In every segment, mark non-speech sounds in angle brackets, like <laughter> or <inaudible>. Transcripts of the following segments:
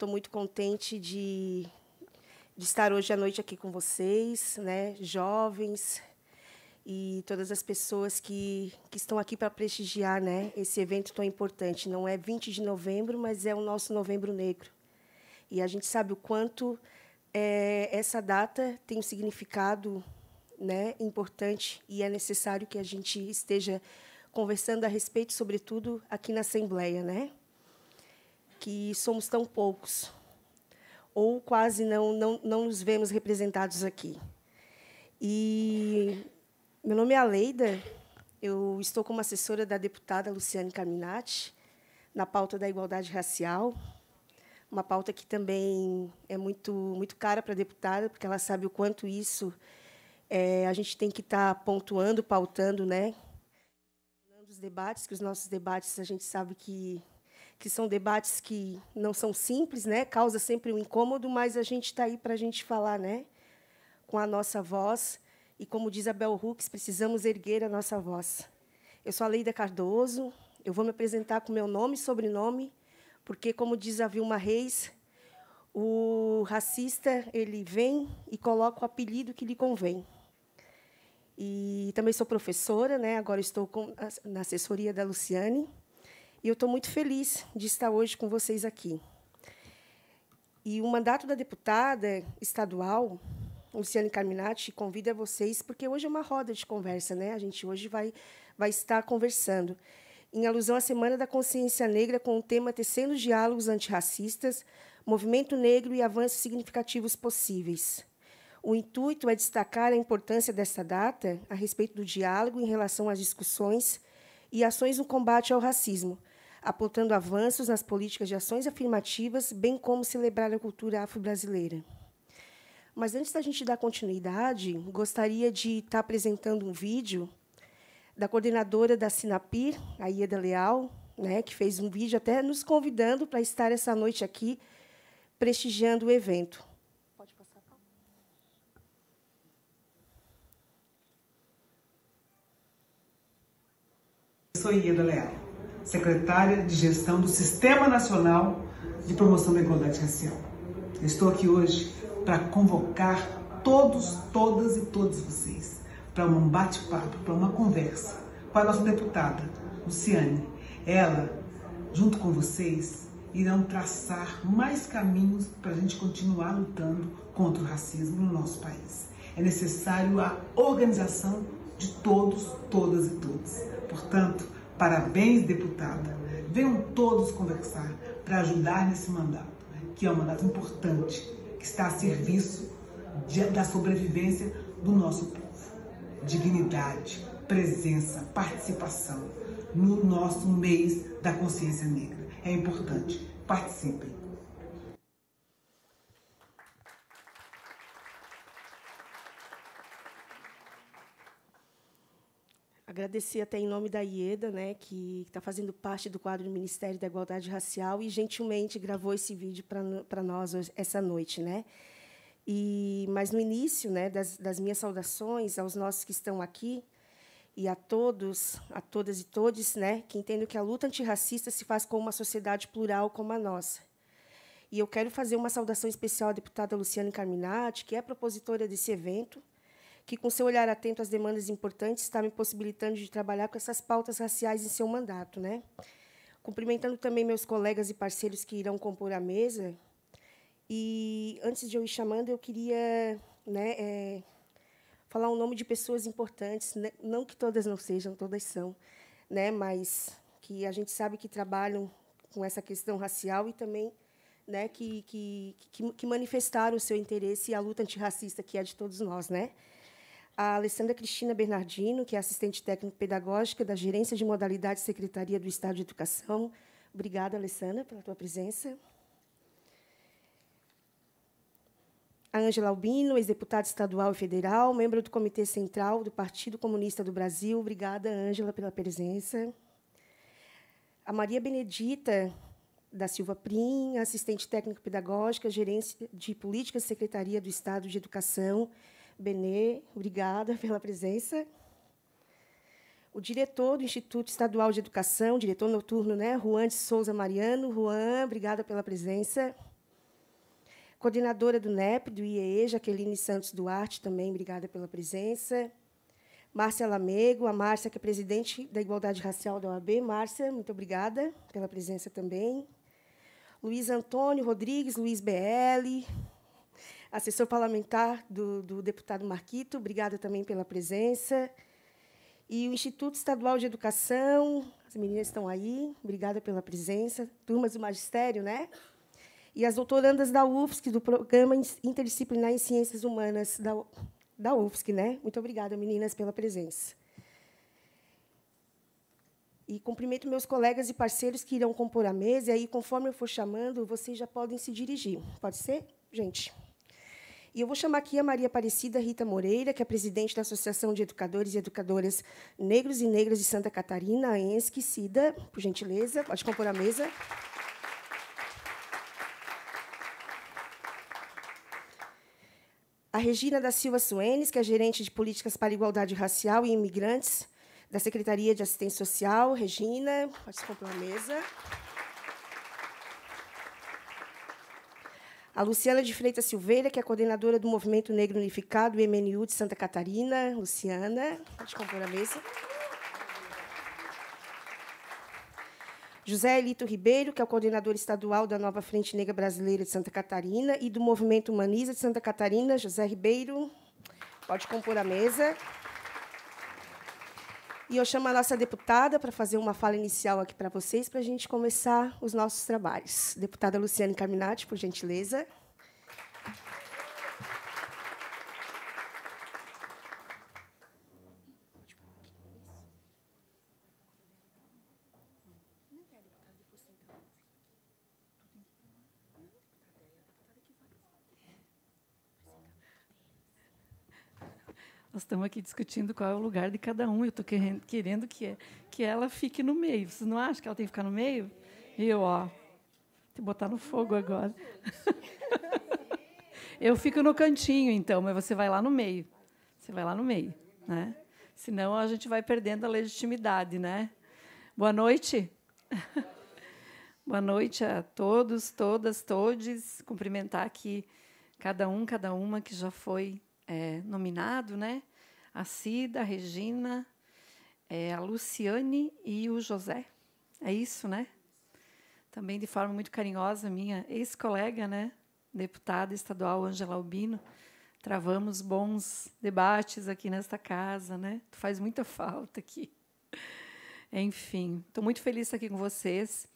Estou muito contente de, de estar hoje à noite aqui com vocês, né, jovens e todas as pessoas que, que estão aqui para prestigiar né, esse evento tão importante. Não é 20 de novembro, mas é o nosso Novembro Negro. E a gente sabe o quanto é, essa data tem um significado né, importante e é necessário que a gente esteja conversando a respeito, sobretudo aqui na Assembleia, né? que somos tão poucos, ou quase não, não, não nos vemos representados aqui. E meu nome é Aleida, eu estou como assessora da deputada Luciane Caminati, na pauta da igualdade racial, uma pauta que também é muito, muito cara para a deputada, porque ela sabe o quanto isso é, a gente tem que estar tá pontuando, pautando, né? Os debates, que os nossos debates a gente sabe que que são debates que não são simples, né? Causa sempre um incômodo, mas a gente está aí para a gente falar, né? Com a nossa voz e como diz a Bel Hooks, precisamos erguer a nossa voz. Eu sou a Leida Cardoso. Eu vou me apresentar com meu nome e sobrenome, porque como diz a Vilma Reis, o racista ele vem e coloca o apelido que lhe convém. E também sou professora, né? Agora estou com, na assessoria da Luciane e eu estou muito feliz de estar hoje com vocês aqui. E o mandato da deputada estadual, Luciane Carminati, convida vocês, porque hoje é uma roda de conversa, né? A gente hoje vai, vai estar conversando. Em alusão à Semana da Consciência Negra, com o tema Tecendo Diálogos Antirracistas, Movimento Negro e Avanços Significativos Possíveis. O intuito é destacar a importância desta data a respeito do diálogo em relação às discussões e ações no combate ao racismo, apontando avanços nas políticas de ações afirmativas, bem como celebrar a cultura afro-brasileira. Mas antes da gente dar continuidade, gostaria de estar apresentando um vídeo da coordenadora da Sinapir, a Ieda Leal, né, que fez um vídeo até nos convidando para estar essa noite aqui prestigiando o evento. Pode passar, Paulo. Tá? Eu sou Ieda Leal secretária de Gestão do Sistema Nacional de Promoção da Igualdade Racial. estou aqui hoje para convocar todos, todas e todos vocês para um bate-papo, para uma conversa com a nossa deputada, Luciane. Ela, junto com vocês, irão traçar mais caminhos para a gente continuar lutando contra o racismo no nosso país. É necessário a organização de todos, todas e todos. Portanto, Parabéns, deputada. Venham todos conversar para ajudar nesse mandato, né, que é um mandato importante, que está a serviço de, da sobrevivência do nosso povo. Dignidade, presença, participação no nosso mês da consciência negra. É importante. Participem. Agradecer até em nome da IEDA, né, que está fazendo parte do quadro do Ministério da Igualdade Racial e gentilmente gravou esse vídeo para nós essa noite, né? E mas no início, né, das, das minhas saudações aos nossos que estão aqui e a todos, a todas e todos, né, que entendo que a luta antirracista se faz com uma sociedade plural como a nossa. E eu quero fazer uma saudação especial à deputada Luciana Carminati, que é propositora desse evento que, com seu olhar atento às demandas importantes, está me possibilitando de trabalhar com essas pautas raciais em seu mandato. Né? Cumprimentando também meus colegas e parceiros que irão compor a mesa. E, antes de eu ir chamando, eu queria né, é, falar o um nome de pessoas importantes, né? não que todas não sejam, todas são, né, mas que a gente sabe que trabalham com essa questão racial e também né, que, que, que, que manifestaram o seu interesse e a luta antirracista, que é de todos nós. Né? a Alessandra Cristina Bernardino, que é assistente técnico-pedagógica da Gerência de Modalidades Secretaria do Estado de Educação. Obrigada, Alessandra, pela tua presença. A Ângela Albino, ex-deputada estadual e federal, membro do Comitê Central do Partido Comunista do Brasil. Obrigada, Ângela, pela presença. A Maria Benedita da Silva Prim, assistente técnico-pedagógica, gerência de política Secretaria do Estado de Educação. Benê, obrigada pela presença. O diretor do Instituto Estadual de Educação, diretor noturno, né, Juan de Souza Mariano. Juan, obrigada pela presença. Coordenadora do NEP, do IEE, Jaqueline Santos Duarte, também obrigada pela presença. Márcia Lamego, a Márcia, que é presidente da Igualdade Racial da OAB. Márcia, muito obrigada pela presença também. Luiz Antônio Rodrigues, Luiz BL, assessor parlamentar do, do deputado Marquito, obrigada também pela presença. E o Instituto Estadual de Educação, as meninas estão aí, obrigada pela presença. Turmas do magistério, né? E as doutorandas da UFSC, do Programa Interdisciplinar em Ciências Humanas da, da UFSC, né? Muito obrigada, meninas, pela presença. E cumprimento meus colegas e parceiros que irão compor a mesa, e aí, conforme eu for chamando, vocês já podem se dirigir. Pode ser, gente? E eu vou chamar aqui a Maria Aparecida Rita Moreira, que é presidente da Associação de Educadores e Educadoras Negros e Negras de Santa Catarina, a ENSC, CIDA, por gentileza. Pode compor a mesa. A Regina da Silva Suenes, que é gerente de políticas para igualdade racial e imigrantes da Secretaria de Assistência Social. Regina, pode compor a mesa. a Luciana de Freitas Silveira, que é coordenadora do Movimento Negro Unificado, MNU de Santa Catarina. Luciana, pode compor a mesa. José Elito Ribeiro, que é o coordenador estadual da Nova Frente Negra Brasileira de Santa Catarina e do Movimento Humaniza de Santa Catarina. José Ribeiro, pode compor a mesa. E eu chamo a nossa deputada para fazer uma fala inicial aqui para vocês, para a gente começar os nossos trabalhos. Deputada Luciane Caminati, por gentileza. Nós estamos aqui discutindo qual é o lugar de cada um. Eu estou querendo que, que ela fique no meio. Vocês não acham que ela tem que ficar no meio? Eu, ó, que botar no fogo agora. <laughs> Eu fico no cantinho, então, mas você vai lá no meio. Você vai lá no meio, né? Senão a gente vai perdendo a legitimidade, né? Boa noite. <laughs> Boa noite a todos, todas, todes. Cumprimentar aqui cada um, cada uma que já foi é, nominado, né? a Cida, a Regina, é, a Luciane e o José. É isso, né? Também de forma muito carinhosa, minha ex-colega, né? Deputada estadual Angela Albino. Travamos bons debates aqui nesta casa, né? Tu faz muita falta aqui. <laughs> Enfim, estou muito feliz de estar aqui com vocês.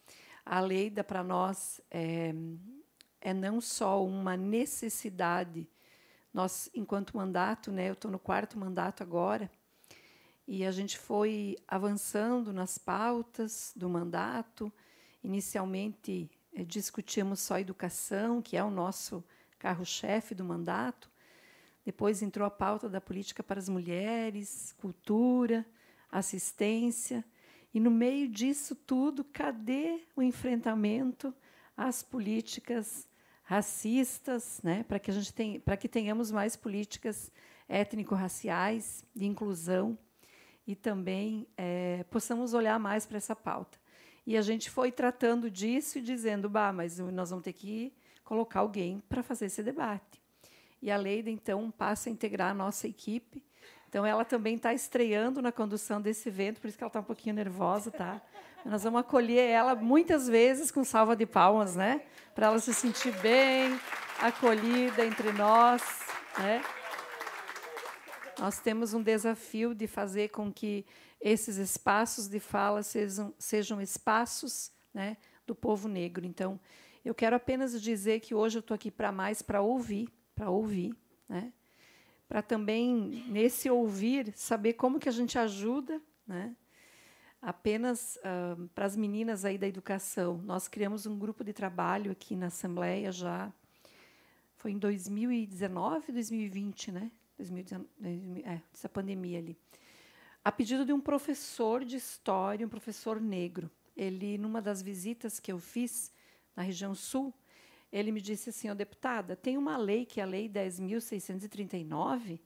A Leida, para nós, é, é não só uma necessidade nós, enquanto mandato, né, eu estou no quarto mandato agora, e a gente foi avançando nas pautas do mandato. Inicialmente, eh, discutíamos só educação, que é o nosso carro-chefe do mandato. Depois entrou a pauta da política para as mulheres, cultura, assistência. E no meio disso tudo, cadê o enfrentamento às políticas racistas, né, para que a gente tem, para que tenhamos mais políticas étnico-raciais de inclusão e também é, possamos olhar mais para essa pauta. E a gente foi tratando disso e dizendo, bah, mas nós vamos ter que colocar alguém para fazer esse debate. E a Leida então passa a integrar a nossa equipe então, ela também está estreando na condução desse evento, por isso que ela está um pouquinho nervosa, tá? <laughs> Nós vamos acolher ela muitas vezes com salva de palmas, né? Para ela se sentir bem, acolhida entre nós, né? Nós temos um desafio de fazer com que esses espaços de fala sejam, sejam espaços né, do povo negro. Então, eu quero apenas dizer que hoje eu estou aqui para mais para ouvir, para ouvir, né? para também, nesse ouvir, saber como que a gente ajuda, né? apenas uh, ah, para as meninas aí da educação. Nós criamos um grupo de trabalho aqui na Assembleia já. Foi em 2019, 2020, né? 2019, é, essa pandemia ali. A pedido de um professor de história, um professor negro. Ele, numa das visitas que eu fiz na região sul, ele me disse assim, oh, deputada, tem uma lei que é a Lei 10.639,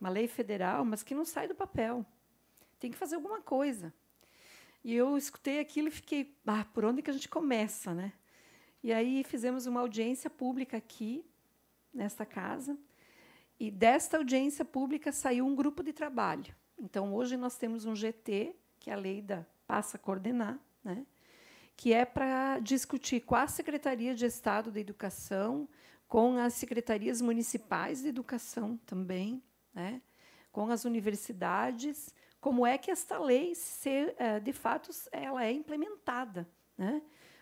uma lei federal, mas que não sai do papel. Tem que fazer alguma coisa. E eu escutei aquilo e fiquei, ah, por onde que a gente começa, né? E aí fizemos uma audiência pública aqui, nesta casa, e desta audiência pública saiu um grupo de trabalho. Então, hoje nós temos um GT, que é a lei da passa a coordenar, né? que é para discutir com a Secretaria de Estado da Educação, com as secretarias municipais de educação também, né, com as universidades, como é que esta lei, se, eh, de fato, ela é implementada. Né?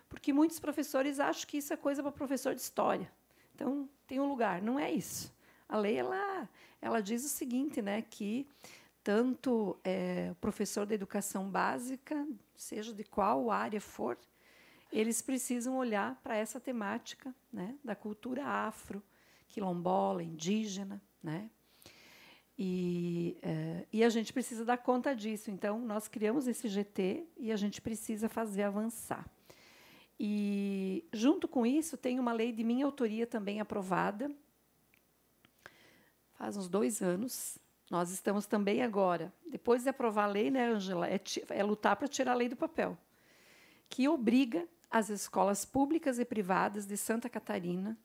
Porque muitos professores acham que isso é coisa para professor de história. Então, tem um lugar. Não é isso. A lei ela, ela diz o seguinte, né, que tanto é, o professor da educação básica, seja de qual área for, eles precisam olhar para essa temática né, da cultura afro, quilombola, indígena. Né? E, é, e a gente precisa dar conta disso. Então, nós criamos esse GT e a gente precisa fazer avançar. E, junto com isso, tem uma lei de minha autoria também aprovada, faz uns dois anos, nós estamos também agora, depois de aprovar a lei, né, Angela, é, é lutar para tirar a lei do papel, que obriga as escolas públicas e privadas de Santa Catarina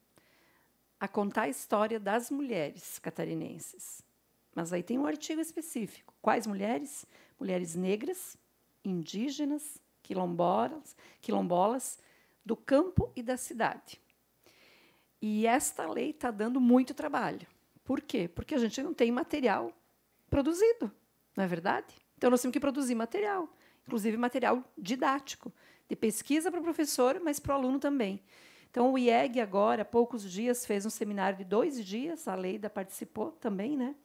a contar a história das mulheres catarinenses. Mas aí tem um artigo específico. Quais mulheres? Mulheres negras, indígenas, quilombolas, quilombolas do campo e da cidade. E esta lei está dando muito trabalho. Por quê? Porque a gente não tem material produzido, não é verdade? Então, nós temos que produzir material, inclusive material didático, de pesquisa para o professor, mas para o aluno também. Então, o IEG, agora, há poucos dias, fez um seminário de dois dias, a Leida participou também, né?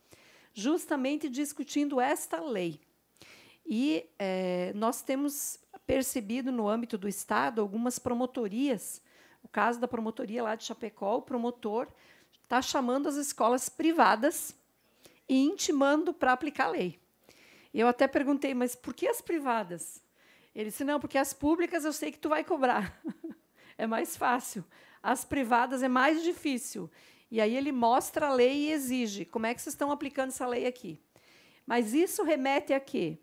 justamente discutindo esta lei. E é, nós temos percebido no âmbito do Estado algumas promotorias. O caso da promotoria lá de Chapecó, o promotor está chamando as escolas privadas e intimando para aplicar a lei. Eu até perguntei, mas por que as privadas? Ele disse, não, porque as públicas eu sei que tu vai cobrar. <laughs> é mais fácil. As privadas é mais difícil. E aí ele mostra a lei e exige. Como é que vocês estão aplicando essa lei aqui? Mas isso remete a quê?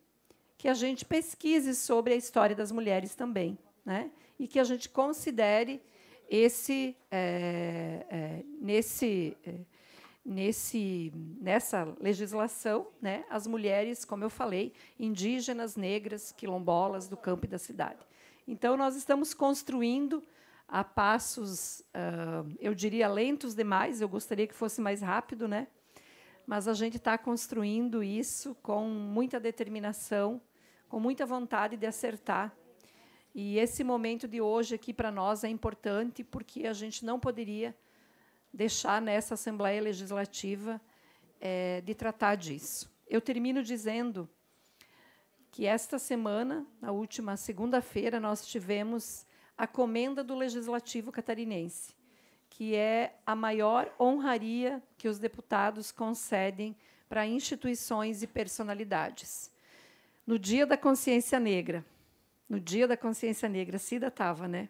Que a gente pesquise sobre a história das mulheres também. Né? E que a gente considere esse, é, é, nesse, é, nesse, nessa legislação, né, as mulheres, como eu falei, indígenas, negras, quilombolas do campo e da cidade. Então, nós estamos construindo a passos, uh, eu diria, lentos demais, eu gostaria que fosse mais rápido, né? mas a gente está construindo isso com muita determinação, com muita vontade de acertar e esse momento de hoje aqui para nós é importante porque a gente não poderia deixar nessa Assembleia Legislativa é, de tratar disso. Eu termino dizendo que esta semana, na última segunda-feira, nós tivemos a comenda do Legislativo Catarinense, que é a maior honraria que os deputados concedem para instituições e personalidades. No Dia da Consciência Negra, no dia da consciência negra, Cida estava, né?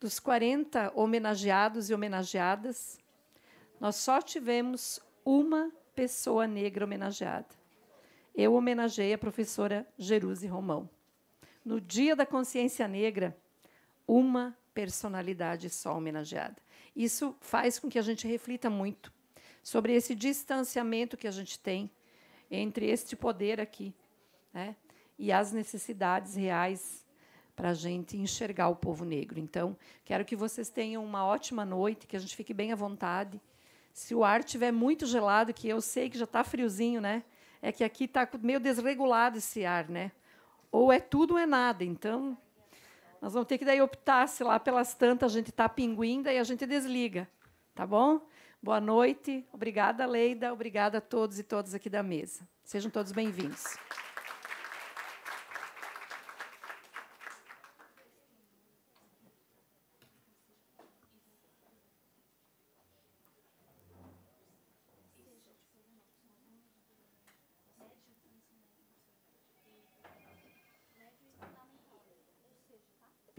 Dos 40 homenageados e homenageadas, nós só tivemos uma pessoa negra homenageada. Eu homenageei a professora Jeruse Romão. No dia da consciência negra, uma personalidade só homenageada. Isso faz com que a gente reflita muito sobre esse distanciamento que a gente tem entre este poder aqui, né? e as necessidades reais para a gente enxergar o povo negro. Então, quero que vocês tenham uma ótima noite, que a gente fique bem à vontade. Se o ar estiver muito gelado, que eu sei que já está friozinho, né? É que aqui está meio desregulado esse ar, né? Ou é tudo ou é nada. Então, nós vamos ter que daí optar se lá pelas tantas a gente está pinguinda e a gente desliga. Tá bom? Boa noite. Obrigada, Leida. Obrigada a todos e todas aqui da mesa. Sejam todos bem-vindos.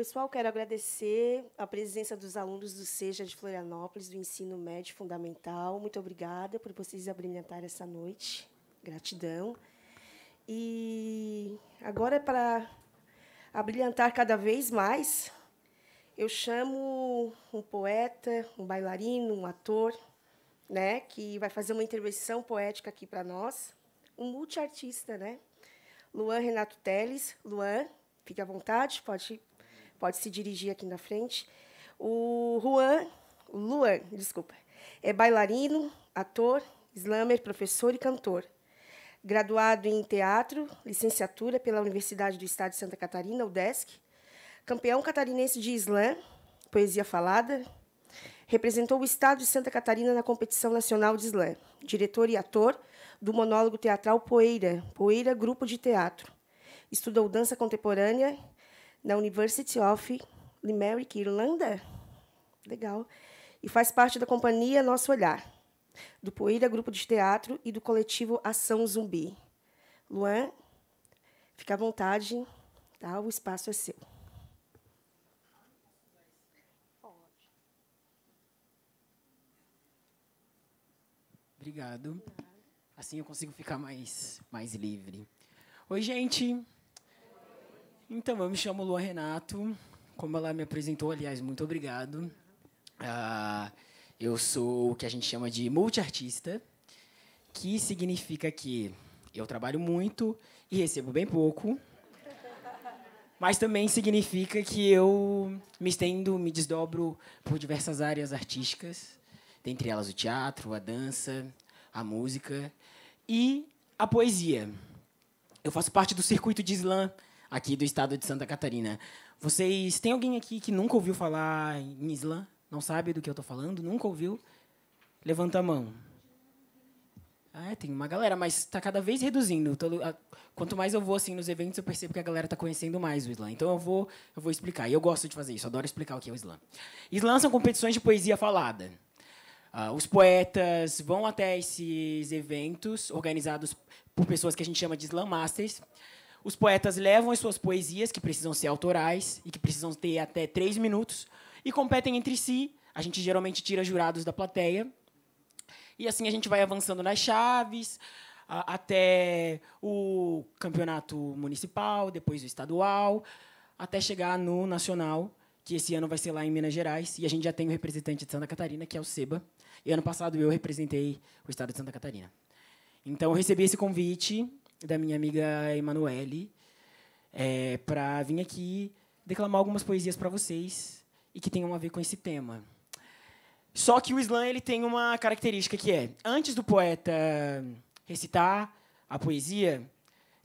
Pessoal, quero agradecer a presença dos alunos do SEJA de Florianópolis, do Ensino Médio Fundamental. Muito obrigada por vocês abrilhantarem essa noite. Gratidão. E agora, para abrilhantar cada vez mais, eu chamo um poeta, um bailarino, um ator, né, que vai fazer uma intervenção poética aqui para nós. Um multiartista, né? Luan Renato Teles. Luan, fique à vontade, pode pode se dirigir aqui na frente. O Juan, Luan, desculpa, é bailarino, ator, slammer, professor e cantor. Graduado em teatro, licenciatura pela Universidade do Estado de Santa Catarina, UDESC. Campeão catarinense de slam, poesia falada. Representou o Estado de Santa Catarina na competição nacional de slam. Diretor e ator do monólogo teatral Poeira, Poeira Grupo de Teatro. Estudou dança contemporânea na University of Limerick, Irlanda. Legal. E faz parte da companhia Nosso Olhar, do Poeira Grupo de Teatro e do coletivo Ação Zumbi. Luan, fica à vontade, tá? o espaço é seu. Obrigado. Assim eu consigo ficar mais, mais livre. Oi, gente. Então, eu me chamo Lua Renato. Como ela me apresentou, aliás, muito obrigado. Ah, eu sou o que a gente chama de multiartista, que significa que eu trabalho muito e recebo bem pouco. Mas também significa que eu me estendo, me desdobro por diversas áreas artísticas, dentre elas o teatro, a dança, a música e a poesia. Eu faço parte do circuito de slam aqui do estado de Santa Catarina. Vocês tem alguém aqui que nunca ouviu falar em Islã? Não sabe do que eu estou falando? Nunca ouviu? Levanta a mão. Ah, é, tem uma galera, mas está cada vez reduzindo. a, quanto mais eu vou assim nos eventos, eu percebo que a galera está conhecendo mais o Islã. Então eu vou, eu vou explicar. E eu gosto de fazer isso, adoro explicar o que é o Islã. Islã são competições de poesia falada. Ah, os poetas vão até esses eventos organizados por pessoas que a gente chama de Slam Masters. Os poetas levam as suas poesias, que precisam ser autorais e que precisam ter até três minutos, e competem entre si. A gente geralmente tira jurados da plateia. E assim a gente vai avançando nas chaves, até o campeonato municipal, depois o estadual, até chegar no nacional, que esse ano vai ser lá em Minas Gerais. E a gente já tem o representante de Santa Catarina, que é o Seba. E ano passado eu representei o estado de Santa Catarina. Então eu recebi esse convite da minha amiga Emanuele, é, para vir aqui declamar algumas poesias para vocês e que tenham a ver com esse tema. Só que o slam ele tem uma característica que é, antes do poeta recitar a poesia,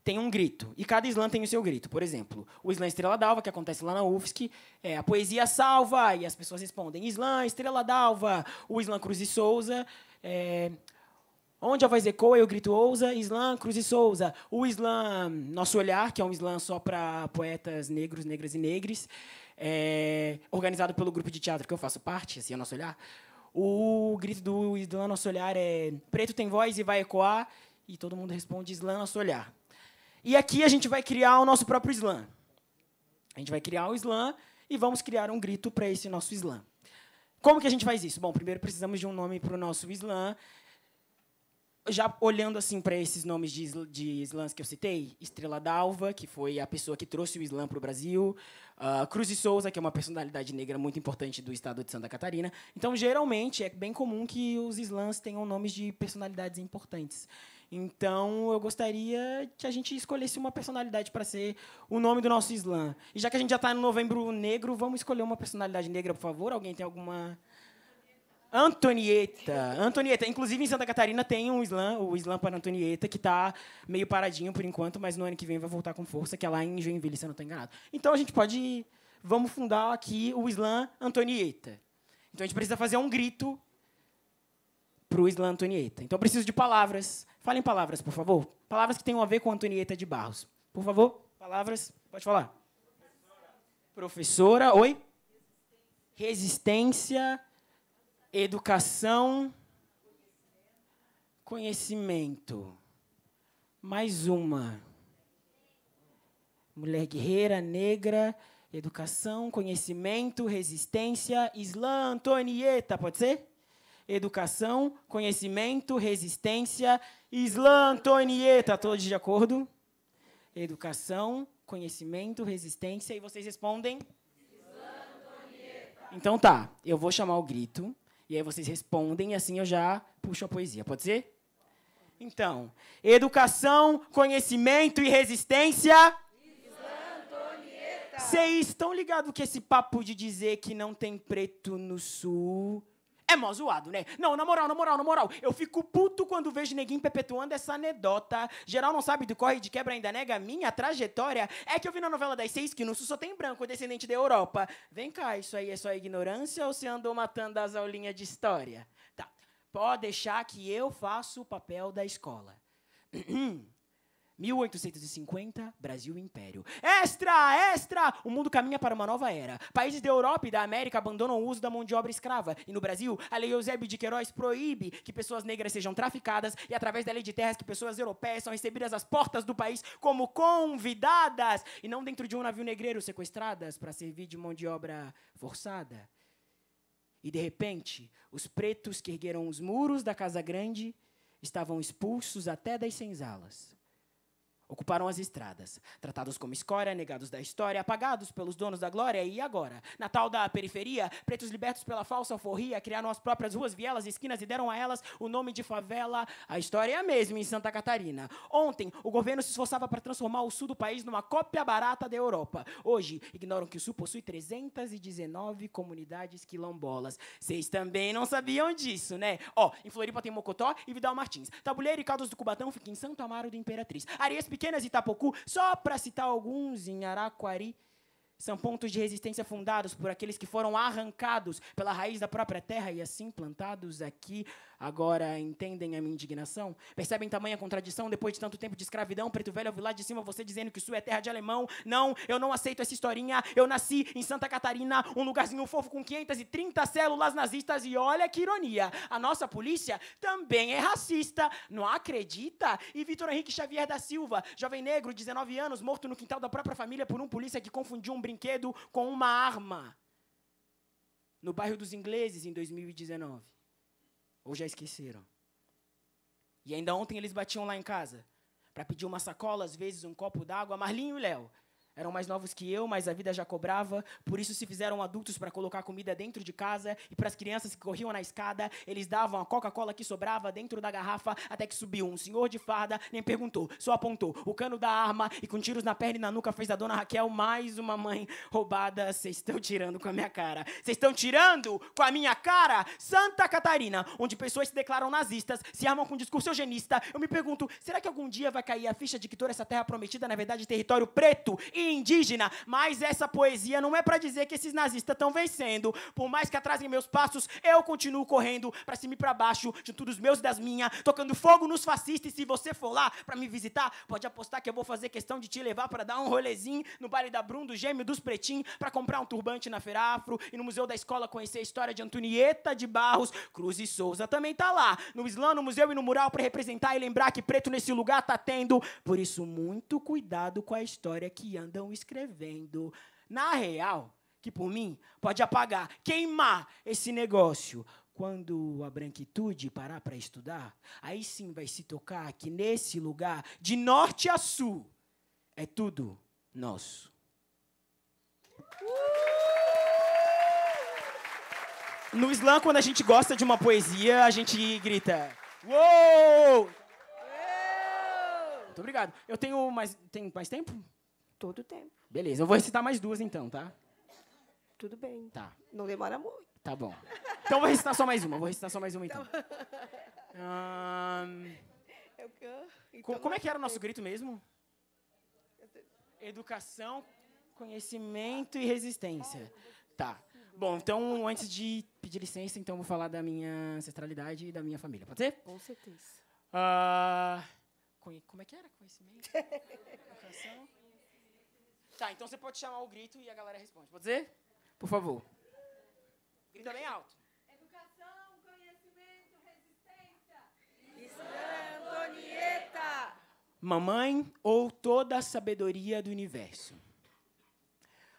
tem um grito. E cada slam tem o seu grito. Por exemplo, o slam Estrela d'Alva, que acontece lá na UFSC, é a poesia salva, e as pessoas respondem slam Estrela d'Alva. O slam Cruz e Souza, é, Onde a voz ecoa, eu grito ousa, Islã, Cruz e Souza. O Islã, nosso olhar, que é um Islã só para poetas negros, negras e negres, é, organizado pelo grupo de teatro que eu faço parte, assim, é o nosso olhar. O grito do Islã, nosso olhar é preto tem voz e vai ecoar, e todo mundo responde Islã, nosso olhar. E aqui a gente vai criar o nosso próprio Islã. A gente vai criar o Islã e vamos criar um grito para esse nosso Islã. Como que a gente faz isso? Bom, primeiro precisamos de um nome para o nosso Islã, já olhando assim para esses nomes de, de slams que eu citei, Estrela Dalva, que foi a pessoa que trouxe o slam para o Brasil, uh, Cruz e Souza, que é uma personalidade negra muito importante do estado de Santa Catarina. Então, geralmente, é bem comum que os slams tenham nomes de personalidades importantes. Então, eu gostaria que a gente escolhesse uma personalidade para ser o nome do nosso slam. E já que a gente já está no novembro negro, vamos escolher uma personalidade negra, por favor. Alguém tem alguma... Antonieta. Antonieta. Inclusive, em Santa Catarina tem um slam, o slam para Antonieta, que está meio paradinho por enquanto, mas no ano que vem vai voltar com força, que é lá em Joinville, se eu não estou enganado. Então, a gente pode... Vamos fundar aqui o slam Antonieta. Então, a gente precisa fazer um grito para o slam Antonieta. Então, eu preciso de palavras. Falem palavras, por favor. Palavras que tenham a ver com Antonieta de Barros. Por favor, palavras. Pode falar. Professora. Professora. Oi? Resistência. Resistência educação, conhecimento. Mais uma. Mulher guerreira, negra, educação, conhecimento, resistência. Islã Antonieta, pode ser? Educação, conhecimento, resistência. Islã Antonieta, todos de acordo? Educação, conhecimento, resistência. E vocês respondem? Islã Antonieta. Então tá, eu vou chamar o grito. E aí vocês respondem e assim eu já puxo a poesia. Pode ser? Então, educação, conhecimento e resistência. Vocês estão ligados que esse papo de dizer que não tem preto no sul é mó zoado, né? Não, na moral, na moral, na moral. Eu fico puto quando vejo neguinho perpetuando essa anedota. Geral não sabe do corre de quebra ainda nega minha trajetória. É que eu vi na novela das seis que no sul só tem branco, descendente da Europa. Vem cá, isso aí é só ignorância ou você andou matando as aulinhas de história? Tá. Pode deixar que eu faço o papel da escola. <clears throat> 1850, Brasil Império. Extra! Extra! O mundo caminha para uma nova era. Países da Europa e da América abandonam o uso da mão de obra escrava. E no Brasil, a Lei Eusébio de Queiroz proíbe que pessoas negras sejam traficadas e, através da Lei de Terras, que pessoas europeias são recebidas às portas do país como convidadas e não dentro de um navio negreiro sequestradas para servir de mão de obra forçada. E, de repente, os pretos que ergueram os muros da Casa Grande estavam expulsos até das senzalas. Ocuparam as estradas, tratados como escória, negados da história, apagados pelos donos da glória, e agora? Natal da periferia, pretos libertos pela falsa alforria, criaram as próprias ruas, vielas, e esquinas e deram a elas o nome de favela. A história é a mesma em Santa Catarina. Ontem, o governo se esforçava para transformar o sul do país numa cópia barata da Europa. Hoje, ignoram que o sul possui 319 comunidades quilombolas. Vocês também não sabiam disso, né? Ó, em Floripa tem Mocotó e Vidal Martins. Tabuleiro e Caldas do Cubatão fica em Santo Amaro do Imperatriz. Areias pequenas Itapocu, só para citar alguns em Araquari são pontos de resistência fundados por aqueles que foram arrancados pela raiz da própria terra e assim plantados aqui. Agora entendem a minha indignação? Percebem tamanha contradição depois de tanto tempo de escravidão? Preto velho ouviu lá de cima você dizendo que isso é terra de alemão. Não, eu não aceito essa historinha. Eu nasci em Santa Catarina, um lugarzinho fofo com 530 células nazistas. E olha que ironia, a nossa polícia também é racista. Não acredita? E Vitor Henrique Xavier da Silva, jovem negro, 19 anos, morto no quintal da própria família por um polícia que confundiu um brinquedo com uma arma. No bairro dos ingleses, em 2019. Ou já esqueceram? E ainda ontem eles batiam lá em casa para pedir uma sacola, às vezes um copo d'água, Marlinho e Léo. Eram mais novos que eu, mas a vida já cobrava. Por isso se fizeram adultos para colocar comida dentro de casa e para as crianças que corriam na escada, eles davam a Coca-Cola que sobrava dentro da garrafa até que subiu um senhor de farda, nem perguntou, só apontou o cano da arma e com tiros na perna e na nuca fez da dona Raquel mais uma mãe roubada. Vocês estão tirando com a minha cara. Vocês estão tirando com a minha cara? Santa Catarina, onde pessoas se declaram nazistas, se armam com discurso eugenista. Eu me pergunto, será que algum dia vai cair a ficha de que toda essa terra prometida na verdade é território preto? E indígena, mas essa poesia não é para dizer que esses nazistas estão vencendo. Por mais que atrasem meus passos, eu continuo correndo para cima e para baixo, junto dos meus e das minhas, tocando fogo nos fascistas. E se você for lá para me visitar, pode apostar que eu vou fazer questão de te levar para dar um rolezinho no baile da Brum, do Gêmeo, dos Pretinhos, para comprar um turbante na Feira Afro e no Museu da Escola conhecer a história de Antonieta de Barros. Cruz e Souza também tá lá, no Islã, no museu e no mural para representar e lembrar que preto nesse lugar tá tendo. Por isso, muito cuidado com a história que anda andam escrevendo. Na real, que por mim pode apagar, queimar esse negócio. Quando a branquitude parar para estudar, aí sim vai se tocar que nesse lugar, de norte a sul, é tudo nosso. Uh! No slam, quando a gente gosta de uma poesia, a gente grita: Uou! Muito obrigado. Eu tenho mais, tem mais tempo? Todo o tempo. Beleza, eu vou recitar mais duas então, tá? Tudo bem. Tá. Não demora muito. Tá bom. Então vou recitar só mais uma, vou recitar só mais uma então. Tá eu can- co- então como é que era o nosso grito mesmo? Educação, conhecimento e resistência. Tá. Bom, então antes de pedir licença, então vou falar da minha ancestralidade e da minha família. Pode ser? Com certeza. Ah, como é que era? Conhecimento? <laughs> Educação? Tá, então você pode chamar o grito e a galera responde. Pode dizer, Por favor. Grita bem alto. Educação, conhecimento, resistência. Antonieta. Mamãe ou toda a sabedoria do universo?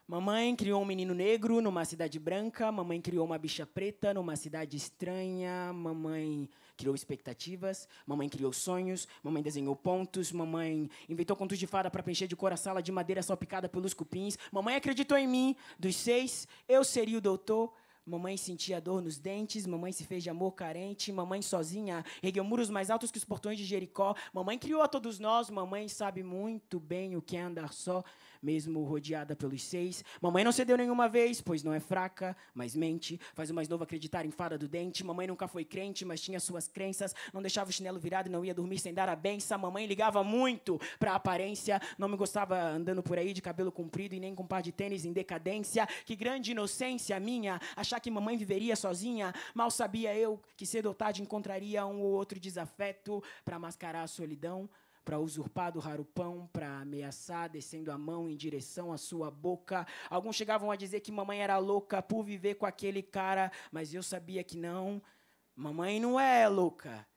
Mamãe criou um menino negro numa cidade branca, mamãe criou uma bicha preta numa cidade estranha, mamãe criou expectativas, mamãe criou sonhos, mamãe desenhou pontos, mamãe inventou contos de fada para preencher de cor a sala de madeira salpicada pelos cupins, mamãe acreditou em mim, dos seis, eu seria o doutor. Mamãe sentia dor nos dentes, mamãe se fez de amor carente, mamãe sozinha ergueu muros mais altos que os portões de Jericó, mamãe criou a todos nós, mamãe sabe muito bem o que é andar só, mesmo rodeada pelos seis. Mamãe não cedeu nenhuma vez, pois não é fraca, mas mente. Faz o mais novo acreditar em fada do dente. Mamãe nunca foi crente, mas tinha suas crenças. Não deixava o chinelo virado e não ia dormir sem dar a benção. Mamãe ligava muito pra aparência. Não me gostava andando por aí de cabelo comprido e nem com um par de tênis em decadência. Que grande inocência minha, achar que mamãe viveria sozinha. Mal sabia eu que cedo ou tarde encontraria um ou outro desafeto para mascarar a solidão para usurpar do raro pão, para ameaçar, descendo a mão em direção à sua boca. Alguns chegavam a dizer que mamãe era louca por viver com aquele cara, mas eu sabia que não. Mamãe não é louca,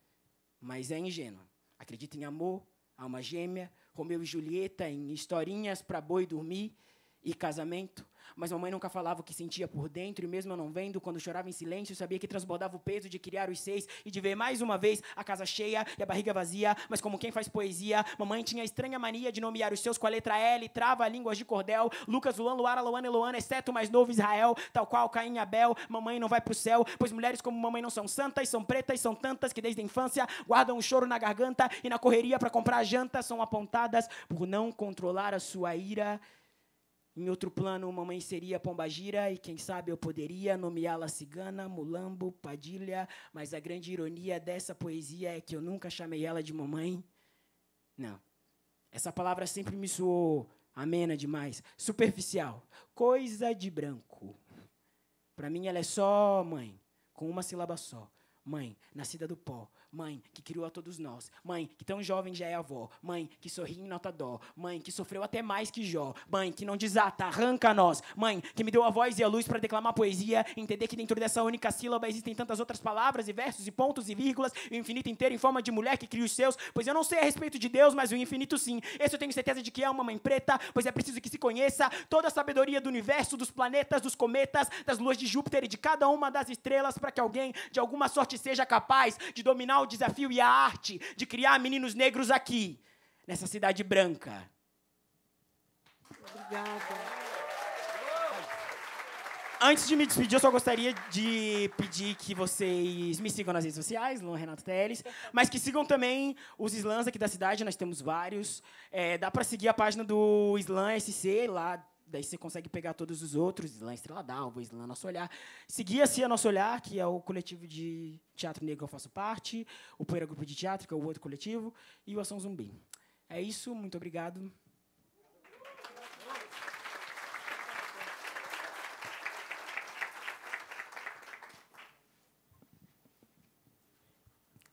mas é ingênua. Acredita em amor, alma gêmea, Romeu e Julieta, em historinhas para boi dormir e casamento. Mas mamãe nunca falava o que sentia por dentro, e mesmo eu não vendo, quando chorava em silêncio, sabia que transbordava o peso de criar os seis e de ver mais uma vez a casa cheia e a barriga vazia. Mas como quem faz poesia, mamãe tinha a estranha mania de nomear os seus com a letra L, trava línguas de cordel, Lucas, Luan, Luara, Luana e Luana, exceto o mais novo Israel, tal qual Caim e Abel, mamãe não vai pro céu, pois mulheres como mamãe não são santas, são pretas, são tantas que desde a infância guardam o um choro na garganta e na correria para comprar a janta são apontadas por não controlar a sua ira em outro plano, mamãe seria pombagira e quem sabe eu poderia nomeá-la cigana, mulambo, padilha, mas a grande ironia dessa poesia é que eu nunca chamei ela de mamãe. Não. Essa palavra sempre me soou amena demais, superficial, coisa de branco. Para mim ela é só mãe, com uma sílaba só. Mãe, nascida do pó, Mãe, que criou a todos nós. Mãe, que tão jovem já é avó. Mãe, que sorri em nota dó. Mãe, que sofreu até mais que Jó. Mãe, que não desata, arranca nós. Mãe, que me deu a voz e a luz para declamar poesia, entender que dentro dessa única sílaba existem tantas outras palavras e versos e pontos e vírgulas, e o infinito inteiro em forma de mulher que cria os seus, pois eu não sei a respeito de Deus, mas o infinito sim. Esse eu tenho certeza de que é uma mãe preta, pois é preciso que se conheça toda a sabedoria do universo, dos planetas, dos cometas, das luas de Júpiter e de cada uma das estrelas para que alguém de alguma sorte seja capaz de dominar o desafio e a arte de criar meninos negros aqui, nessa cidade branca. Obrigada. Antes de me despedir, eu só gostaria de pedir que vocês me sigam nas redes sociais, Luan Renato Teles, mas que sigam também os slams aqui da cidade, nós temos vários. É, dá para seguir a página do Slam SC, lá Daí você consegue pegar todos os outros, Islã Estrela Dalva, Islã Nosso Olhar. Seguia-se assim a Nosso Olhar, que é o coletivo de teatro negro que eu faço parte, o Poeira Grupo de Teatro, que é o outro coletivo, e o Ação Zumbi. É isso, muito obrigado.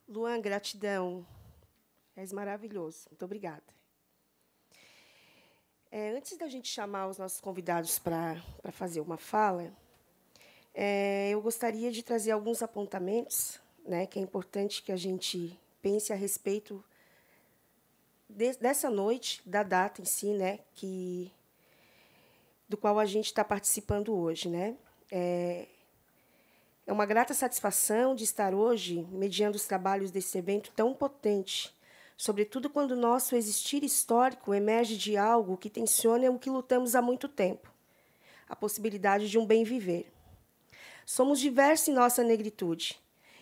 Luan, gratidão. És maravilhoso. Muito obrigada. É, antes da gente chamar os nossos convidados para fazer uma fala, é, eu gostaria de trazer alguns apontamentos, né, que é importante que a gente pense a respeito de, dessa noite, da data em si, né, que do qual a gente está participando hoje, né? É, é uma grata satisfação de estar hoje mediando os trabalhos desse evento tão potente sobretudo quando nosso existir histórico emerge de algo que tensiona o que lutamos há muito tempo a possibilidade de um bem viver. Somos diversos em nossa negritude,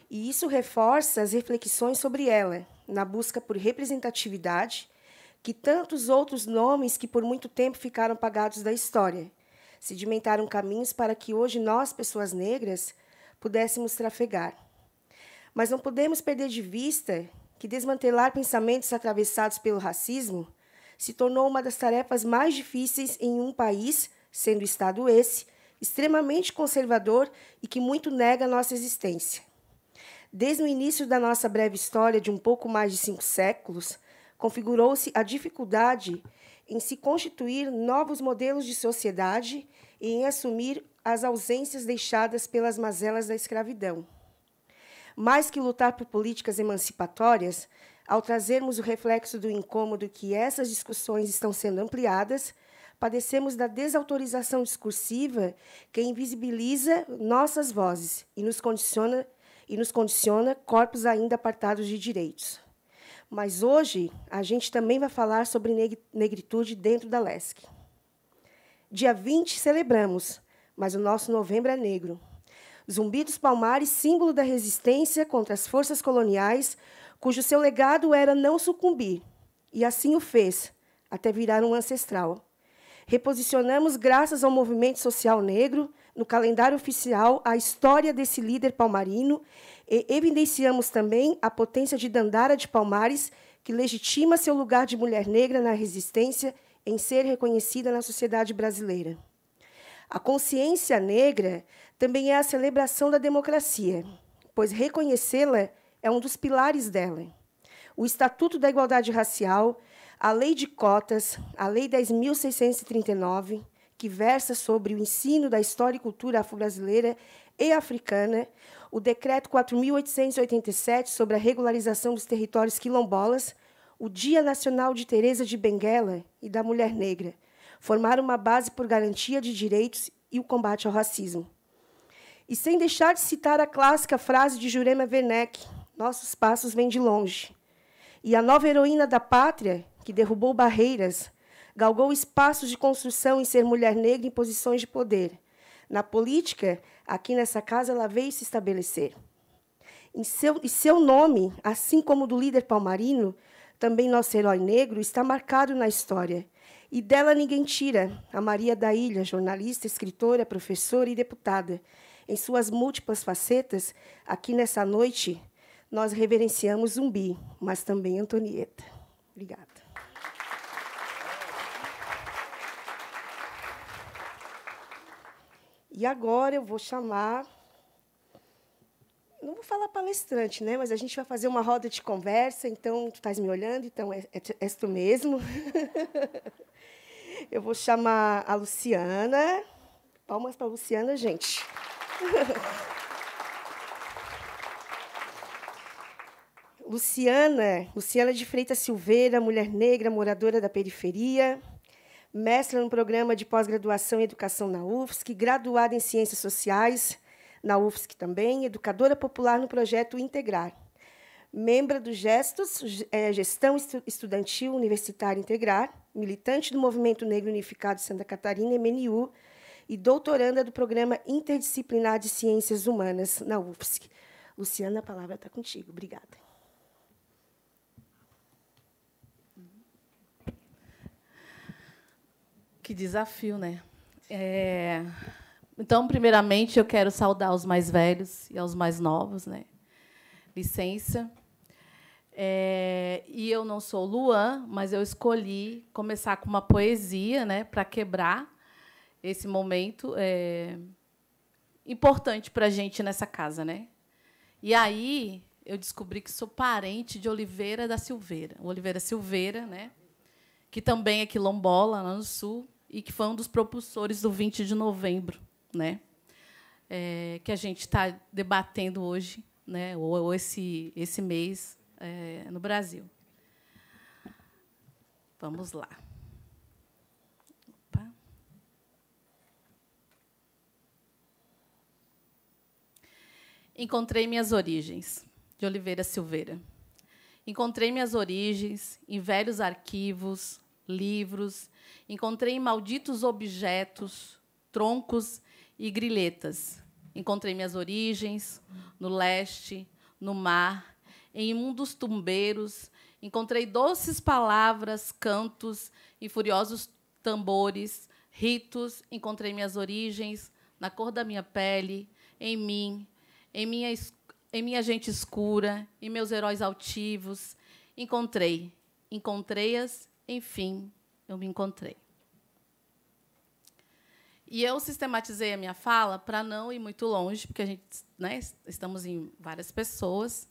e isso reforça as reflexões sobre ela, na busca por representatividade, que tantos outros nomes que por muito tempo ficaram pagados da história sedimentaram caminhos para que hoje nós, pessoas negras, pudéssemos trafegar. Mas não podemos perder de vista que desmantelar pensamentos atravessados pelo racismo se tornou uma das tarefas mais difíceis em um país, sendo o Estado esse, extremamente conservador e que muito nega nossa existência. Desde o início da nossa breve história de um pouco mais de cinco séculos, configurou-se a dificuldade em se constituir novos modelos de sociedade e em assumir as ausências deixadas pelas mazelas da escravidão. Mais que lutar por políticas emancipatórias, ao trazermos o reflexo do incômodo que essas discussões estão sendo ampliadas, padecemos da desautorização discursiva que invisibiliza nossas vozes e nos condiciona e nos condiciona corpos ainda apartados de direitos. Mas hoje a gente também vai falar sobre negritude dentro da LESC. Dia 20 celebramos, mas o nosso novembro é negro. Zumbi dos Palmares, símbolo da resistência contra as forças coloniais, cujo seu legado era não sucumbir, e assim o fez, até virar um ancestral. Reposicionamos, graças ao movimento social negro, no calendário oficial, a história desse líder palmarino e evidenciamos também a potência de Dandara de Palmares, que legitima seu lugar de mulher negra na resistência em ser reconhecida na sociedade brasileira. A consciência negra também é a celebração da democracia, pois reconhecê-la é um dos pilares dela. O Estatuto da Igualdade Racial, a Lei de Cotas, a Lei 10.639, que versa sobre o ensino da história e cultura afro-brasileira e africana, o Decreto 4.887 sobre a regularização dos territórios quilombolas, o Dia Nacional de Teresa de Benguela e da Mulher Negra, formaram uma base por garantia de direitos e o combate ao racismo. E sem deixar de citar a clássica frase de Jurema Werneck: Nossos passos vêm de longe. E a nova heroína da pátria, que derrubou barreiras, galgou espaços de construção em ser mulher negra em posições de poder. Na política, aqui nessa casa, ela veio se estabelecer. Em seu, seu nome, assim como do líder palmarino, também nosso herói negro, está marcado na história. E dela ninguém tira a Maria da Ilha, jornalista, escritora, professora e deputada, em suas múltiplas facetas, aqui nessa noite nós reverenciamos Zumbi, mas também Antonieta. Obrigada. E agora eu vou chamar não vou falar palestrante, né? Mas a gente vai fazer uma roda de conversa, então tu estás me olhando, então é, é, tu mesmo. <laughs> Eu vou chamar a Luciana. Palmas para a Luciana, gente. <laughs> Luciana, Luciana de Freitas Silveira, mulher negra, moradora da periferia, mestra no programa de pós-graduação em educação na UFSC, graduada em ciências sociais na UFSC também, educadora popular no projeto Integrar. Membra do Gestos, é, Gestão Estudantil Universitária Integrar, militante do Movimento Negro Unificado de Santa Catarina, MNU, e doutoranda do Programa Interdisciplinar de Ciências Humanas na UFSC. Luciana, a palavra está contigo. Obrigada. Que desafio, né? É... Então, primeiramente, eu quero saudar os mais velhos e aos mais novos, né? Licença. É... E eu não sou Luan, mas eu escolhi começar com uma poesia, né, para quebrar esse momento é, importante para a gente nessa casa, né? E aí eu descobri que sou parente de Oliveira da Silveira, Oliveira Silveira, né? Que também é quilombola lá no sul e que foi um dos propulsores do 20 de novembro, né? É, que a gente está debatendo hoje, né? Ou, ou esse esse mês é, no Brasil. Vamos lá. Encontrei minhas origens, de Oliveira Silveira. Encontrei minhas origens em velhos arquivos, livros, encontrei em malditos objetos, troncos e grilhetas. Encontrei minhas origens no leste, no mar, em dos tumbeiros, encontrei doces palavras, cantos e furiosos tambores, ritos, encontrei minhas origens na cor da minha pele, em mim, em minha, em minha gente escura, em meus heróis altivos. Encontrei, encontrei-as, enfim, eu me encontrei. E eu sistematizei a minha fala para não ir muito longe, porque a gente, né, estamos em várias pessoas,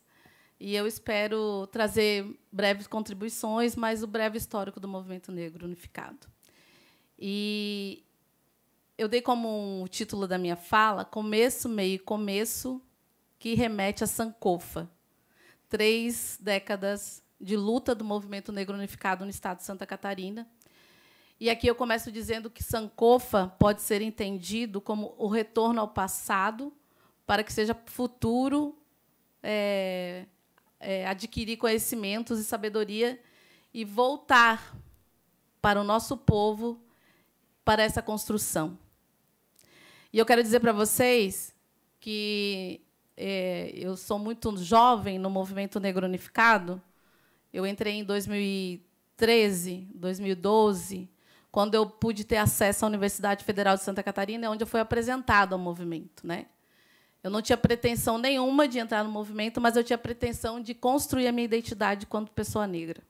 e eu espero trazer breves contribuições, mas o breve histórico do movimento negro unificado. E eu dei como um título da minha fala começo, meio e começo que remete a Sankofa. Três décadas de luta do movimento negro unificado no estado de Santa Catarina. E aqui eu começo dizendo que Sankofa pode ser entendido como o retorno ao passado para que seja futuro é, é, adquirir conhecimentos e sabedoria e voltar para o nosso povo para essa construção. E eu quero dizer para vocês que é, eu sou muito jovem no movimento negro unificado. Eu entrei em 2013, 2012, quando eu pude ter acesso à Universidade Federal de Santa Catarina, onde eu fui apresentada ao movimento. Né? Eu não tinha pretensão nenhuma de entrar no movimento, mas eu tinha pretensão de construir a minha identidade quanto pessoa negra.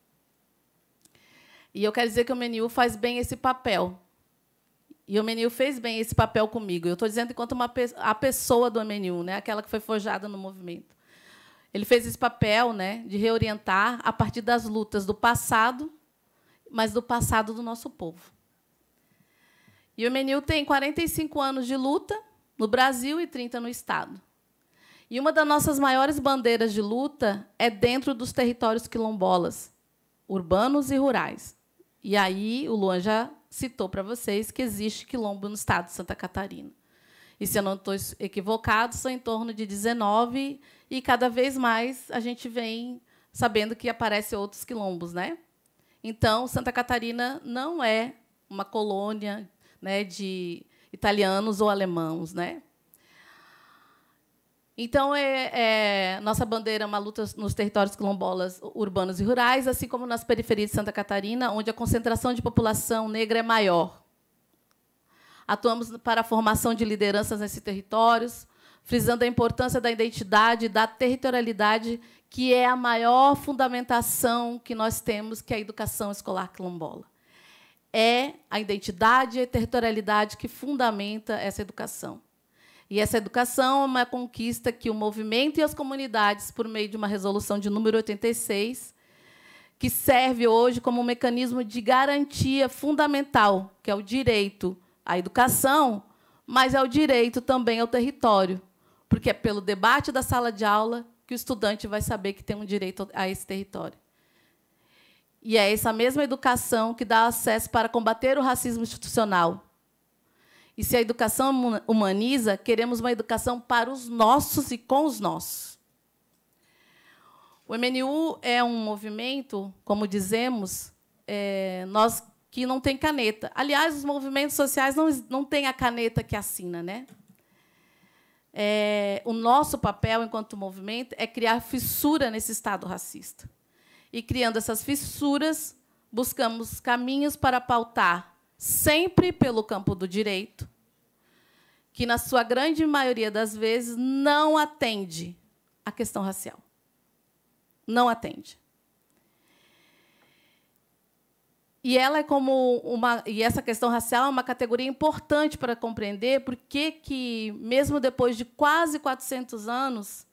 E eu quero dizer que o MNU faz bem esse papel e o Menil fez bem esse papel comigo. Eu estou dizendo enquanto uma pe a pessoa do Menil, né, aquela que foi forjada no movimento. Ele fez esse papel né, de reorientar a partir das lutas do passado, mas do passado do nosso povo. E o Menil tem 45 anos de luta no Brasil e 30 no Estado. E uma das nossas maiores bandeiras de luta é dentro dos territórios quilombolas, urbanos e rurais. E aí o Luan já citou para vocês que existe quilombo no estado de Santa Catarina. E se eu não estou equivocado, são em torno de 19 e cada vez mais a gente vem sabendo que aparecem outros quilombos, né? Então, Santa Catarina não é uma colônia né, de italianos ou alemãos, né? Então, é, é, nossa bandeira é uma luta nos territórios quilombolas urbanos e rurais, assim como nas periferias de Santa Catarina, onde a concentração de população negra é maior. Atuamos para a formação de lideranças nesses territórios, frisando a importância da identidade, da territorialidade, que é a maior fundamentação que nós temos, que é a educação escolar quilombola. É a identidade e a territorialidade que fundamenta essa educação. E essa educação é uma conquista que o movimento e as comunidades, por meio de uma resolução de número 86, que serve hoje como um mecanismo de garantia fundamental, que é o direito à educação, mas é o direito também ao território, porque é pelo debate da sala de aula que o estudante vai saber que tem um direito a esse território. E é essa mesma educação que dá acesso para combater o racismo institucional, e se a educação humaniza, queremos uma educação para os nossos e com os nossos. O MNU é um movimento, como dizemos, é, nós que não tem caneta. Aliás, os movimentos sociais não, não têm a caneta que assina, né? É, o nosso papel enquanto movimento é criar fissura nesse Estado racista. E criando essas fissuras, buscamos caminhos para pautar sempre pelo campo do direito, que, na sua grande maioria das vezes, não atende à questão racial. Não atende. E ela é como uma e essa questão racial é uma categoria importante para compreender por que que mesmo depois de quase 400 anos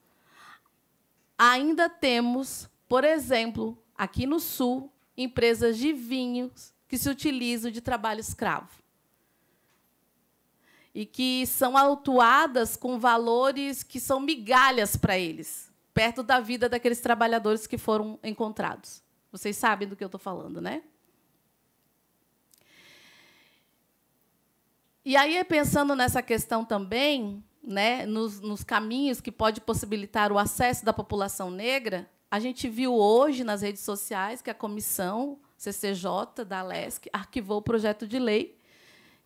ainda temos, por exemplo, aqui no sul, empresas de vinhos que se utilizam de trabalho escravo e que são autuadas com valores que são migalhas para eles, perto da vida daqueles trabalhadores que foram encontrados. Vocês sabem do que eu estou falando, né? E aí, pensando nessa questão também, né, nos, nos caminhos que pode possibilitar o acesso da população negra, a gente viu hoje nas redes sociais que a comissão CCJ da LESC arquivou o projeto de lei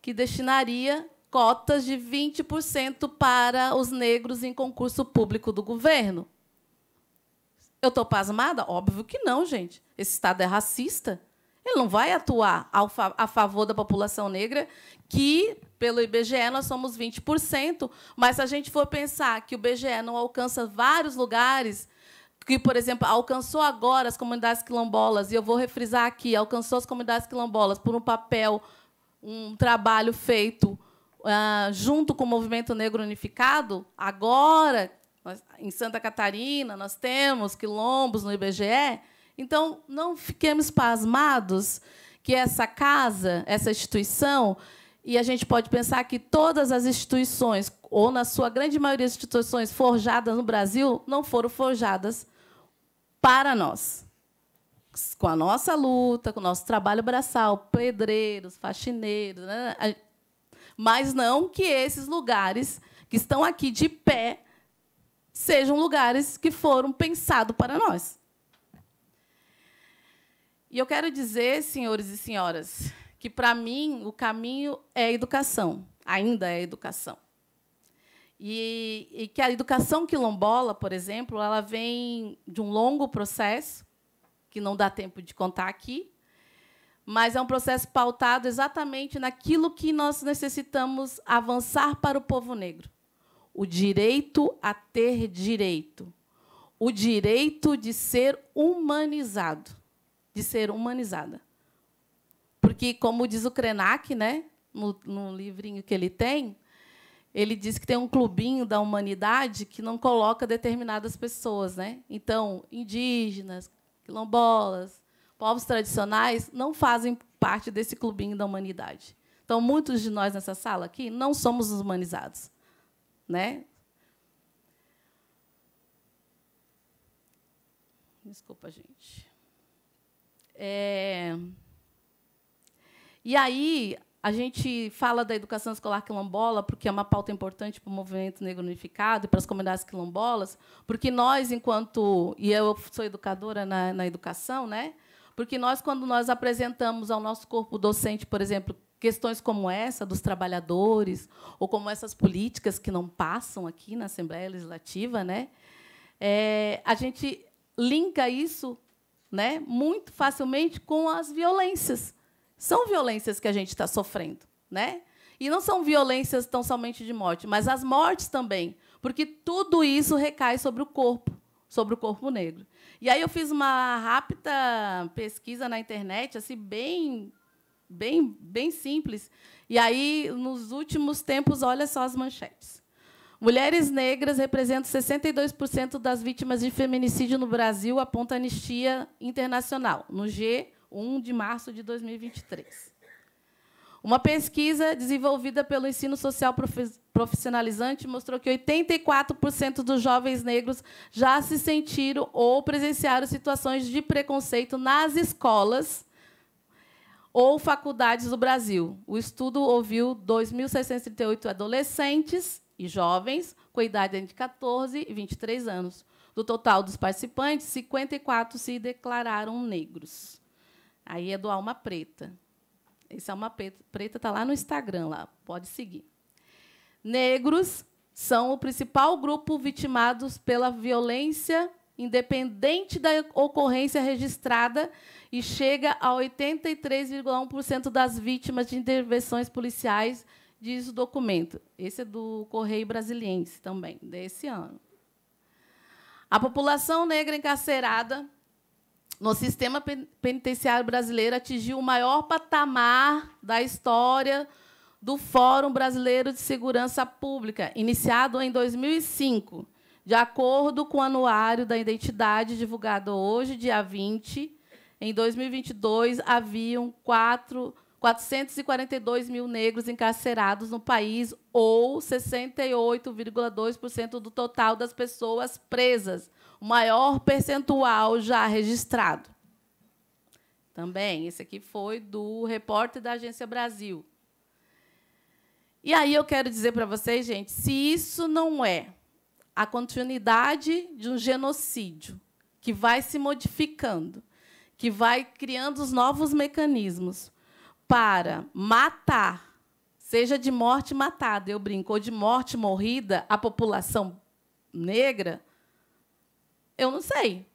que destinaria cotas de 20% para os negros em concurso público do governo. Eu estou pasmada? Óbvio que não, gente. Esse Estado é racista. Ele não vai atuar a favor da população negra, que, pelo IBGE, nós somos 20%. Mas, se a gente for pensar que o IBGE não alcança vários lugares, que, por exemplo, alcançou agora as comunidades quilombolas, e eu vou refrisar aqui, alcançou as comunidades quilombolas por um papel, um trabalho feito ah, junto com o Movimento Negro Unificado, agora, em Santa Catarina, nós temos quilombos no IBGE, então não fiquemos pasmados que essa casa, essa instituição, e a gente pode pensar que todas as instituições, ou na sua grande maioria as instituições forjadas no Brasil, não foram forjadas para nós. Com a nossa luta, com o nosso trabalho braçal, pedreiros, faxineiros, né? mas não que esses lugares que estão aqui de pé sejam lugares que foram pensados para nós. E eu quero dizer, senhores e senhoras, que para mim o caminho é a educação, ainda é a educação. E, e, que a educação quilombola, por exemplo, ela vem de um longo processo, que não dá tempo de contar aqui, mas é um processo pautado exatamente naquilo que nós necessitamos avançar para o povo negro: o direito a ter direito, o direito de ser humanizado, de ser humanizada. Porque, como diz o Krenak, né, no, no livrinho que ele tem, ele diz que tem um clubinho da humanidade que não coloca determinadas pessoas. Né? Então, indígenas, quilombolas, povos tradicionais não fazem parte desse clubinho da humanidade. Então, muitos de nós nessa sala aqui não somos humanizados. Né? Desculpa, gente. É... E aí a gente fala da educação escolar quilombola, porque é uma pauta importante para o movimento negro unificado e para as comunidades quilombolas, porque nós, enquanto. E eu sou educadora na, na educação, né? Porque nós, quando nós apresentamos ao nosso corpo docente, por exemplo, questões como essa dos trabalhadores, ou como essas políticas que não passam aqui na Assembleia Legislativa, né? É, a gente linka isso né, muito facilmente com as violências são violências que a gente está sofrendo, né? E não são violências tão somente de morte, mas as mortes também, porque tudo isso recai sobre o corpo, sobre o corpo negro. E aí eu fiz uma rápida pesquisa na internet, assim bem bem bem simples. E aí nos últimos tempos, olha só as manchetes. Mulheres negras representam 62% das vítimas de feminicídio no Brasil, aponta a Anistia Internacional, no G 1 de março de 2023. Uma pesquisa desenvolvida pelo Ensino Social Profissionalizante mostrou que 84% dos jovens negros já se sentiram ou presenciaram situações de preconceito nas escolas ou faculdades do Brasil. O estudo ouviu 2.638 adolescentes e jovens com idade entre 14 e 23 anos. Do total dos participantes, 54 se declararam negros. Aí é do Alma Preta. Esse Alma Preta está lá no Instagram, lá. pode seguir. Negros são o principal grupo vitimados pela violência independente da ocorrência registrada, e chega a 83,1% das vítimas de intervenções policiais, diz o documento. Esse é do Correio Brasiliense também, desse ano. A população negra encarcerada no sistema penitenciário brasileiro atingiu o maior patamar da história do Fórum Brasileiro de Segurança Pública, iniciado em 2005, de acordo com o Anuário da Identidade, divulgado hoje, dia 20. Em 2022, haviam 4, 442 mil negros encarcerados no país, ou 68,2% do total das pessoas presas o maior percentual já registrado. Também, esse aqui foi do repórter da Agência Brasil. E aí eu quero dizer para vocês, gente, se isso não é a continuidade de um genocídio que vai se modificando, que vai criando os novos mecanismos para matar, seja de morte matada, eu brinco, ou de morte morrida, a população negra, eu não sei.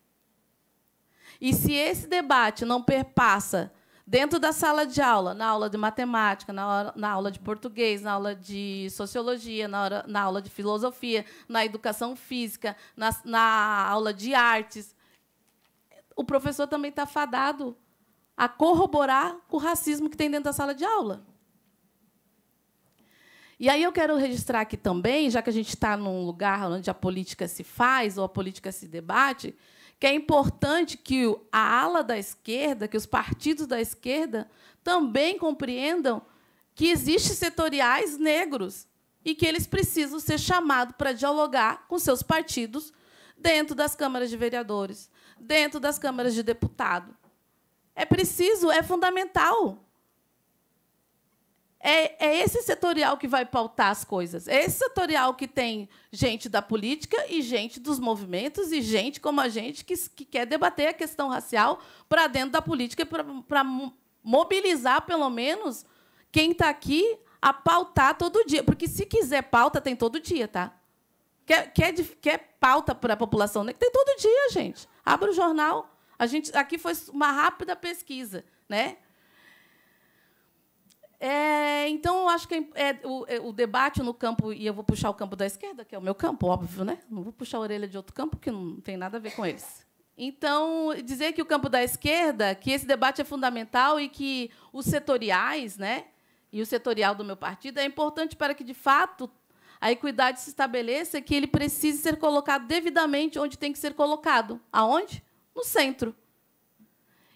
E se esse debate não perpassa dentro da sala de aula, na aula de matemática, na, hora, na aula de português, na aula de sociologia, na, hora, na aula de filosofia, na educação física, na, na aula de artes, o professor também está fadado a corroborar o racismo que tem dentro da sala de aula. E aí eu quero registrar aqui também, já que a gente está num lugar onde a política se faz ou a política se debate, que é importante que a ala da esquerda, que os partidos da esquerda também compreendam que existem setoriais negros e que eles precisam ser chamados para dialogar com seus partidos dentro das câmaras de vereadores, dentro das câmaras de deputado. É preciso, é fundamental é, é, esse setorial que vai pautar as coisas. É esse setorial que tem gente da política e gente dos movimentos e gente como a gente que, que quer debater a questão racial para dentro da política, para mobilizar, pelo menos, quem está aqui a pautar todo dia. Porque se quiser pauta, tem todo dia, tá? Quer, quer, quer pauta para a população Né? Tem todo dia, gente. Abre o jornal. A gente, aqui foi uma rápida pesquisa, né? É, então, eu acho que é, é o, é, o, debate no campo, e eu vou puxar o campo da esquerda, que é o meu campo, óbvio, né? não vou puxar a orelha de outro campo, que não tem nada a ver com eles. Então, dizer que o campo da esquerda, que esse debate é fundamental e que os setoriais, né, e o setorial do meu partido, é importante para que, de fato, a equidade se estabeleça, que ele precise ser colocado devidamente onde tem que ser colocado. Aonde? No centro.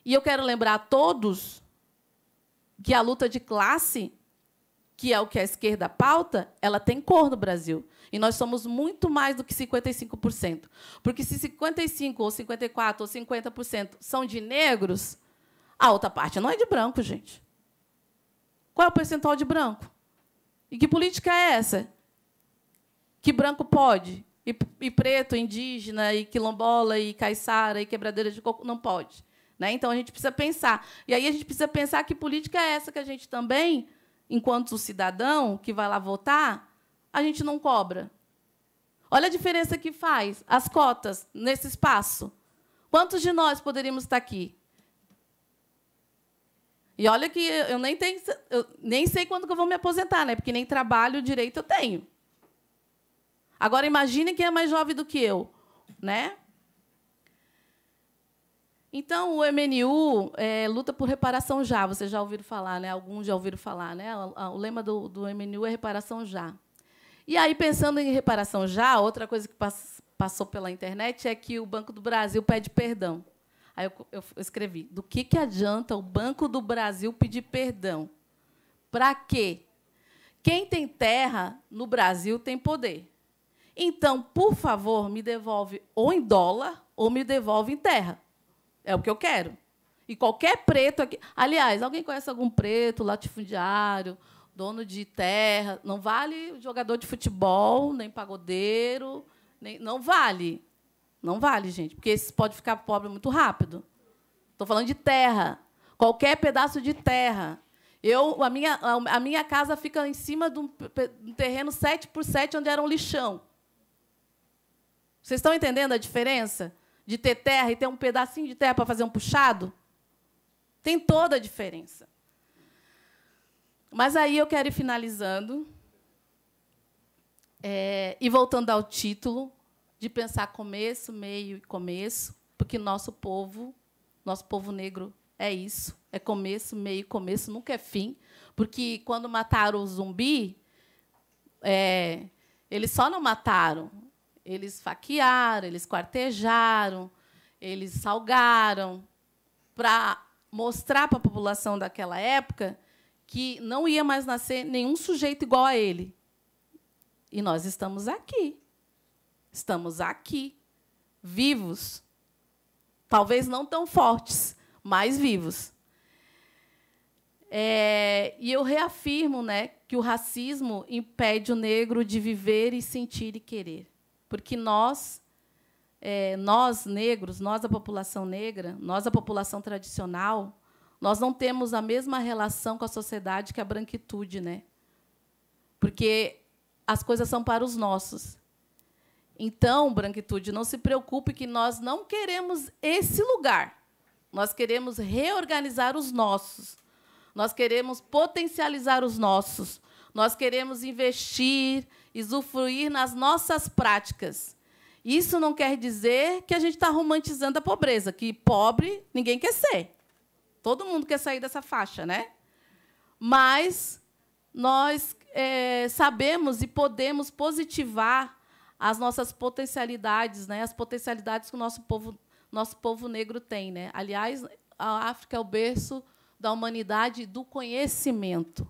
E eu quero lembrar a todos que a luta de classe, que é o que a esquerda pauta, ela tem cor no Brasil. E nós somos muito mais do que 55%. Porque se 55% ou 54% ou 50% são de negros, a outra parte não é de branco, gente. Qual é o percentual de branco? E que política é essa? Que branco pode? E, e preto, indígena, e quilombola, e caiçara, e quebradeira de coco? Não pode. Né? Então, a gente precisa pensar. E aí a gente precisa pensar que política é essa que a gente também, enquanto cidadão que vai lá votar, a gente não cobra. Olha a diferença que faz as cotas nesse espaço. Quantos de nós poderíamos estar aqui? E olha que eu nem, tenho, eu nem sei quando que eu vou me aposentar, né? Porque nem trabalho direito eu tenho. Agora imagine quem é mais jovem do que eu, né? Então, o MNU é, luta por reparação já. Vocês já ouviram falar, né? Alguns já ouviram falar, né? O lema do, do MNU é reparação já. E aí, pensando em reparação já, outra coisa que pass passou pela internet é que o Banco do Brasil pede perdão. Aí eu, eu escrevi: do que, que adianta o Banco do Brasil pedir perdão? Para quê? Quem tem terra no Brasil tem poder. Então, por favor, me devolve ou em dólar ou me devolve em terra. É o que eu quero. E qualquer preto aqui. Aliás, alguém conhece algum preto, latifundiário, dono de terra? Não vale jogador de futebol, nem pagodeiro. Nem... Não vale. Não vale, gente, porque esse pode ficar pobre muito rápido. Estou falando de terra. Qualquer pedaço de terra. Eu, a, minha, a minha casa fica em cima de um, terreno 7 por 7 onde era um lixão. Vocês estão entendendo a diferença? de ter terra e ter um pedacinho de terra para fazer um puxado? Tem toda a diferença. Mas aí eu quero ir finalizando é, e voltando ao título de pensar começo, meio e começo, porque nosso povo, nosso povo negro é isso, é começo, meio, começo, nunca é fim, porque quando mataram o zumbi, é, eles só não mataram, eles faquearam, eles quartejaram, eles salgaram para mostrar para a população daquela época que não ia mais nascer nenhum sujeito igual a ele. E nós estamos aqui. Estamos aqui, vivos. Talvez não tão fortes, mas vivos. É, e eu reafirmo né, que o racismo impede o negro de viver e sentir e querer porque nós, é, nós negros, nós a população negra, nós a população tradicional, nós não temos a mesma relação com a sociedade que a branquitude, né? Porque as coisas são para os nossos. Então, branquitude, não se preocupe que nós não queremos esse lugar. Nós queremos reorganizar os nossos. Nós queremos potencializar os nossos. Nós queremos investir, usufruir nas nossas práticas. Isso não quer dizer que a gente está romantizando a pobreza, que pobre ninguém quer ser. Todo mundo quer sair dessa faixa, né? Mas nós é, sabemos e podemos positivar as nossas potencialidades, né? As potencialidades que o nosso povo, nosso povo negro tem, né? Aliás, a África é o berço da humanidade e do conhecimento.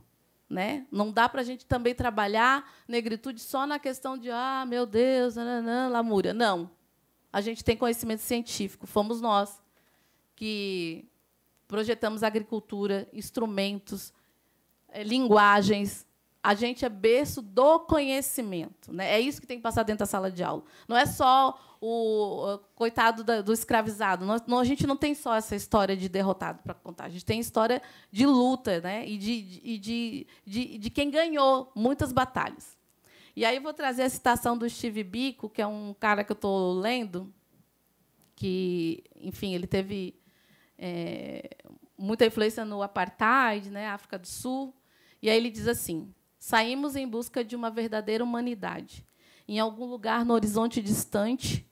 Né? Não dá para a gente também trabalhar negritude só na questão de, ah, meu Deus, nananã, lamúria. Não. A gente tem conhecimento científico. Fomos nós que projetamos agricultura, instrumentos, eh, linguagens, a gente é berço do conhecimento. Né? É isso que tem que passar dentro da sala de aula. Não é só o coitado do escravizado. a gente não tem só essa história de derrotado para contar. A gente tem história de luta né? e de, de, de, de, de quem ganhou muitas batalhas. E aí vou trazer a citação do Steve Biko, que é um cara que eu estou lendo, que, enfim, ele teve é, muita influência no apartheid, né, África do Sul. E aí ele diz assim: Saímos em busca de uma verdadeira humanidade. Em algum lugar no horizonte distante,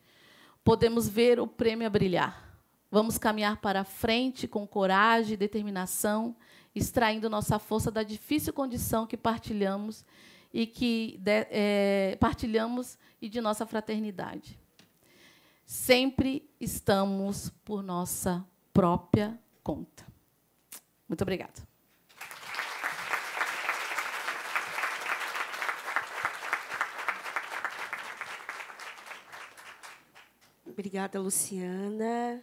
podemos ver o prêmio a brilhar. Vamos caminhar para a frente com coragem e determinação, extraindo nossa força da difícil condição que partilhamos e que de, é, partilhamos e de nossa fraternidade. Sempre estamos por nossa própria conta. Muito obrigada. Obrigada, Luciana.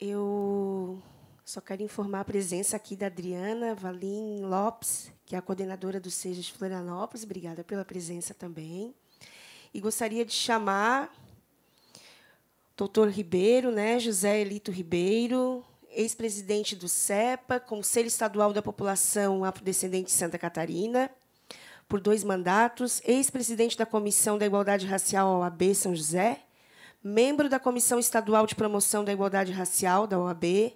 Eu só quero informar a presença aqui da Adriana Valim Lopes, que é a coordenadora do Seja de Florianópolis. Obrigada pela presença também. E gostaria de chamar o doutor Ribeiro, né, José Elito Ribeiro, ex-presidente do CEPA, Conselho Estadual da População Afrodescendente de Santa Catarina, por dois mandatos, ex-presidente da Comissão da Igualdade Racial OAB São José, membro da Comissão Estadual de Promoção da Igualdade Racial, da OAB, de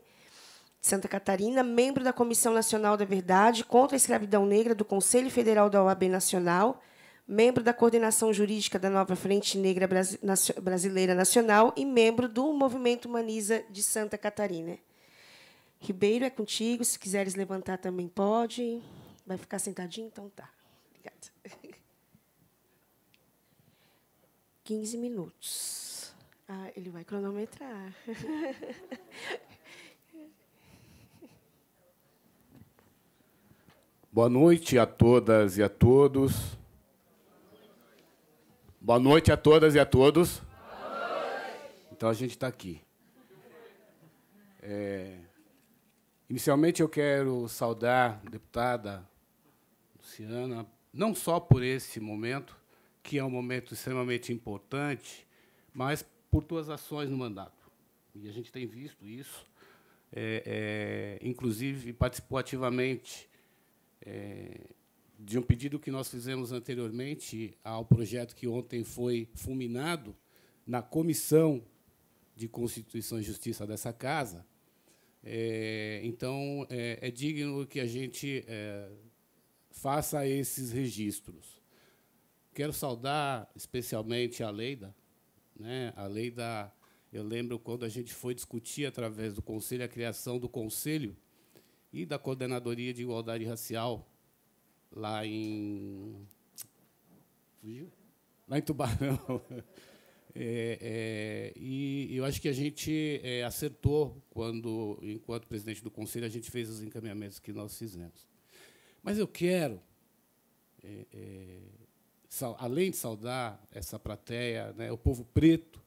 Santa Catarina, membro da Comissão Nacional da Verdade contra a Escravidão Negra do Conselho Federal da OAB Nacional, membro da coordenação jurídica da Nova Frente Negra Brasileira Nacional e membro do Movimento Humaniza de Santa Catarina. Ribeiro é contigo, se quiseres levantar também pode. Vai ficar sentadinho? Então tá. Obrigada. 15 <laughs> minutos. Ah, ele vai cronometrar. <laughs> Boa noite a todas e a todos. Boa noite a todas e a todos. Então a gente está aqui. É, inicialmente eu quero saudar a deputada Luciana, não só por esse momento, que é um momento extremamente importante, mas por tuas ações no mandato. E a gente tem visto isso. É, é, inclusive, participou ativamente é, de um pedido que nós fizemos anteriormente ao projeto que ontem foi fulminado na Comissão de Constituição e Justiça dessa Casa. É, então, é, é, digno que a gente é, faça esses registros. Quero saudar especialmente a Leida, né? A lei da. Eu lembro quando a gente foi discutir através do Conselho a criação do Conselho e da Coordenadoria de Igualdade Racial lá em. Fugiu? Lá em Tubarão. <laughs> É, é, e eu acho que a gente é, acertou quando, enquanto presidente do conselho, a gente fez os encaminhamentos que nós fizemos. Mas eu quero é, é, além de saudar essa plateia, né, o povo preto,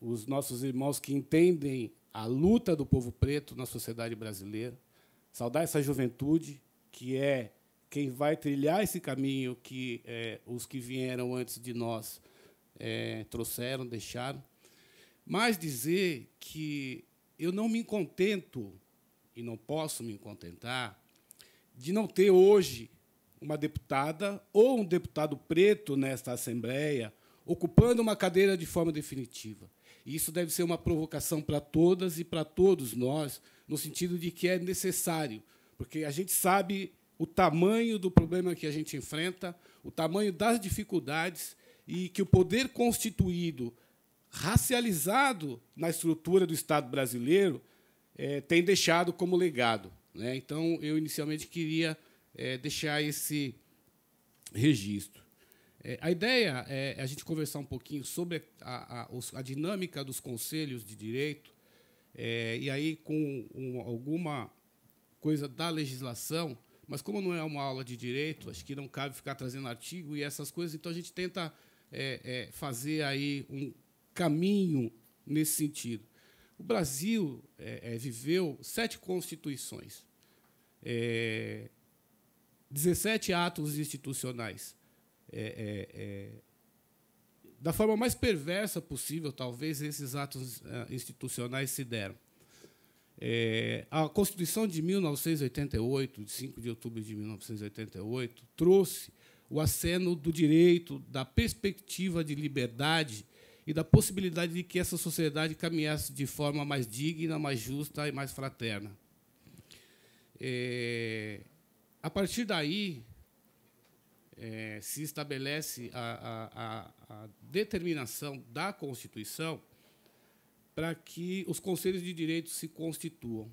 os nossos irmãos que entendem a luta do povo preto na sociedade brasileira, saudar essa juventude que é quem vai trilhar esse caminho que é, os que vieram antes de nós é, trouxeram, deixaram. Mas dizer que eu não me contento e não posso me contentar de não ter hoje uma deputada ou um deputado preto nesta Assembleia ocupando uma cadeira de forma definitiva. isso deve ser uma provocação para todas e para todos nós, no sentido de que é necessário, porque a gente sabe o tamanho do problema que a gente enfrenta, o tamanho das dificuldades e que o poder constituído, racializado na estrutura do Estado brasileiro, é, tem deixado como legado. Né? Então, eu inicialmente queria é, deixar esse registro. É, a ideia é a gente conversar um pouquinho sobre a, a, a dinâmica dos conselhos de direito, é, e aí com um, alguma coisa da legislação, mas como não é uma aula de direito, acho que não cabe ficar trazendo artigo e essas coisas, então a gente tenta é, é fazer aí um caminho nesse sentido. O Brasil é, é, viveu sete constituições. É, 17 atos institucionais. É, é, é, da forma mais perversa possível, talvez, esses atos é, institucionais se deram. É, a Constituição de 1988, de 5 de outubro de 1988, trouxe o aceno do direito, da perspectiva de liberdade e da possibilidade de que essa sociedade caminhasse de forma mais digna, mais justa e mais fraterna. É, a partir daí, é, se estabelece a, a, a, determinação da Constituição para que os conselhos de direito se constituam.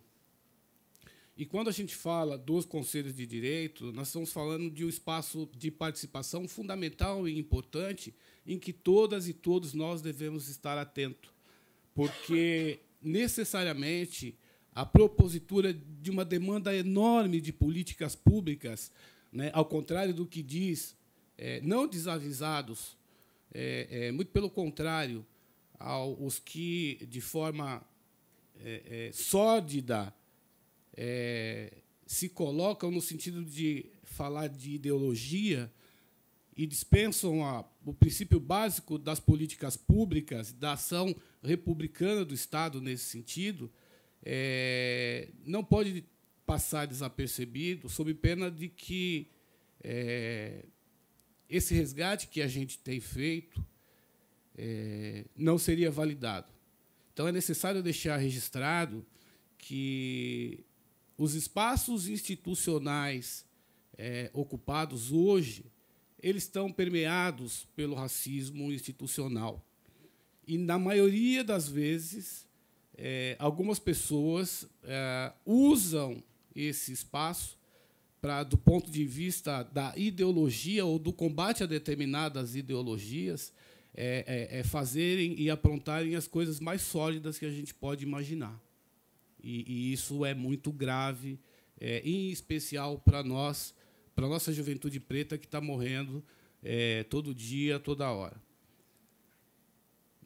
E quando a gente fala dos conselhos de direito, nós estamos falando de um espaço de participação fundamental e importante em que todas e todos nós devemos estar atentos, porque necessariamente a propositura de uma demanda enorme de políticas públicas, né, ao contrário do que diz, é, não desavisados, é, é, muito pelo contrário, aos que, de forma é, é, sórdida, é, se colocam no sentido de falar de ideologia e dispensam a, o princípio básico das políticas públicas, da ação republicana do Estado nesse sentido, é, não pode passar desapercebido, sob pena de que é, esse resgate que a gente tem feito é, não seria validado. Então, é necessário deixar registrado que os espaços institucionais é, ocupados hoje eles estão permeados pelo racismo institucional. E, na maioria das vezes, é, algumas pessoas é, usam esse espaço para, do ponto de vista da ideologia ou do combate a determinadas ideologias, é, é, é, fazerem e aprontarem as coisas mais sólidas que a gente pode imaginar. E, e isso é muito grave, é, em especial para nós, para a nossa juventude preta que está morrendo todo dia, toda hora.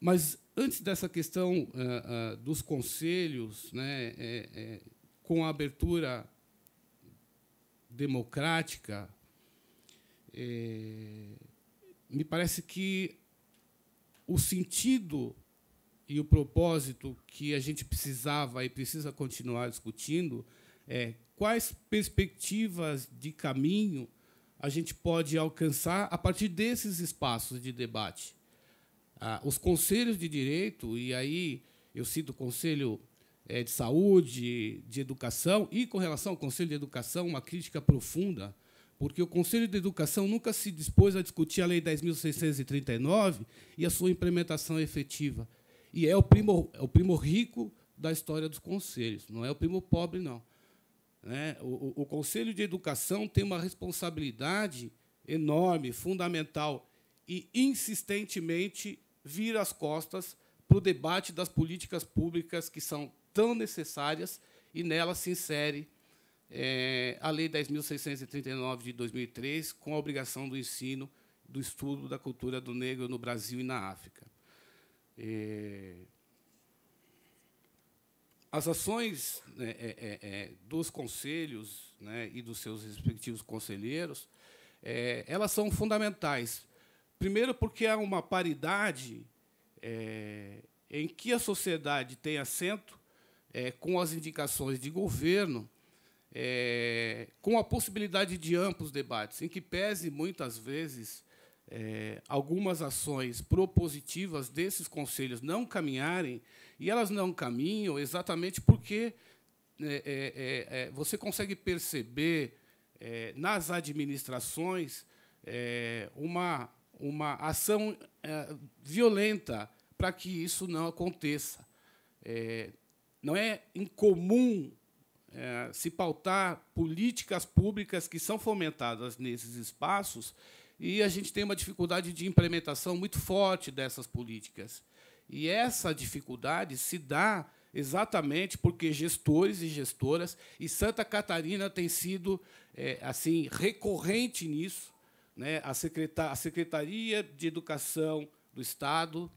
Mas antes dessa questão ah, ah, dos conselhos, né, é, é, com a abertura democrática, é, me parece que o sentido e o propósito que a gente precisava e precisa continuar discutindo é quais perspectivas de caminho a gente pode alcançar a partir desses espaços de debate ah, os conselhos de direito, e aí eu cito o Conselho eh, de Saúde, de Educação, e com relação ao Conselho de Educação, uma crítica profunda, porque o Conselho de Educação nunca se dispôs a discutir a Lei 10.639 e a sua implementação efetiva. E é o primo, é o primo rico da história dos conselhos, não é o primo pobre, não. Né? O, o Conselho de Educação tem uma responsabilidade enorme, fundamental e insistentemente vira as costas para o debate das políticas públicas que são tão necessárias e nela se insere é, a Lei 10.639 de 2003, com a obrigação do ensino, do estudo da cultura do negro no Brasil e na África. É, as ações é, dos conselhos né, e dos seus respectivos conselheiros, elas são fundamentais Primeiro, porque há uma paridade é, em que a sociedade tem assento é, com as indicações de governo, é, com a possibilidade de amplos debates, em que pese muitas vezes é, algumas ações propositivas desses conselhos não caminharem, e elas não caminham exatamente porque é, é, você consegue perceber nas administrações uma uma ação é, violenta para que isso não aconteça. É, não é incomum é, se pautar políticas públicas que são fomentadas nesses espaços e a gente tem uma dificuldade de implementação muito forte dessas políticas. E essa dificuldade se dá exatamente porque gestores e gestoras, e Santa Catarina tem sido é, assim recorrente nisso, né, a, secretar, a Secretaria de Educação do Estado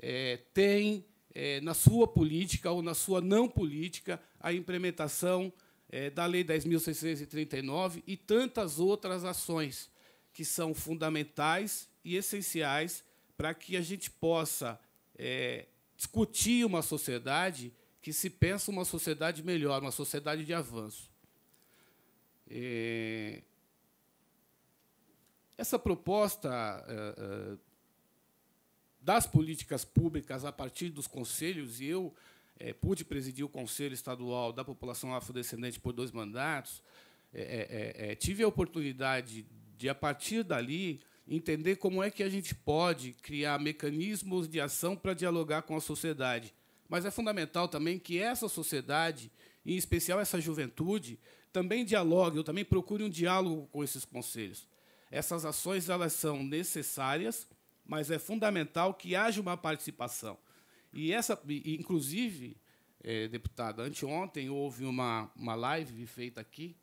é, tem, é, na sua política ou na sua não política, a implementação é, da Lei 10.639 e tantas outras ações que são fundamentais e essenciais para que a gente possa é, discutir uma sociedade que se pensa uma sociedade melhor, uma sociedade de avanço. É, essa proposta eh, eh, das políticas públicas a partir dos conselhos, e eu eh, pude presidir o Conselho Estadual da População Afrodescendente por dois mandatos, tive a oportunidade de, a partir dali, entender como é que a gente pode criar mecanismos de ação para dialogar com a sociedade. Mas é fundamental também que essa sociedade, em especial essa juventude, também dialogue, ou também procure um diálogo com esses conselhos. Essas ações elas são necessárias, mas é fundamental que haja uma participação. E essa, inclusive, é, deputada, anteontem houve uma, uma live feita aqui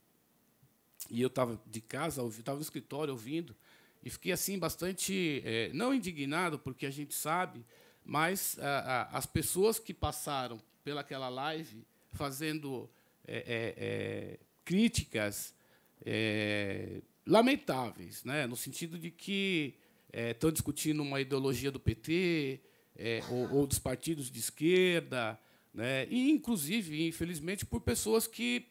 e eu estava de casa, estava no escritório ouvindo e fiquei assim bastante é, não indignado porque a gente sabe, mas a, a, as pessoas que passaram pelaquela live fazendo é, é, críticas lamentáveis, né? no sentido de que estão é, discutindo uma ideologia do PT é, ou, ou, dos partidos de esquerda, né? e, inclusive, infelizmente, por pessoas que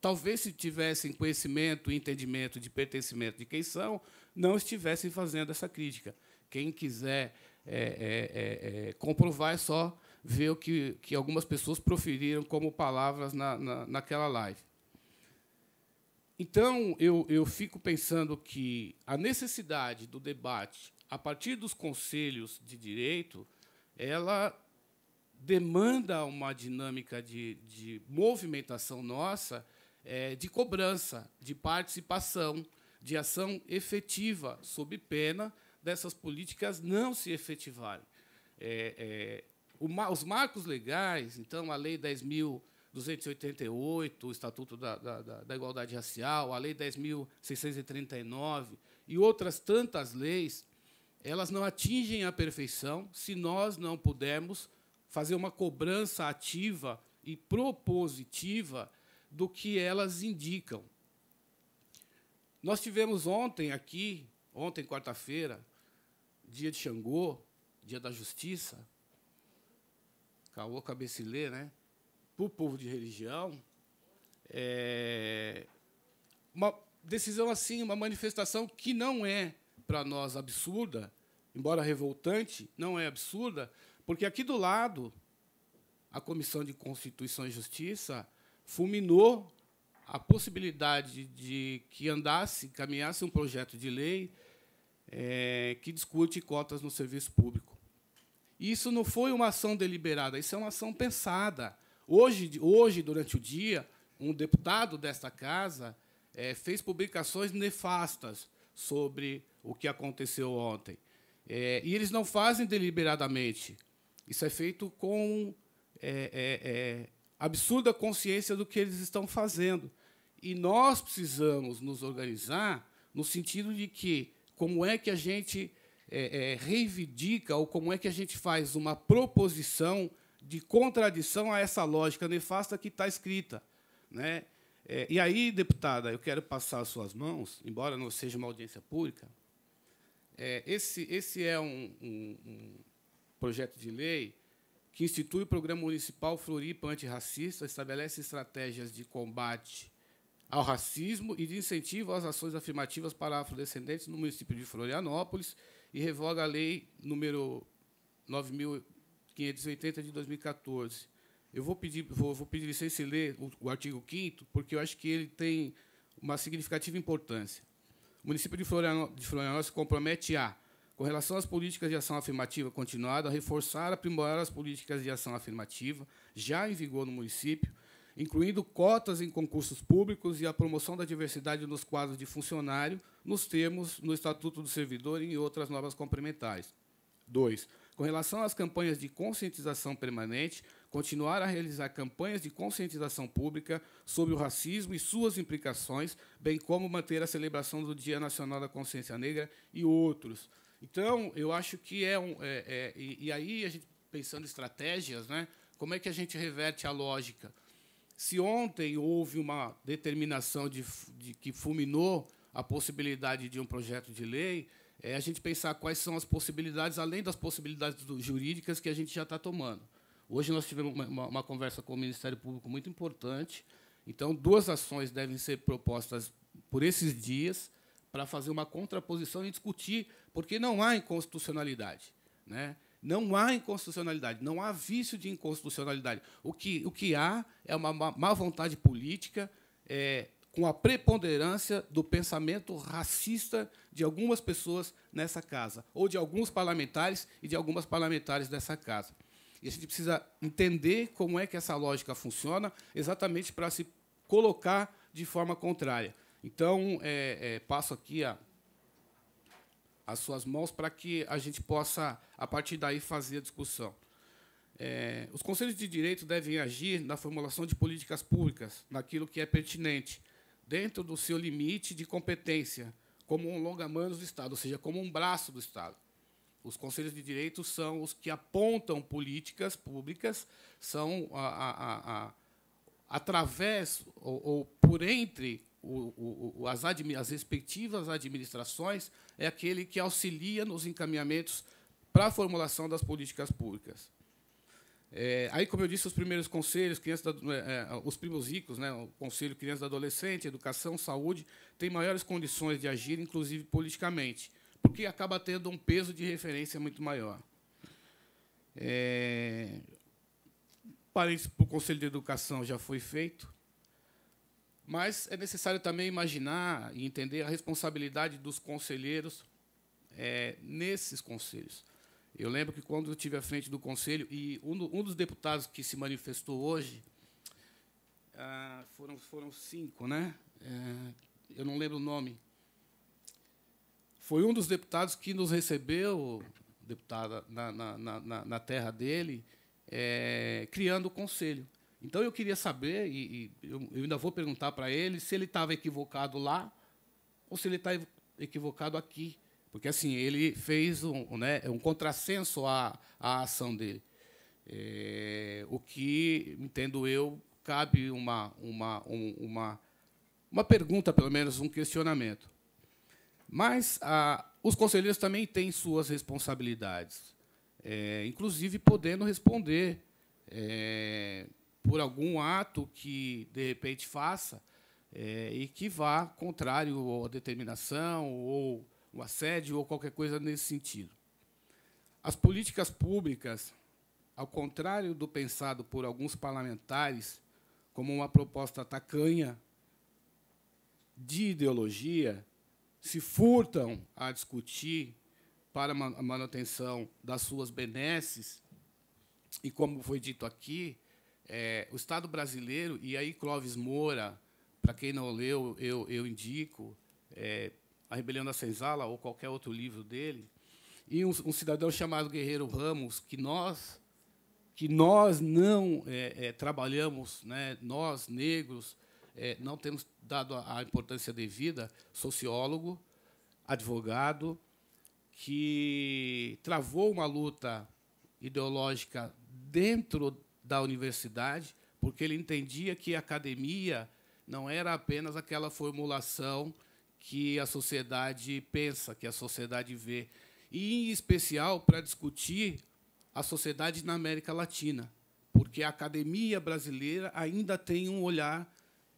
talvez se tivessem conhecimento e entendimento de pertencimento de quem são, não estivessem fazendo essa crítica. Quem quiser é, é, é, é comprovar é só ver o que, que algumas pessoas proferiram como palavras na, na, naquela live. Então, eu, eu fico pensando que a necessidade do debate a partir dos conselhos de direito, ela demanda uma dinâmica de, de movimentação nossa, é, de cobrança, de participação, de ação efetiva, sob pena dessas políticas não se efetivarem. É, é, os marcos legais, então, a Lei 10.000. 288, o Estatuto da, da, da Igualdade Racial, a Lei 10.639 e outras tantas leis, elas não atingem a perfeição se nós não pudermos fazer uma cobrança ativa e propositiva do que elas indicam. Nós tivemos ontem aqui, ontem, quarta-feira, dia de Xangô, dia da justiça. Caô cabecilê, né? para o povo de religião, é uma decisão assim, uma manifestação que não é para nós absurda, embora revoltante, não é absurda, porque aqui do lado a Comissão de Constituição e Justiça fulminou a possibilidade de que andasse, caminhasse um projeto de lei é, que discute cotas no serviço público. Isso não foi uma ação deliberada, isso é uma ação pensada. Hoje, hoje durante o dia, um deputado desta casa é, fez publicações nefastas sobre o que aconteceu ontem. É, e eles não fazem deliberadamente. Isso é feito com é, absurda consciência do que eles estão fazendo. E nós precisamos nos organizar no sentido de que como é que a gente reivindica ou como é que a gente faz uma proposição de contradição a essa lógica nefasta que está escrita. Né? É, e aí, deputada, eu quero passar as suas mãos, embora não seja uma audiência pública, é, esse, esse é um, um, um, projeto de lei que institui o Programa Municipal Floripa Antirracista, estabelece estratégias de combate ao racismo e de incentivo às ações afirmativas para afrodescendentes no município de Florianópolis e revoga a lei número 580 de 2014. Eu vou pedir, vou, vou pedir licença e ler o, o artigo 5 porque eu acho que ele tem uma significativa importância. O município de Florianópolis, de Florianópolis se compromete a, com relação às políticas de ação afirmativa continuada, reforçar, aprimorar as políticas de ação afirmativa já em vigor no município, incluindo cotas em concursos públicos e a promoção da diversidade nos quadros de funcionário, nos termos no Estatuto do Servidor e em outras normas complementares. 2. Com relação às campanhas de conscientização permanente, continuar a realizar campanhas de conscientização pública sobre o racismo e suas implicações, bem como manter a celebração do Dia Nacional da Consciência Negra e outros. Então, eu acho que é um. É, é, e, e, aí, a gente pensando estratégias, né, como é que a gente reverte a lógica? Se ontem houve uma determinação de, de que fulminou a possibilidade de um projeto de lei, é a gente pensar quais são as possibilidades, além das possibilidades do, jurídicas que a gente já está tomando. Hoje nós tivemos uma, uma, uma, conversa com o Ministério Público muito importante. Então, duas ações devem ser propostas por esses dias para fazer uma contraposição e discutir, porque não há inconstitucionalidade. Né? Não há inconstitucionalidade, não há vício de inconstitucionalidade. O que, o que há é uma má vontade política, é, com a preponderância do pensamento racista de algumas pessoas nessa casa, ou de alguns parlamentares e de algumas parlamentares dessa casa. E a gente precisa entender como é que essa lógica funciona, exatamente para se colocar de forma contrária. Então, é, é, passo aqui a, as suas mãos para que a gente possa, a partir daí, fazer a discussão. É, os conselhos de direito devem agir na formulação de políticas públicas, naquilo que é pertinente, dentro do seu limite de competência, como um longa-manos do Estado, ou seja, como um braço do Estado. Os conselhos de direito são os que apontam políticas públicas, são a, a, a, através ou, ou, por entre o, o, as, as respectivas administrações, é aquele que auxilia nos encaminhamentos para a formulação das políticas públicas. É, aí, como eu disse, os primeiros conselhos, crianças da, é, é os primos ricos, né, o Conselho crianças e adolescentes, Educação, Saúde, tem maiores condições de agir, inclusive politicamente, porque acaba tendo um peso de referência muito maior. É, parênteses para o Conselho de Educação já foi feito, mas é necessário também imaginar e entender a responsabilidade dos conselheiros é, nesses conselhos. Eu lembro que quando eu tive à frente do conselho e um, do, um dos deputados que se manifestou hoje ah, foram foram cinco, né? É, eu não lembro o nome. Foi um dos deputados que nos recebeu, deputada, na, na, na, na terra dele, é, criando o conselho. Então eu queria saber e, e eu, eu ainda vou perguntar para ele se ele estava equivocado lá ou se ele está equivocado aqui porque assim, ele fez um, né, um contrassenso à, à ação dele. É, o que, entendo eu, cabe uma, uma, um, uma, uma pergunta, pelo menos um questionamento. Mas a, os conselheiros também têm suas responsabilidades, é, inclusive podendo responder é, por algum ato que, de repente, faça é, e que vá contrário à determinação ou o assédio ou qualquer coisa nesse sentido. As políticas públicas, ao contrário do pensado por alguns parlamentares como uma proposta tacanha de ideologia, se furtam a discutir para a manutenção das suas benesses. E, como foi dito aqui, é, o Estado brasileiro, e aí Clóvis Moura, para quem não leu, eu, eu indico, é, a Rebelião da Senzala ou qualquer outro livro dele, e um, um cidadão chamado Guerreiro Ramos, que nós que nós não é, é, trabalhamos, né, nós negros é, não temos dado a, a importância devida, sociólogo, advogado, que travou uma luta ideológica dentro da universidade, porque ele entendia que a academia não era apenas aquela formulação que a sociedade pensa, que a sociedade vê, e em especial para discutir a sociedade na América Latina, porque a academia brasileira ainda tem um olhar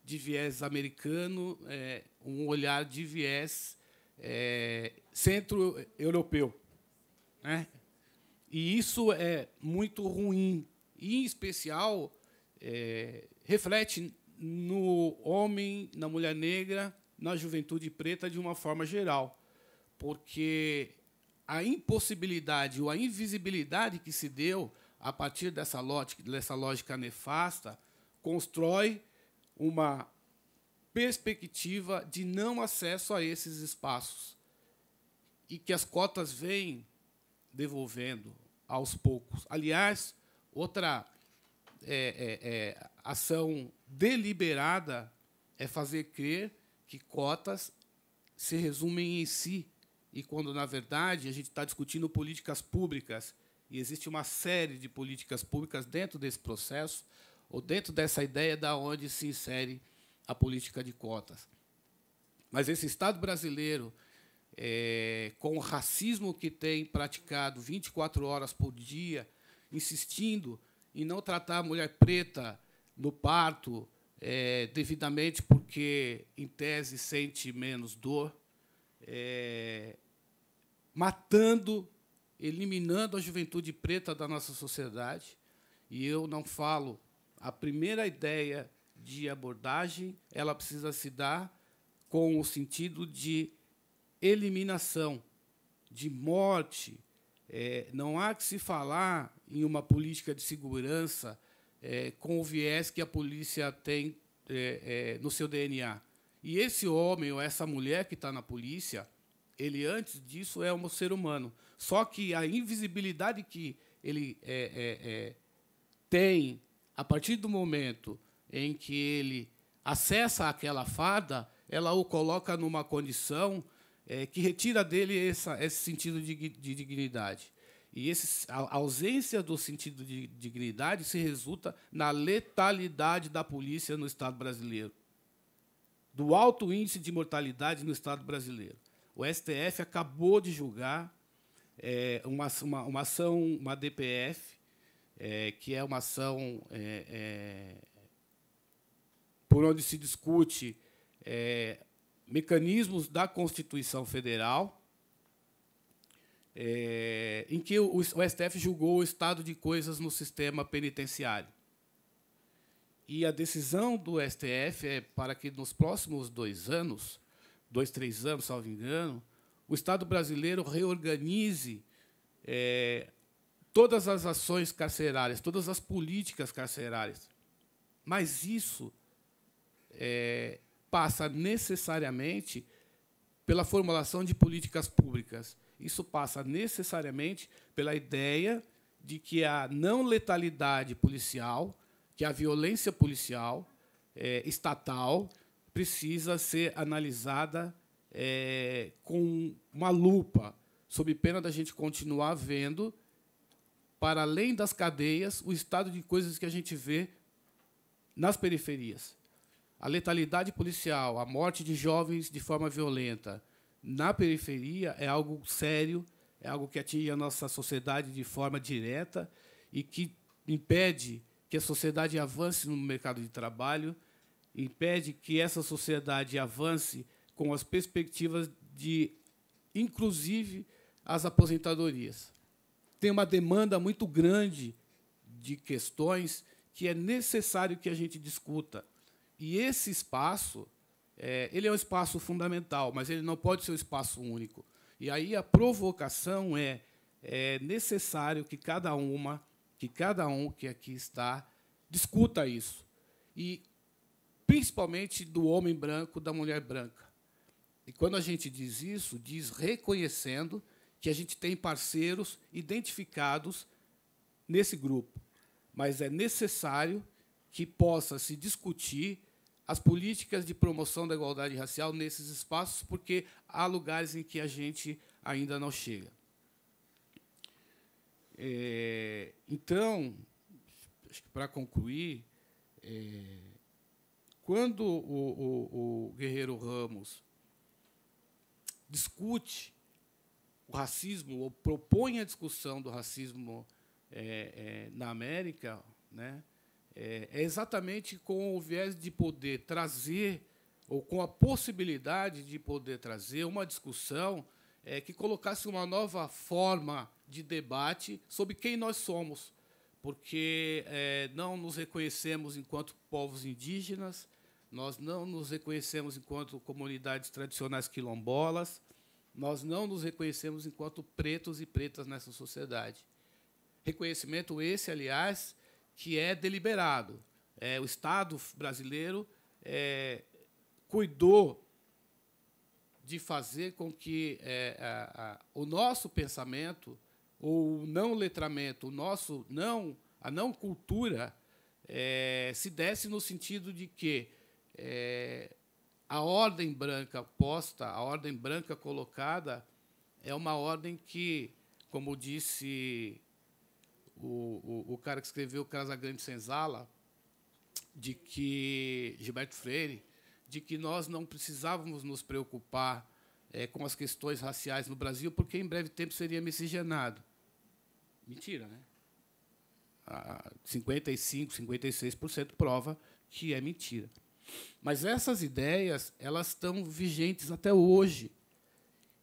de viés americano, é, um olhar de viés é, centro-europeu. Né? E isso é muito ruim, e, em especial, é, reflete no homem, na mulher negra, na juventude preta de uma forma geral, porque a impossibilidade ou a invisibilidade que se deu a partir dessa lógica, dessa lógica nefasta constrói uma perspectiva de não acesso a esses espaços e que as cotas vêm devolvendo aos poucos. Aliás, outra é, é, é, ação deliberada é fazer crer que cotas se resumem em si, e quando, na verdade, a gente está discutindo políticas públicas, e existe uma série de políticas públicas dentro desse processo, ou dentro dessa ideia da onde se insere a política de cotas. Mas esse Estado brasileiro, é, com o racismo que tem praticado 24 horas por dia, insistindo em não tratar a mulher preta no parto, é, devidamente, porque, em tese, sente menos dor, é, matando, eliminando a juventude preta da nossa sociedade. E eu não falo. A primeira ideia de abordagem ela precisa se dar com o sentido de eliminação, de morte. É, não há que se falar em uma política de segurança é, com o viés que a polícia tem é, é no seu DNA. E esse homem ou essa mulher que está na polícia, ele antes disso é um ser humano. Só que a invisibilidade que ele é, é, tem a partir do momento em que ele acessa aquela fada, ela o coloca numa condição é, que retira dele essa, esse sentido de, de, dignidade. E esse, a ausência do sentido de dignidade se resulta na letalidade da polícia no Estado brasileiro, do alto índice de mortalidade no Estado brasileiro. O STF acabou de julgar é, uma, uma, uma, ação, uma DPF, é, que é uma ação é, é por onde se discute é, mecanismos da Constituição Federal é, em que o, o STF julgou o estado de coisas no sistema penitenciário. E a decisão do STF é para que nos próximos dois anos, dois, três anos, salvo engano, o Estado brasileiro reorganize é, todas as ações carcerárias, todas as políticas carcerárias. Mas isso é, passa necessariamente pela formulação de políticas públicas isso passa necessariamente pela ideia de que a não letalidade policial, que a violência policial é, estatal precisa ser analisada é, com uma lupa, sob pena da gente continuar vendo, para além das cadeias, o estado de coisas que a gente vê nas periferias. A letalidade policial, a morte de jovens de forma violenta, na periferia é algo sério, é algo que atinge a nossa sociedade de forma direta e que impede que a sociedade avance no mercado de trabalho, impede que essa sociedade avance com as perspectivas de, inclusive, as aposentadorias. Tem uma demanda muito grande de questões que é necessário que a gente discuta. E esse espaço é, ele é um espaço fundamental, mas ele não pode ser um espaço único. E aí a provocação é, é necessário que cada uma, que cada um que aqui está, discuta isso. E principalmente do homem branco, da mulher branca. E quando a gente diz isso, diz reconhecendo que a gente tem parceiros identificados nesse grupo, mas é necessário que possa se discutir as políticas de promoção da igualdade racial nesses espaços, porque há lugares em que a gente ainda não chega. É, então, para concluir, é, quando o, o, o Guerreiro Ramos discute o racismo, ou propõe a discussão do racismo é, é, na América, né, é, é exatamente com o viés de poder trazer, ou com a possibilidade de poder trazer, uma discussão é, que colocasse uma nova forma de debate sobre quem nós somos, porque é, não nos reconhecemos enquanto povos indígenas, nós não nos reconhecemos enquanto comunidades tradicionais quilombolas, nós não nos reconhecemos enquanto pretos e pretas nessa sociedade. Reconhecimento esse, aliás, que é deliberado. É, o Estado brasileiro é, cuidou de fazer com que é, a, a, o nosso pensamento, ou o não letramento, o nosso não, a não cultura, é, se desse no sentido de que é, a ordem branca posta, a ordem branca colocada, é uma ordem que, como disse o, o, cara que escreveu Casagrande Senzala, de que Gilberto Freire, de que nós não precisávamos nos preocupar é, com as questões raciais no Brasil, porque em breve tempo seria miscigenado. Mentira, né? Ah, 55, 56% prova que é mentira. Mas essas ideias elas estão vigentes até hoje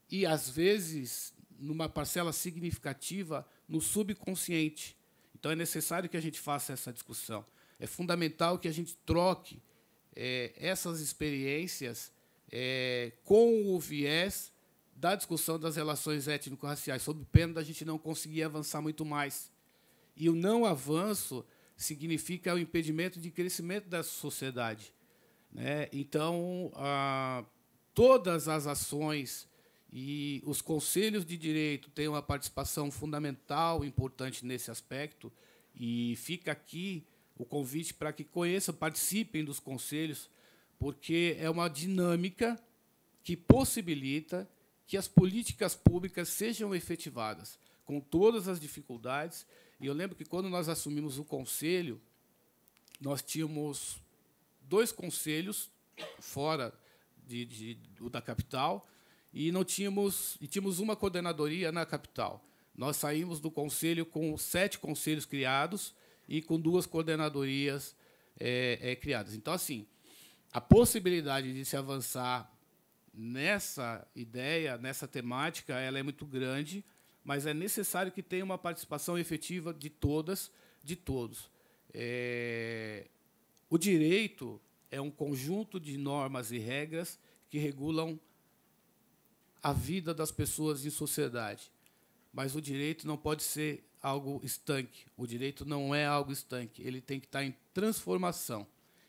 e às vezes numa parcela significativa no subconsciente. Então é necessário que a gente faça essa discussão. É fundamental que a gente troque é, essas experiências é, com o viés da discussão das relações étnico-raciais, sob pena da gente não conseguir avançar muito mais. E o não avanço significa o impedimento de crescimento da sociedade. Né? Então, ah, todas as ações e os conselhos de direito têm uma participação fundamental, importante nesse aspecto. E fica aqui o convite para que conheçam, participem dos conselhos, porque é uma dinâmica que possibilita que as políticas públicas sejam efetivadas, com todas as dificuldades. E eu lembro que, quando nós assumimos o conselho, nós tínhamos dois conselhos fora de, de, da capital e não tínhamos e tínhamos uma coordenadoria na capital. Nós saímos do conselho com sete conselhos criados e com duas coordenadorias é, é, criadas. Então, assim, a possibilidade de se avançar nessa ideia, nessa temática, ela é muito grande, mas é necessário que tenha uma participação efetiva de todas, de todos. É... O direito é um conjunto de normas e regras que regulam a vida das pessoas em sociedade. Mas o direito não pode ser algo estanque. O direito não é algo estanque. Ele tem que estar em transformação.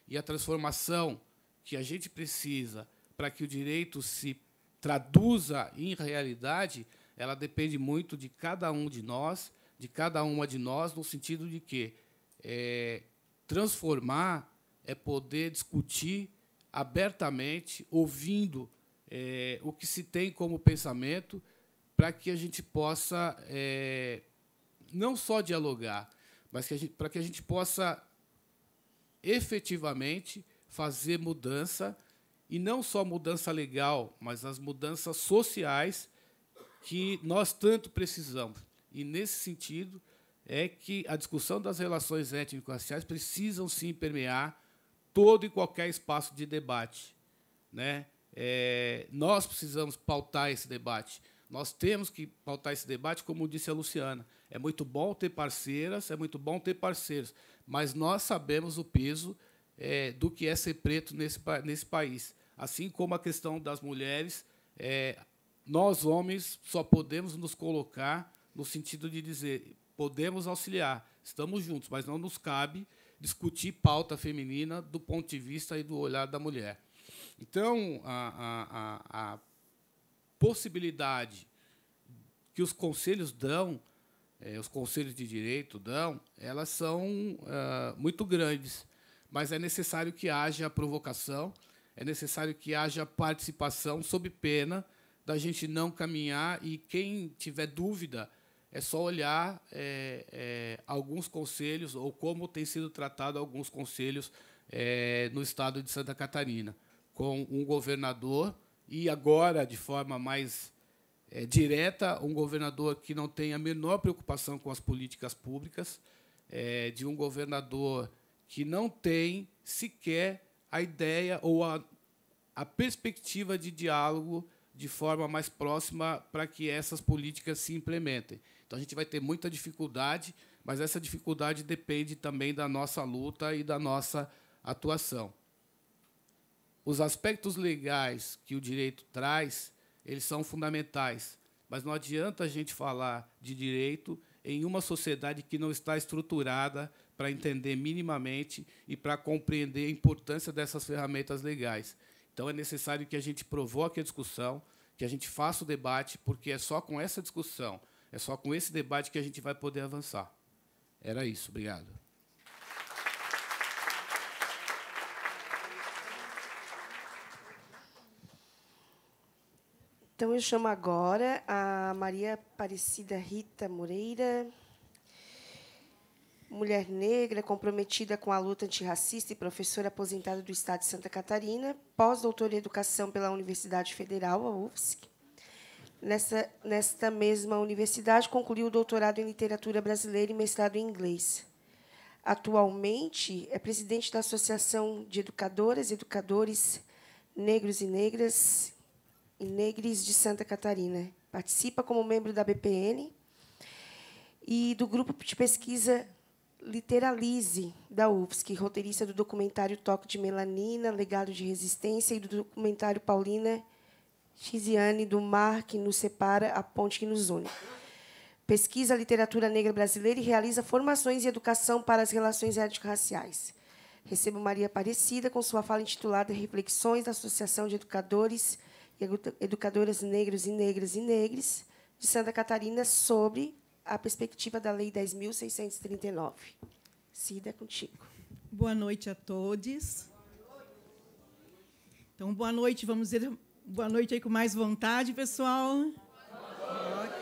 E a transformação que a gente precisa para que o direito se traduza em realidade, ela depende muito de cada um de nós, de cada uma de nós, no sentido de que é, transformar é poder discutir abertamente, ouvindo é, o que se tem como pensamento para que a gente possa é, não só dialogar, mas para que a gente possa efetivamente fazer mudança e não só mudança legal, mas as mudanças sociais que nós tanto precisamos. E nesse sentido é que a discussão das relações étnico-raciais precisam sim permear todo e qualquer espaço de debate, né? É, nós precisamos pautar esse debate. Nós temos que pautar esse debate, como disse a Luciana. É muito bom ter parceiras, é muito bom ter parceiros, mas nós sabemos o peso é, do que é ser preto nesse, nesse país. Assim como a questão das mulheres, é, nós, homens, só podemos nos colocar no sentido de dizer podemos auxiliar, estamos juntos, mas não nos cabe discutir pauta feminina do ponto de vista e do olhar da mulher. Então, a, a, a possibilidade que os conselhos dão, eh, os conselhos de direito dão, elas são eh, muito grandes, mas é necessário que haja provocação, é necessário que haja participação sob pena da gente não caminhar e quem tiver dúvida é só olhar eh, alguns conselhos ou como tem sido tratado alguns conselhos no estado de Santa Catarina com um governador e agora, de forma mais é, direta, um governador que não tem a menor preocupação com as políticas públicas, é, de um governador que não tem sequer a ideia ou a, a perspectiva de diálogo de forma mais próxima para que essas políticas se implementem. Então a gente vai ter muita dificuldade, mas essa dificuldade depende também da nossa luta e da nossa atuação os aspectos legais que o direito traz, eles são fundamentais, mas não adianta a gente falar de direito em uma sociedade que não está estruturada para entender minimamente e para compreender a importância dessas ferramentas legais. Então é necessário que a gente provoque a discussão, que a gente faça o debate, porque é só com essa discussão, é só com esse debate que a gente vai poder avançar. Era isso, obrigado. Então, eu chamo agora a Maria Aparecida Rita Moreira, mulher negra comprometida com a luta antirracista e professora aposentada do Estado de Santa Catarina, pós-doutora em Educação pela Universidade Federal, a UFSC. nesta mesma universidade, concluiu o doutorado em Literatura Brasileira e mestrado em Inglês. Atualmente, é presidente da Associação de Educadoras e Educadores Negros e Negras Negres de Santa Catarina. Participa como membro da BPN e do grupo de pesquisa Literalize, da UFSC, roteirista do documentário Toque de Melanina, Legado de Resistência, e do documentário Paulina Xiziane, do Mar que nos separa, a ponte que nos une. Pesquisa a literatura negra brasileira e realiza formações e educação para as relações étnico-raciais. Recebo Maria Aparecida com sua fala intitulada Reflexões da Associação de Educadores educadoras negros e negras e negres de Santa Catarina sobre a perspectiva da Lei 10.639. Cida, é contigo. Boa noite a todos. Então, boa noite, vamos dizer boa noite aí com mais vontade, pessoal.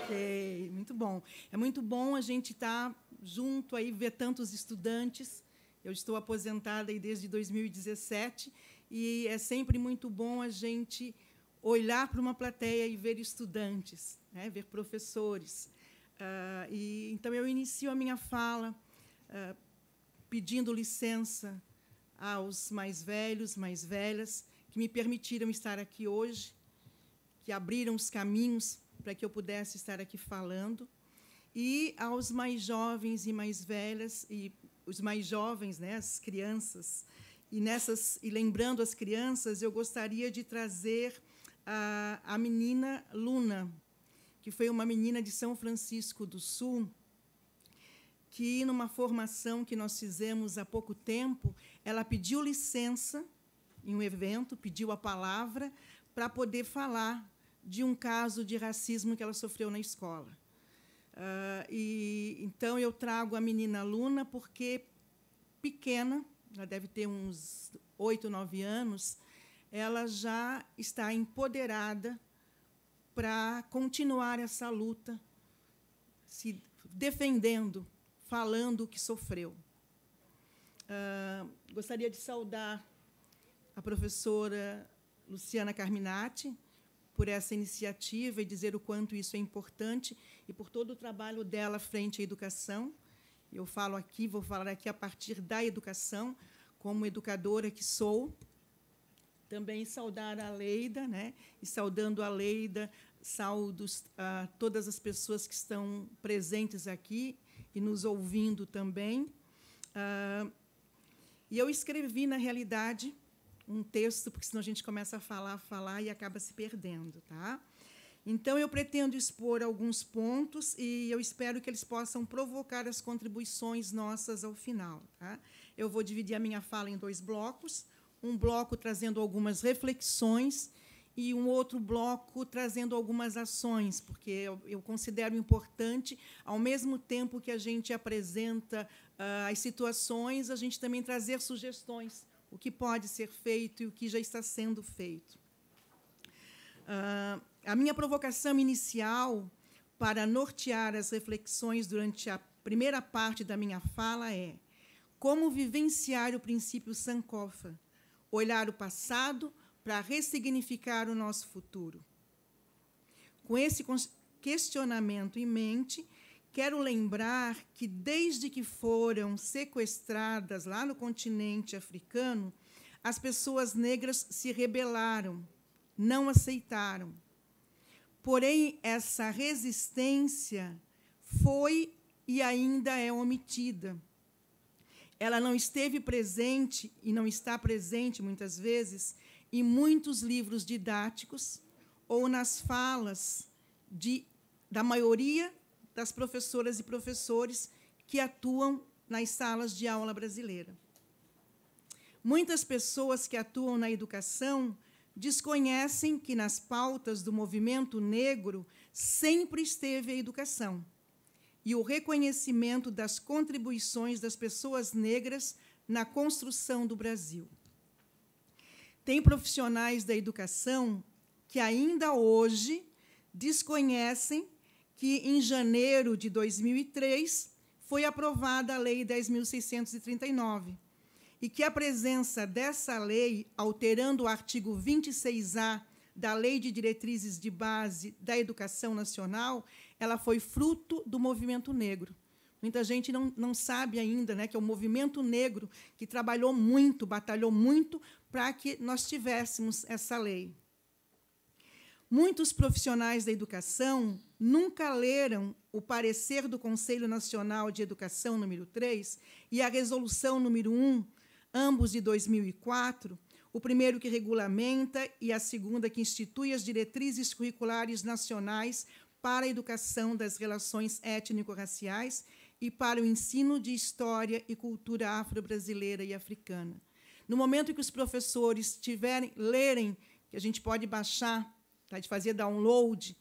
Ok, muito bom. É muito bom a gente estar tá junto aí, ver tantos estudantes. Eu estou aposentada aí desde 2017 e é sempre muito bom a gente olhar para uma plateia e ver estudantes, né, ver professores. Uh, e então eu inicio a minha fala uh, pedindo licença aos mais velhos, mais velhas que me permitiram estar aqui hoje, que abriram os caminhos para que eu pudesse estar aqui falando, e aos mais jovens e mais velhas e os mais jovens, né, as crianças. E nessas e lembrando as crianças, eu gostaria de trazer a, a menina Luna, que foi uma menina de São Francisco do Sul, que numa formação que nós fizemos há pouco tempo, ela pediu licença em um evento, pediu a palavra para poder falar de um caso de racismo que ela sofreu na escola. Uh, e então eu trago a menina Luna porque pequena, ela deve ter uns oito, nove anos, ela já está empoderada para continuar essa luta, se defendendo, falando o que sofreu. Uh, gostaria de saudar a professora Luciana Carminati por essa iniciativa e dizer o quanto isso é importante e por todo o trabalho dela frente à educação. Eu falo aqui, vou falar aqui a partir da educação, como educadora que sou também saudar a Leida, né? E saudando a Leida, saudos a todas as pessoas que estão presentes aqui e nos ouvindo também. Ah, e eu escrevi, na realidade, um texto, porque senão a gente começa a falar, falar e acaba se perdendo, tá? Então, eu pretendo expor alguns pontos e eu espero que eles possam provocar as contribuições nossas ao final. Tá? Eu vou dividir a minha fala em dois blocos um bloco trazendo algumas reflexões e um outro bloco trazendo algumas ações, porque eu, eu considero importante, ao mesmo tempo que a gente apresenta uh, as situações, a gente também trazer sugestões, o que pode ser feito e o que já está sendo feito. Uh, a minha provocação inicial para nortear as reflexões durante a primeira parte da minha fala é como vivenciar o princípio Sankofa, olhar o passado para ressignificar o nosso futuro. Com esse questionamento em mente, quero lembrar que, desde que foram sequestradas lá no continente africano, as pessoas negras se rebelaram, não aceitaram. Porém, essa resistência foi e ainda é omitida ela não esteve presente e não está presente muitas vezes em muitos livros didáticos ou nas falas de, da maioria das professoras e professores que atuam nas salas de aula brasileira. Muitas pessoas que atuam na educação desconhecem que nas pautas do movimento negro sempre esteve a educação e o reconhecimento das contribuições das pessoas negras na construção do Brasil. Tem profissionais da educação que ainda hoje desconhecem que, em janeiro de 2003, foi aprovada a Lei 10.639 e que a presença dessa lei, alterando o artigo 26A da Lei de Diretrizes de Base da Educação Nacional, ela foi fruto do movimento negro. Muita gente não, não sabe ainda né, que é o movimento negro que trabalhou muito, batalhou muito para que nós tivéssemos essa lei. Muitos profissionais da educação nunca leram o parecer do Conselho Nacional de Educação número 3 e a resolução número 1, ambos de 2004, o primeiro que regulamenta e a segunda que institui as diretrizes curriculares nacionais para a educação das relações étnico-raciais e para o ensino de história e cultura afro-brasileira e africana. No momento que os professores tiverem, lerem, que a gente pode baixar, tá, de fazer download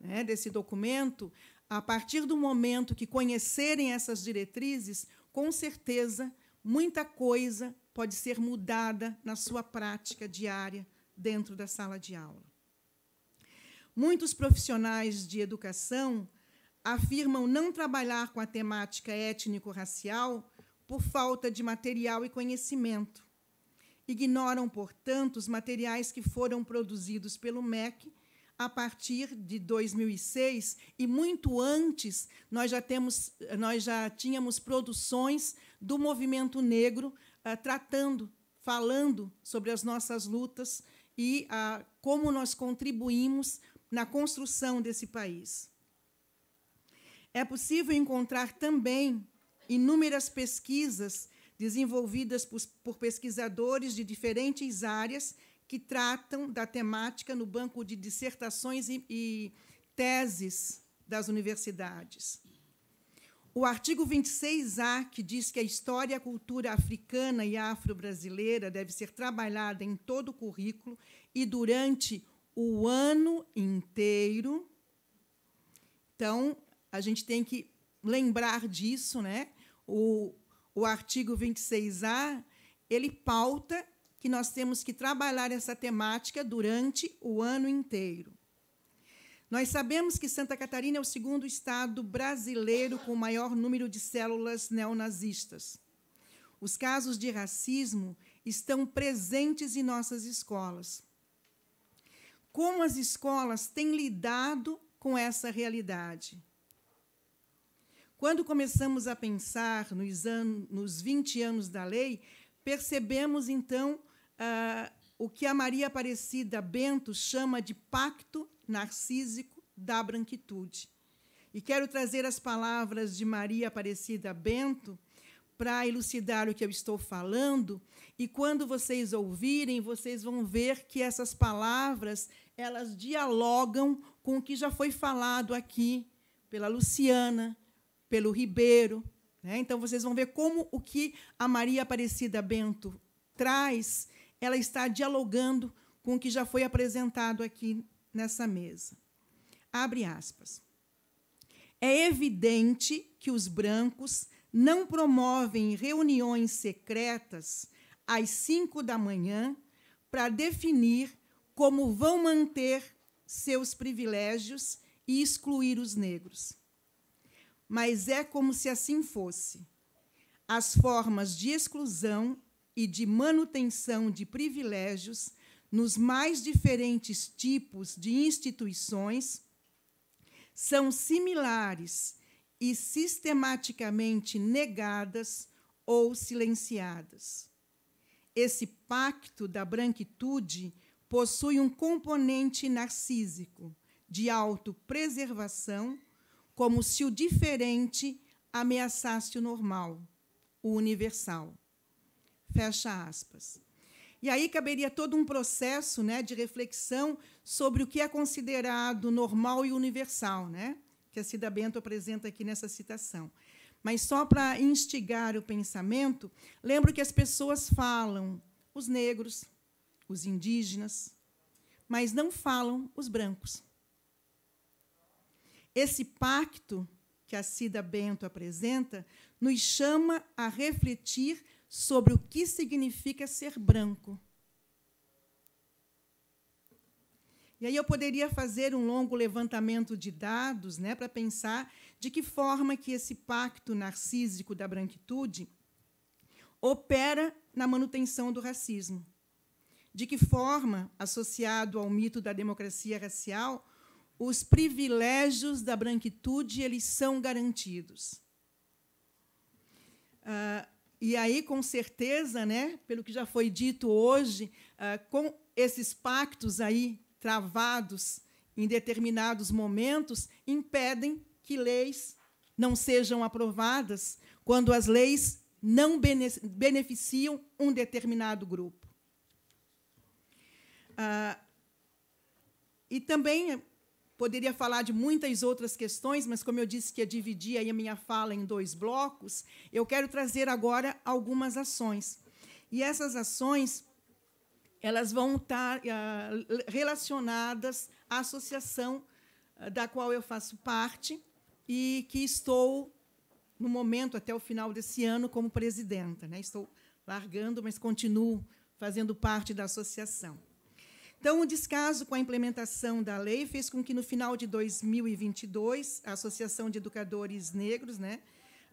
né, desse documento, a partir do momento que conhecerem essas diretrizes, com certeza muita coisa pode ser mudada na sua prática diária dentro da sala de aula. Muitos profissionais de educação afirmam não trabalhar com a temática étnico-racial por falta de material e conhecimento. Ignoram, portanto, os materiais que foram produzidos pelo MEC a partir de 2006 e muito antes nós já temos nós já tínhamos produções do movimento negro ah, tratando, falando sobre as nossas lutas e ah, como nós contribuímos na construção desse país. É possível encontrar também inúmeras pesquisas desenvolvidas por pesquisadores de diferentes áreas que tratam da temática no banco de dissertações e, e teses das universidades. O artigo 26A, que diz que a história e a cultura africana e afro-brasileira deve ser trabalhada em todo o currículo e durante o ano inteiro. Então, a gente tem que lembrar disso, né? O, o artigo 26A, ele pauta que nós temos que trabalhar essa temática durante o ano inteiro. Nós sabemos que Santa Catarina é o segundo estado brasileiro com o maior número de células neonazistas. Os casos de racismo estão presentes em nossas escolas como as escolas têm lidado com essa realidade. Quando começamos a pensar nos, anos, nos 20 anos da lei, percebemos então uh, o que a Maria Aparecida Bento chama de pacto narcísico da branquitude. E quero trazer as palavras de Maria Aparecida Bento, para elucidar o que eu estou falando, e quando vocês ouvirem, vocês vão ver que essas palavras, elas dialogam com o que já foi falado aqui pela Luciana, pelo Ribeiro, né? Então vocês vão ver como o que a Maria Aparecida Bento traz, ela está dialogando com o que já foi apresentado aqui nessa mesa. Abre aspas. É evidente que os brancos não promovem reuniões secretas às cinco da manhã para definir como vão manter seus privilégios e excluir os negros. Mas é como se assim fosse. As formas de exclusão e de manutenção de privilégios nos mais diferentes tipos de instituições são similares e sistematicamente negadas ou silenciadas. Esse pacto da branquitude possui um componente narcísico, de autopreservação, como se o diferente ameaçasse o normal, o universal. Fecha aspas. E aí caberia todo um processo né, de reflexão sobre o que é considerado normal e universal. Né? que a Cida Bento apresenta aqui nessa citação. Mas só para instigar o pensamento, lembro que as pessoas falam os negros, os indígenas, mas não falam os brancos. Esse pacto que a Cida Bento apresenta nos chama a refletir sobre o que significa ser branco E aí eu poderia fazer um longo levantamento de dados né, para pensar de que forma que esse pacto narcísico da branquitude opera na manutenção do racismo. De que forma, associado ao mito da democracia racial, os privilégios da branquitude eles são garantidos. Ah, e aí, com certeza, né, pelo que já foi dito hoje, ah, com esses pactos aí travados em determinados momentos impedem que leis não sejam aprovadas quando as leis não beneficiam um determinado grupo. Ah, e também eh, poderia falar de muitas outras questões, mas como eu disse que ia dividir a minha fala em dois blocos, eu quero trazer agora algumas ações. E essas ações elas vão estar ah, relacionadas à associação ah, da qual eu faço parte e que estou, no momento, até o final desse ano, como presidenta. Né? Estou largando, mas continuo fazendo parte da associação. Então, o descaso com a implementação da lei fez com que, no final de 2022, a Associação de Educadores Negros, né,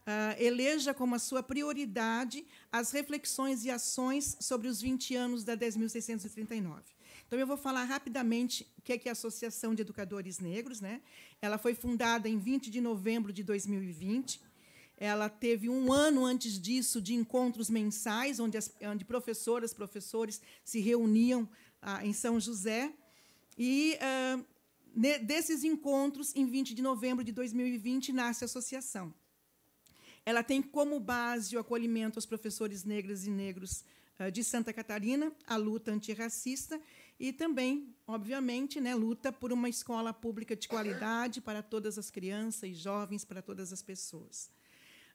uh, eleja como a sua prioridade as reflexões e ações sobre os 20 anos da 10.639. Então, eu vou falar rapidamente o que é, que é a Associação de Educadores Negros. Né? Ela foi fundada em 20 de novembro de 2020. Ela teve um ano antes disso de encontros mensais, onde, as, onde professoras, professores se reuniam ah, em São José. E ah, desses encontros, em 20 de novembro de 2020, nasce a associação. Ela tem como base o acolhimento aos professores negras e negros eh, de Santa Catarina, a luta antirracista e também, obviamente, né, luta por uma escola pública de qualidade para todas as crianças e jovens, para todas as pessoas.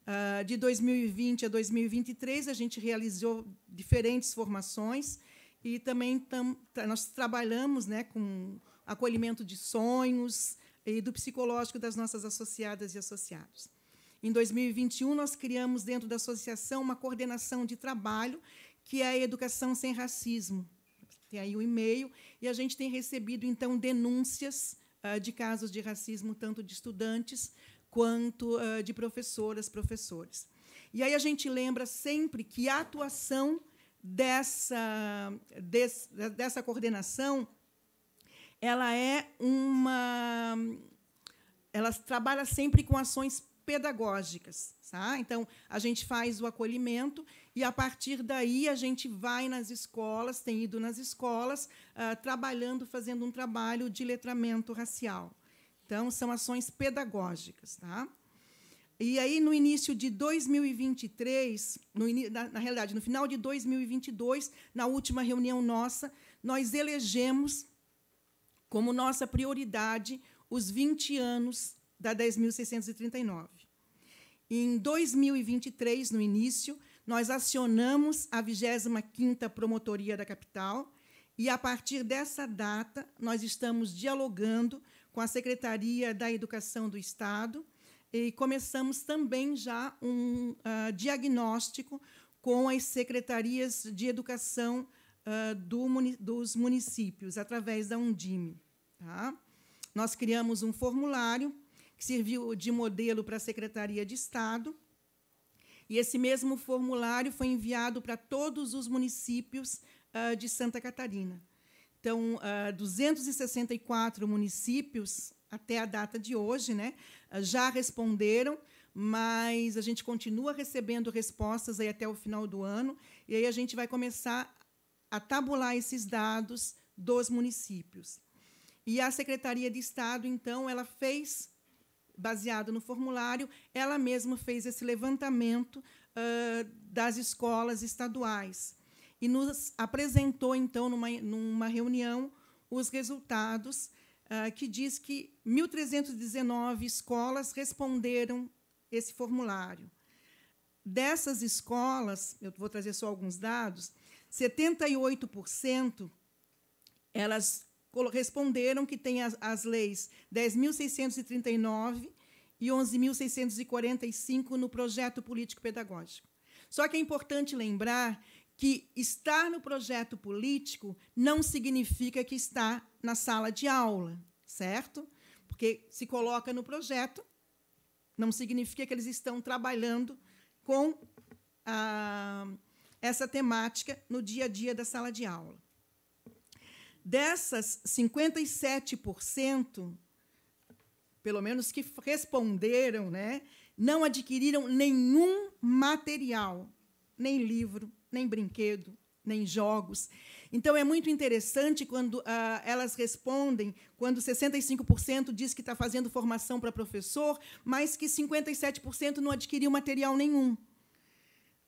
Ah, de 2020 a 2023, a gente realizou diferentes formações e também tam, nós trabalhamos né, com acolhimento de sonhos e do psicológico das nossas associadas e associados. Em 2021, nós criamos dentro da associação uma coordenação de trabalho, que é a Educação Sem Racismo. Tem aí o um e-mail, e a gente tem recebido, então, denúncias ah, de casos de racismo, tanto de estudantes quanto ah, de professoras, professores. E aí a gente lembra sempre que a atuação dessa, dessa coordenação ela é uma. Ela trabalha sempre com ações pedagógicas. Tá? Então, a gente faz o acolhimento e, a partir daí, a gente vai nas escolas, tem ido nas escolas, uh, trabalhando, fazendo um trabalho de letramento racial. Então, são ações pedagógicas. Tá? E aí, no início de 2023, no na, na realidade, no final de 2022, na última reunião nossa, nós elegemos como nossa prioridade os 20 anos da 10.639. Em 2023, no início, nós acionamos a 25ª Promotoria da Capital e, a partir dessa data, nós estamos dialogando com a Secretaria da Educação do Estado e começamos também já um uh, diagnóstico com as secretarias de educação uh, do muni dos municípios, através da Undime. Tá? Nós criamos um formulário que serviu de modelo para a Secretaria de Estado. E esse mesmo formulário foi enviado para todos os municípios uh, de Santa Catarina. Então, uh, ah, 264 municípios, até a data de hoje, né, ah, já responderam, mas a gente continua recebendo respostas aí até o final do ano. E aí a gente vai começar a tabular esses dados dos municípios. E a Secretaria de Estado, então, ela fez baseado no formulário, ela mesma fez esse levantamento uh, das escolas estaduais e nos apresentou, então, numa, numa reunião, os resultados, uh, que diz que 1.319 escolas responderam esse formulário. Dessas escolas, eu vou trazer só alguns dados, 78% elas responderam que tem as, as leis 10.639 e 11.645 no projeto político-pedagógico. Só que é importante lembrar que estar no projeto político não significa que está na sala de aula, certo? Porque se coloca no projeto, não significa que eles estão trabalhando com a, ah, essa temática no dia a dia da sala de aula. Dessas 57%, pelo menos que responderam, né, não adquiriram nenhum material, nem livro, nem brinquedo, nem jogos. Então é muito interessante quando ah, elas respondem, quando 65% diz que está fazendo formação para professor, mas que 57% não adquiriu material nenhum.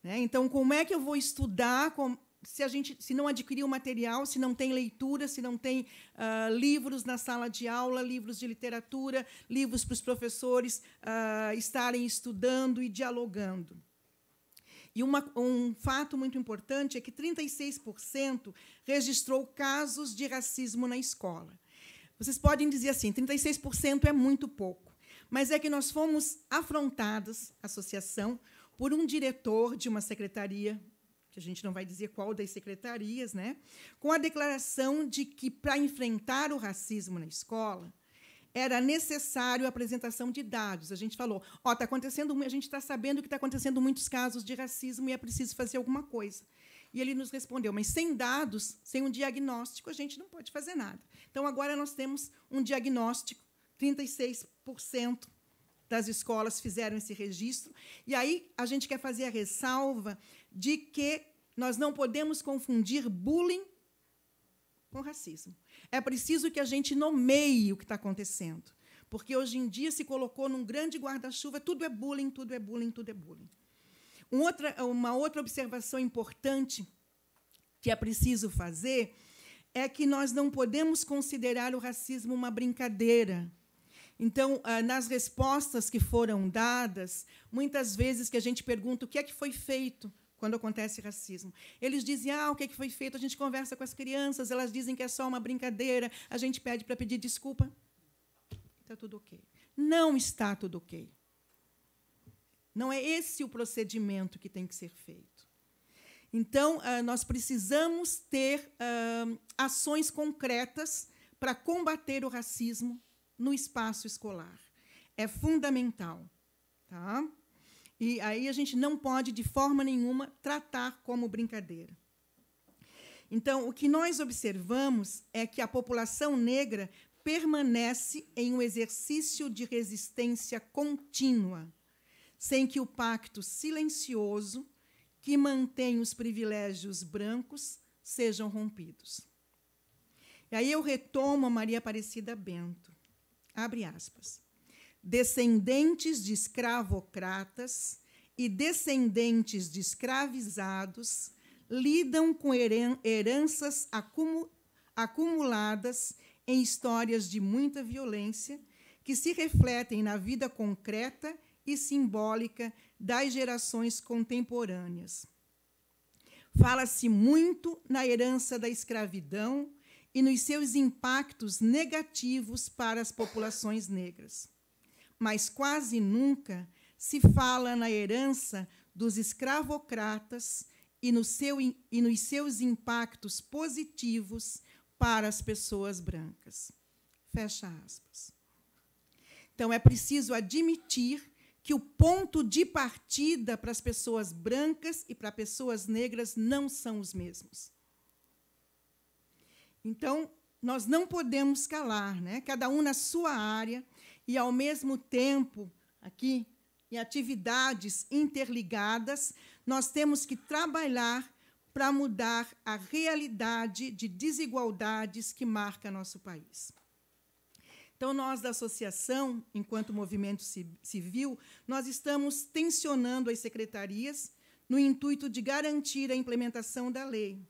Né? Então, como é que eu vou estudar? se a gente se não adquirir o material, se não tem leitura, se não tem uh, livros na sala de aula, livros de literatura, livros para os professores uh, estarem estudando e dialogando. E uma, um fato muito importante é que 36% registrou casos de racismo na escola. Vocês podem dizer assim, 36% é muito pouco, mas é que nós fomos afrontados, associação, por um diretor de uma secretaria que a gente não vai dizer qual das secretarias, né? com a declaração de que, para enfrentar o racismo na escola, era necessário a apresentação de dados. A gente falou, ó, está acontecendo, a gente está sabendo que está acontecendo muitos casos de racismo e é preciso fazer alguma coisa. E ele nos respondeu, mas sem dados, sem um diagnóstico, a gente não pode fazer nada. Então agora nós temos um diagnóstico, 36% das escolas fizeram esse registro. E aí a gente quer fazer a ressalva de que nós não podemos confundir bullying com racismo. É preciso que a gente nomeie o que está acontecendo, porque hoje em dia se colocou num grande guarda-chuva, tudo é bullying, tudo é bullying, tudo é bullying. Um outra, uma outra observação importante que é preciso fazer é que nós não podemos considerar o racismo uma brincadeira. Então, ah, nas respostas que foram dadas, muitas vezes que a gente pergunta o que é que foi feito, quando acontece racismo. Eles dizem: ah, o é que foi feito? A gente conversa com as crianças, elas dizem que é só uma brincadeira, a gente pede para pedir desculpa. Está tudo ok. Não está tudo ok. Não é esse o procedimento que tem que ser feito. Então, ah, nós precisamos ter ah, ações concretas para combater o racismo no espaço escolar. É fundamental. Tá? E aí a gente não pode, de forma nenhuma, tratar como brincadeira. Então, o que nós observamos é que a população negra permanece em um exercício de resistência contínua, sem que o pacto silencioso que mantém os privilégios brancos sejam rompidos. E aí eu retomo a Maria Aparecida Bento. Abre aspas descendentes de escravocratas e descendentes de escravizados lidam com heranças acumuladas em histórias de muita violência que se refletem na vida concreta e simbólica das gerações contemporâneas. Fala-se muito na herança da escravidão e nos seus impactos negativos para as populações negras mas quase nunca se fala na herança dos escravocratas e, no seu, e nos seus impactos positivos para as pessoas brancas. Fecha aspas. Então, é preciso admitir que o ponto de partida para as pessoas brancas e para pessoas negras não são os mesmos. Então, nós não podemos calar, né? cada um na sua área e, ao mesmo tempo, aqui, em atividades interligadas, nós temos que trabalhar para mudar a realidade de desigualdades que marca nosso país. Então, nós da associação, enquanto movimento civil, nós estamos tensionando as secretarias no intuito de garantir a implementação da lei.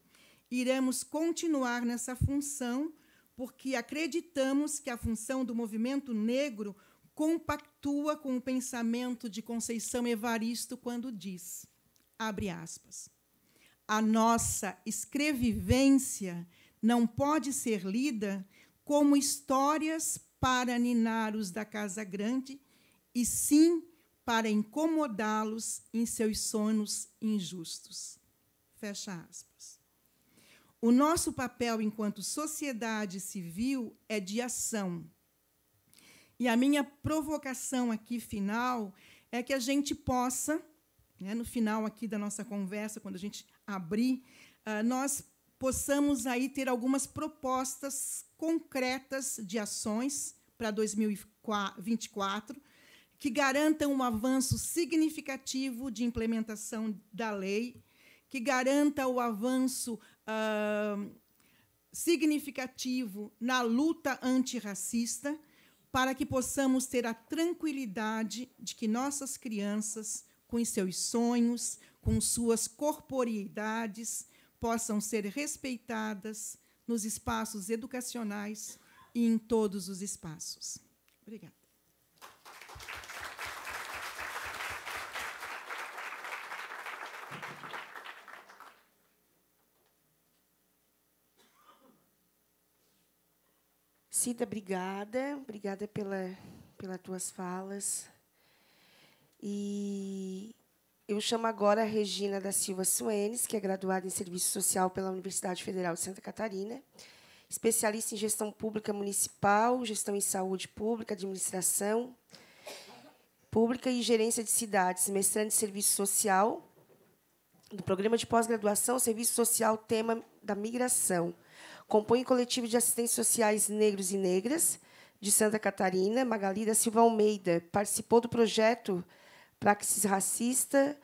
Iremos continuar nessa função porque acreditamos que a função do movimento negro compactua com o pensamento de Conceição Evaristo quando diz, abre aspas, a nossa escrevivência não pode ser lida como histórias para ninar os da Casa Grande, e sim para incomodá-los em seus sonos injustos. Fecha aspas. O nosso papel enquanto sociedade civil é de ação. E a minha provocação aqui final é que a gente possa, né, no final aqui da nossa conversa, quando a gente abrir, ah, nós possamos aí ter algumas propostas concretas de ações para 2024 que garantam um avanço significativo de implementação da lei que garanta o avanço uh, significativo na luta antirracista, para que possamos ter a tranquilidade de que nossas crianças, com seus sonhos, com suas corporeidades, possam ser respeitadas nos espaços educacionais e em todos os espaços. Obrigada. Cida, obrigada. Obrigada pela, pelas tuas falas. E eu chamo agora a Regina da Silva Suenes, que é graduada em Serviço Social pela Universidade Federal de Santa Catarina, especialista em gestão pública municipal, gestão em saúde pública, administração pública e gerência de cidades, mestrando em serviço social do programa de pós-graduação Serviço Social Tema da Migração Compõe o coletivo de assistentes sociais negros e negras de Santa Catarina, Magalida Silva Almeida. Participou do projeto Praxis Racista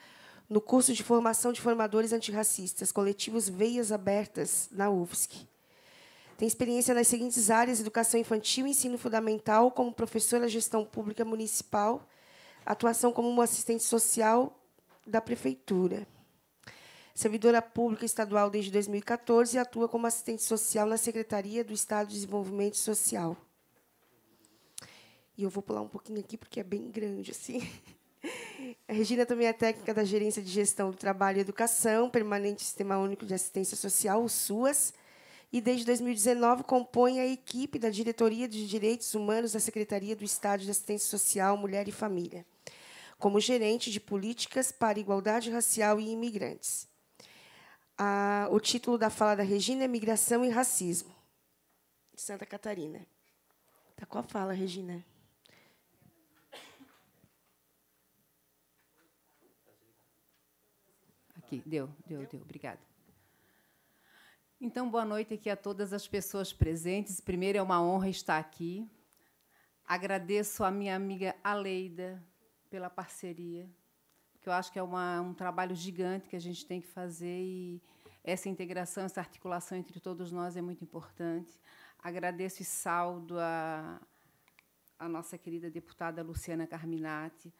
no curso de formação de formadores antirracistas, coletivos Veias Abertas, na UFSC. Tem experiência nas seguintes áreas: educação infantil, ensino fundamental, como professora gestão pública municipal, atuação como assistente social da prefeitura servidora pública estadual desde 2014 e atua como assistente social na Secretaria do Estado de Desenvolvimento Social. E eu vou pular um pouquinho aqui, porque é bem grande, assim. <laughs> A Regina também é técnica da Gerência de Gestão do Trabalho e Educação, permanente Sistema Único de Assistência Social, o SUAS, e desde 2019 compõe a equipe da Diretoria de Direitos Humanos da Secretaria do Estado de Assistência Social, Mulher e Família, como gerente de políticas para igualdade racial e imigrantes a, o título da fala da Regina é Migração e Racismo, de Santa Catarina. Está com a fala, Regina. Aqui, deu, deu, deu. Obrigada. Então, boa noite aqui a todas as pessoas presentes. Primeiro, é uma honra estar aqui. Agradeço à minha amiga Aleida pela parceria que eu acho que é uma, um trabalho gigante que a gente tem que fazer e essa integração, essa articulação entre todos nós é muito importante. Agradeço e saldo a, a nossa querida deputada Luciana Carminati,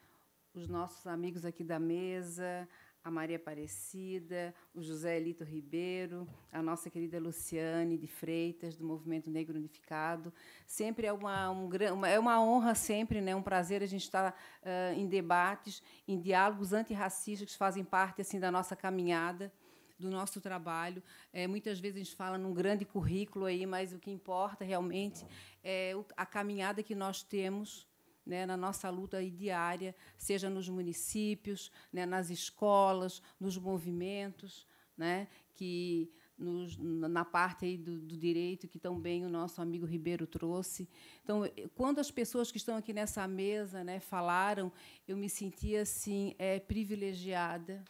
os nossos amigos aqui da mesa, a Maria Aparecida, o José Elito Ribeiro, a nossa querida Luciane de Freitas, do Movimento Negro Unificado. Sempre é uma, um, uma é uma honra, sempre, né, um prazer a gente estar uh, em debates, em diálogos antirracistas que fazem parte assim da nossa caminhada do nosso trabalho. É, muitas vezes a gente fala num grande currículo aí, mas o que importa realmente é a caminhada que nós temos né, na nossa luta diária, seja nos municípios, né, nas escolas, nos movimentos, né, que nos, na parte do, do, direito que também o nosso amigo Ribeiro trouxe. Então, eh, quando as pessoas que estão aqui nessa mesa né, falaram, eu me senti assim é, privilegiada,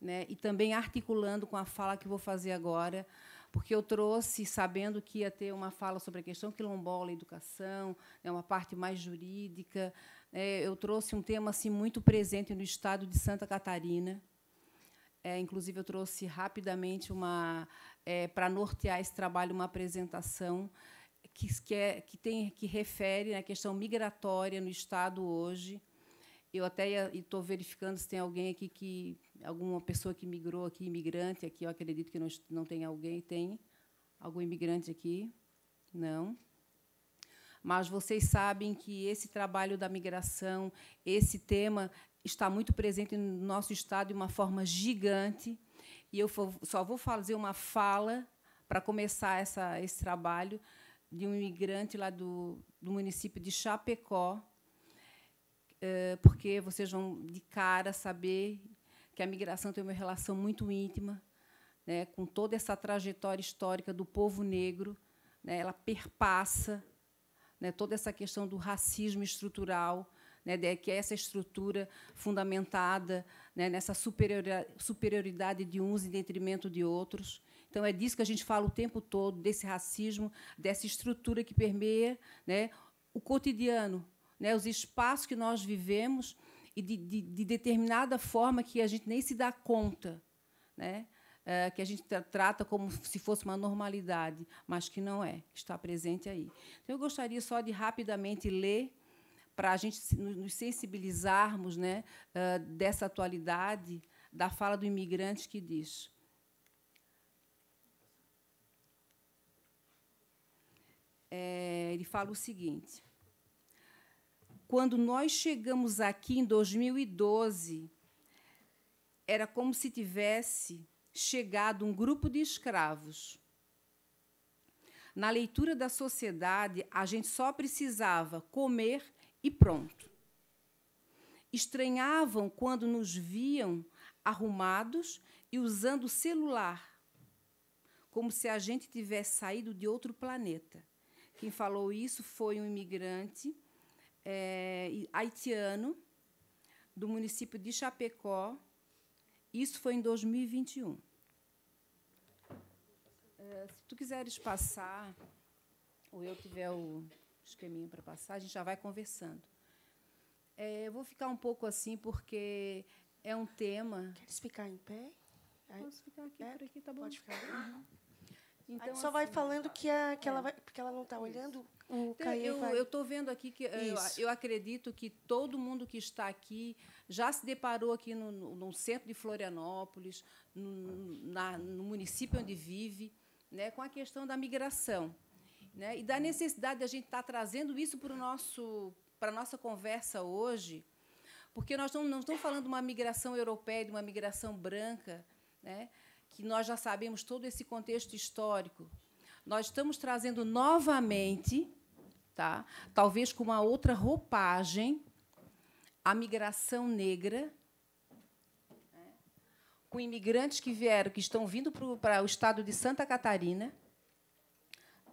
né, e também articulando com a fala que vou fazer agora, porque eu trouxe, sabendo que ia ter uma fala sobre a questão quilombola, educação, né, uma parte mais jurídica, é, eu trouxe um tema assim muito presente no estado de Santa Catarina. É, inclusive, eu trouxe rapidamente uma é, para nortear esse trabalho uma apresentação que, que, é, que, tem, que refere à questão migratória no Estado hoje. Eu até estou verificando se tem alguém aqui que alguma pessoa que migrou aqui, imigrante aqui, eu acredito que não, não tem alguém, tem algum imigrante aqui? Não. Mas vocês sabem que esse trabalho da migração, esse tema está muito presente no nosso estado de uma forma gigante, e eu só vou fazer uma fala para começar essa, esse trabalho de um imigrante lá do, do município de Chapecó, eh, porque vocês vão de cara saber que a migração tem uma relação muito íntima né, com toda essa trajetória histórica do povo negro. Né, ela perpassa né, toda essa questão do racismo estrutural, né, de, que é essa estrutura fundamentada né, nessa superioridade de uns em detrimento de outros. Então, é disso que a gente fala o tempo todo, desse racismo, dessa estrutura que permeia né, o cotidiano, né, os espaços que nós vivemos e de, de, de determinada forma que a gente nem se dá conta, né? É, que a gente tra trata como se fosse uma normalidade, mas que não é, está presente aí. Então, eu gostaria só de rapidamente ler para a gente nos sensibilizarmos né, é, dessa atualidade da fala do imigrante que diz. É, ele fala o seguinte: quando nós chegamos aqui em 2012, era como se tivesse chegado um grupo de escravos. Na leitura da sociedade, a gente só precisava comer e pronto. Estranhavam quando nos viam arrumados e usando celular, como se a gente tivesse saído de outro planeta. Quem falou isso foi um imigrante é, haitiano do município de Chapecó. Isso foi em 2021. É, se tu quiseres passar, ou eu tiver o esqueminha para passar, a gente já vai conversando. É, eu vou ficar um pouco assim, porque é um tema. Queres ficar em pé? Posso ficar aqui, é, por aqui, tá bom? Pode ficar. Uhum. Então, só assim, vai falando que, a, que, ela é. vai, ela não está olhando. O então, eu estou vendo aqui que eh, eu, eu, acredito que todo mundo que está aqui já se deparou aqui no, no, no centro de Florianópolis, no, na, no município onde vive, né, com a questão da migração. Né, e da necessidade de a gente estar tá trazendo isso para o nosso para a nossa conversa hoje, porque nós não, não, estamos falando de uma migração europeia, de uma migração branca, né, que nós já sabemos todo esse contexto histórico. Nós estamos trazendo novamente tá? Talvez com uma outra roupagem, a migração negra, né? com imigrantes que vieram, que estão vindo para o estado de Santa Catarina,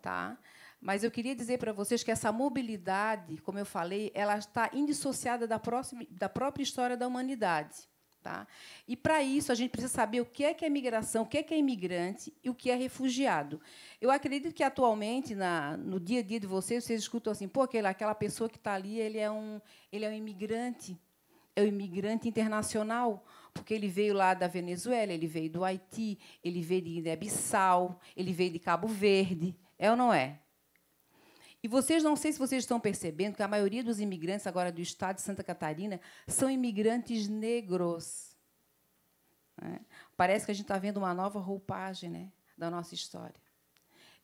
tá? Mas eu queria dizer para vocês que essa mobilidade, como eu falei, ela está indissociada da, próxima, da própria história da humanidade. Tá? E para isso a gente precisa saber o que é que é migração, o que é que é imigrante e o que é refugiado. Eu acredito que atualmente na, no dia a dia de vocês vocês escutam assim, pô, aquela, aquela pessoa que está ali, ele é um ele é um imigrante, é um imigrante internacional, porque ele veio lá da Venezuela, ele veio do Haiti, ele veio de Guiné-Bissau, ele veio de Cabo Verde, é ou não é? E vocês, não sei se vocês estão percebendo que a maioria dos imigrantes agora do estado de Santa Catarina são imigrantes negros. Né? Parece que a gente está vendo uma nova roupagem né, da nossa história.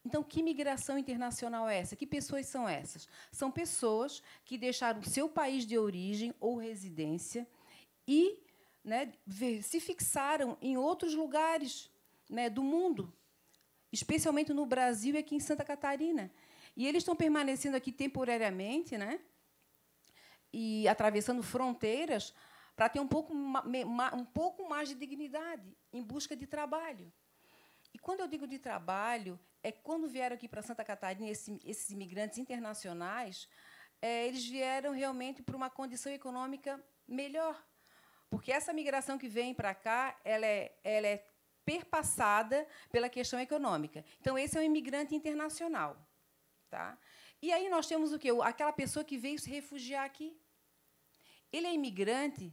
Então, que migração internacional é essa? Que pessoas são essas? São pessoas que deixaram seu país de origem ou residência e né, se fixaram em outros lugares né, do mundo, especialmente no Brasil e aqui em Santa Catarina. E eles estão permanecendo aqui temporariamente, né? E atravessando fronteiras para ter um pouco, um pouco mais de dignidade em busca de trabalho. E quando eu digo de trabalho, é quando vieram aqui para Santa Catarina esses imigrantes internacionais, é, eles vieram realmente para uma condição econômica melhor. Porque essa migração que vem para cá, ela é, ela é perpassada pela questão econômica. Então, esse é um imigrante internacional. Tá? E aí nós temos o quê? Aquela pessoa que veio se refugiar aqui. Ele é imigrante?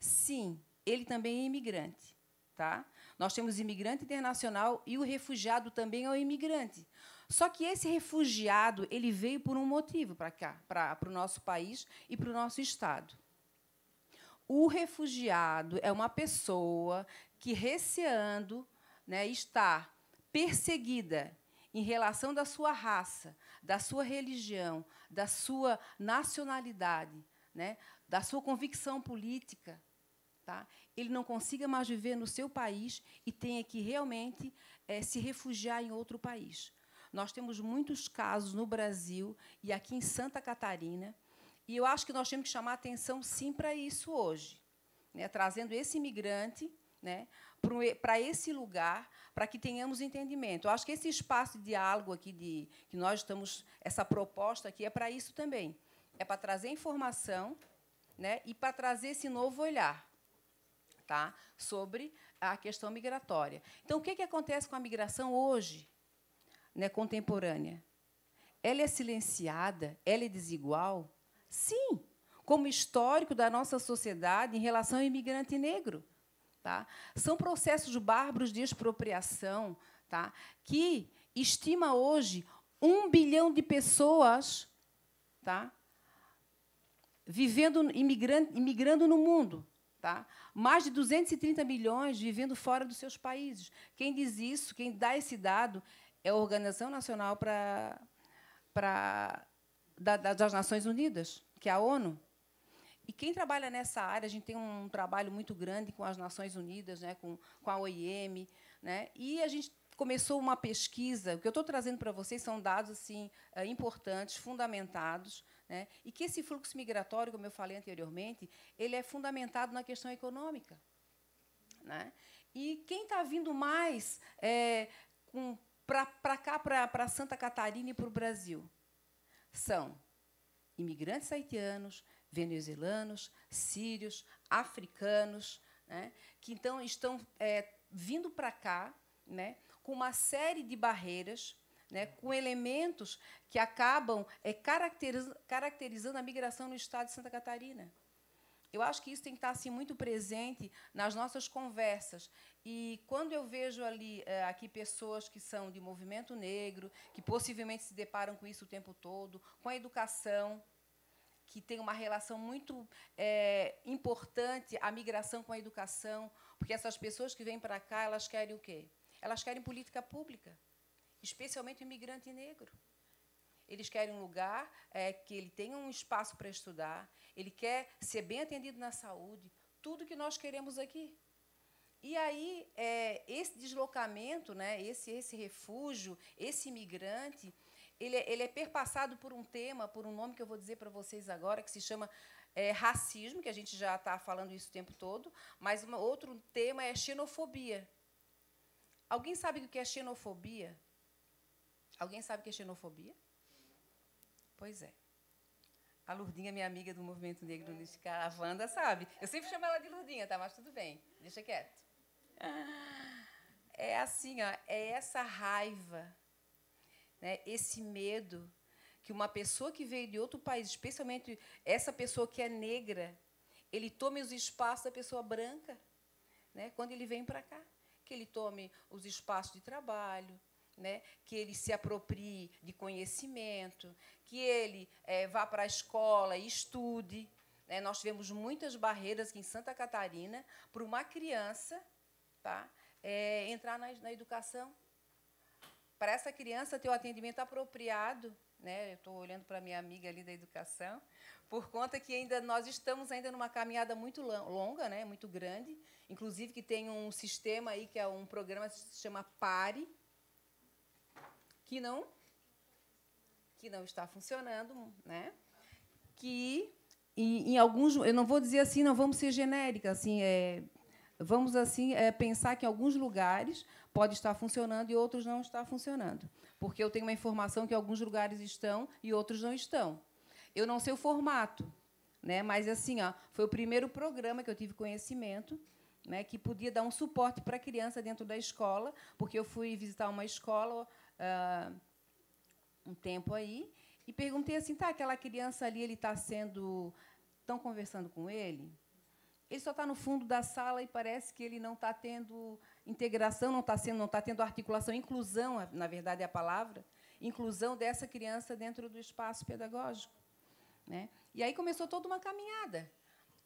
Sim, ele também é imigrante. Tá? Nós temos imigrante internacional e o refugiado também é o imigrante. Só que esse refugiado ele veio por um motivo para cá, para, para o nosso país e para o nosso estado. O refugiado é uma pessoa que receando né, está perseguida, em relação da sua raça, da sua religião, da sua nacionalidade, né, da sua convicção política, tá, ele não consiga mais viver no seu país e tenha que realmente é, se refugiar em outro país. Nós temos muitos casos no Brasil e aqui em Santa Catarina, e eu acho que nós temos que chamar atenção sim para isso hoje, né, trazendo esse imigrante né, para esse lugar para que tenhamos entendimento. Eu acho que esse espaço de diálogo aqui de, que nós estamos, essa proposta aqui é para isso também. É para trazer informação né, e para trazer esse novo olhar tá, sobre a questão migratória. Então, o que, que acontece com a migração hoje, né, contemporânea? Ela é silenciada? Ela é desigual? Sim, como histórico da nossa sociedade em relação ao imigrante negro. Tá? São processos bárbaros de expropriação tá? que estima hoje um bilhão de pessoas tá? vivendo, imigrando, imigrando no mundo. Tá? Mais de 230 milhões vivendo fora dos seus países. Quem diz isso, quem dá esse dado, é a Organização Nacional para, para, da, das Nações Unidas, que é a ONU. E quem trabalha nessa área, a gente tem um trabalho muito grande com as Nações Unidas, né, com, com a OIM, né, e a gente começou uma pesquisa. O que eu estou trazendo para vocês são dados assim eh, importantes, fundamentados, né, e que esse fluxo migratório, como eu falei anteriormente, ele é fundamentado na questão econômica. Né? E quem está vindo mais é, eh, para cá, para Santa Catarina e para o Brasil? São imigrantes haitianos, venezuelanos, sírios, africanos, né, que então estão é, vindo para cá né, com uma série de barreiras, né, com elementos que acabam é, caracterizando a migração no estado de Santa Catarina. Eu acho que isso tem que estar assim, muito presente nas nossas conversas. E quando eu vejo ali é, aqui pessoas que são de movimento negro, que possivelmente se deparam com isso o tempo todo, com a educação, que tem uma relação muito é, importante a migração com a educação, porque essas pessoas que vêm para cá, elas querem o quê? Elas querem política pública, especialmente o imigrante negro. Eles querem um lugar é, que ele tenha um espaço para estudar, ele quer ser bem atendido na saúde, tudo que nós queremos aqui. E aí, é, esse deslocamento, né, esse, esse refúgio, esse imigrante, ele, é, ele é perpassado por um tema, por um nome que eu vou dizer para vocês agora, que se chama é, racismo, que a gente já está falando isso o tempo todo, mas outro tema é xenofobia. Alguém sabe o que é xenofobia? Alguém sabe o que é xenofobia? Pois é. A Lurdinha, minha amiga do Movimento Negro Holística, a Wanda, sabe. Eu sempre chamo ela de Lurdinha, tá? mas tudo bem, deixa quieto. É assim, ó, é essa raiva né, esse medo que uma pessoa que veio de outro país, especialmente essa pessoa que é negra, ele tome os espaços da pessoa branca, né, quando ele vem para cá, que ele tome os espaços de trabalho, né, que ele se aproprie de conhecimento, que ele é, vá para a escola e estude. Né? Nós tivemos muitas barreiras aqui em Santa Catarina para uma criança tá, é, entrar na, na educação para essa criança ter o atendimento apropriado, né? Eu estou olhando para minha amiga ali da educação, por conta que ainda nós estamos ainda numa caminhada muito longa, né? Muito grande, inclusive que tem um sistema aí que é um programa que se chama Pare, que não que não está funcionando, né? Que e, em alguns eu não vou dizer assim, não vamos ser genéricas, assim é vamos assim é, pensar que em alguns lugares pode estar funcionando e outros não está funcionando, porque eu tenho uma informação que alguns lugares estão e outros não estão. Eu não sei o formato, né? Mas assim, ó, foi o primeiro programa que eu tive conhecimento. Né, que podia dar um suporte para a criança dentro da escola, porque eu fui visitar uma escola uh, um tempo aí e perguntei assim, tá, aquela criança ali, ele está sendo, estão conversando com ele? ele só está no fundo da sala e parece que ele não está tendo integração, não está sendo, não está tendo articulação, inclusão, é, na verdade é a palavra, inclusão dessa criança dentro do espaço pedagógico, né? E aí começou toda uma caminhada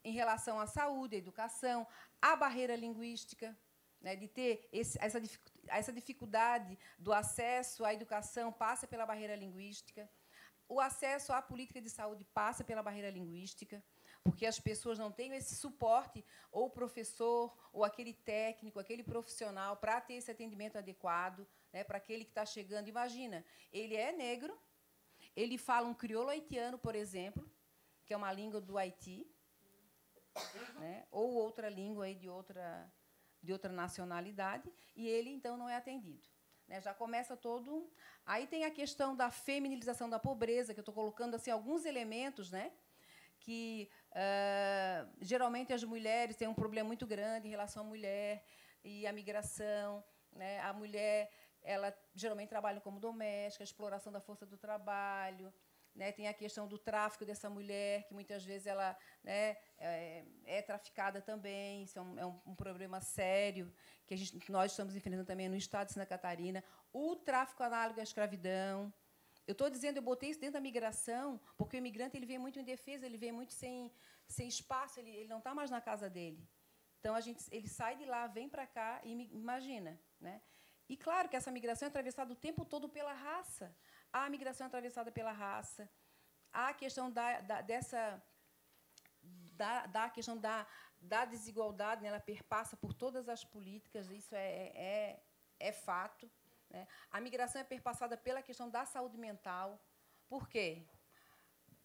em relação à saúde, à educação, à barreira linguística, né, de ter esse, essa, essa dificuldade do acesso à educação passa pela barreira linguística, o acesso à política de saúde passa pela barreira linguística, porque as pessoas não têm esse suporte, ou o professor, ou aquele técnico, aquele profissional, para ter esse atendimento adequado, né, para aquele que está chegando. Imagina, ele é negro, ele fala um crioulo haitiano, por exemplo, que é uma língua do Haiti, né, ou outra língua aí de outra, de outra nacionalidade, e ele, então, não é atendido. Né, já começa todo. Aí tem a questão da feminilização da pobreza, que eu estou colocando assim alguns elementos, né? que ah, geralmente as mulheres têm um problema muito grande em relação à mulher e à migração. Né? A mulher, ela geralmente trabalha como doméstica, exploração da força do trabalho. Né? Tem a questão do tráfico dessa mulher, que muitas vezes ela né, é, é, traficada também. Isso é um, é um problema sério que gente, nós estamos enfrentando também no estado de Santa Catarina. O tráfico análogo à escravidão. Eu estou dizendo, eu botei isso dentro da migração, porque o imigrante ele vem muito defesa, ele vem muito sem, sem espaço, ele, ele não está mais na casa dele. Então a gente, ele sai de lá, vem para cá e imagina, né? E claro que essa migração é atravessada o tempo todo pela raça. Há a migração é atravessada pela raça. Há a questão da, da dessa da, da questão da, da desigualdade, né? ela perpassa por todas as políticas. Isso é, é, é fato, né? A migração é perpassada pela questão da saúde mental. Por quê?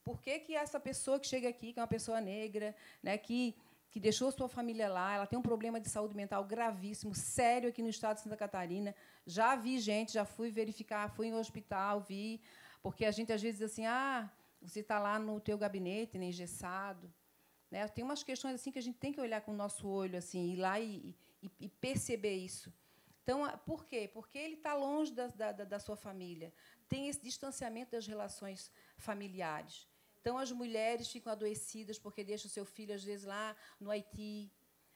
Por que, que essa pessoa que chega aqui, que é uma pessoa negra, né, que, que deixou sua família lá, ela tem um problema de saúde mental gravíssimo, sério aqui no estado de Santa Catarina. Já vi gente, já fui verificar, fui em um hospital, vi, porque a gente às vezes diz assim, ah, você está lá no teu gabinete, né, engessado. Né? Tem umas questões assim que a gente tem que olhar com o nosso olho, assim, ir lá e, e, e perceber isso. Então, por quê? Porque ele está longe da, da, da sua família, tem esse distanciamento das relações familiares. Então, as mulheres ficam adoecidas porque deixam seu filho, às vezes, lá no Haiti,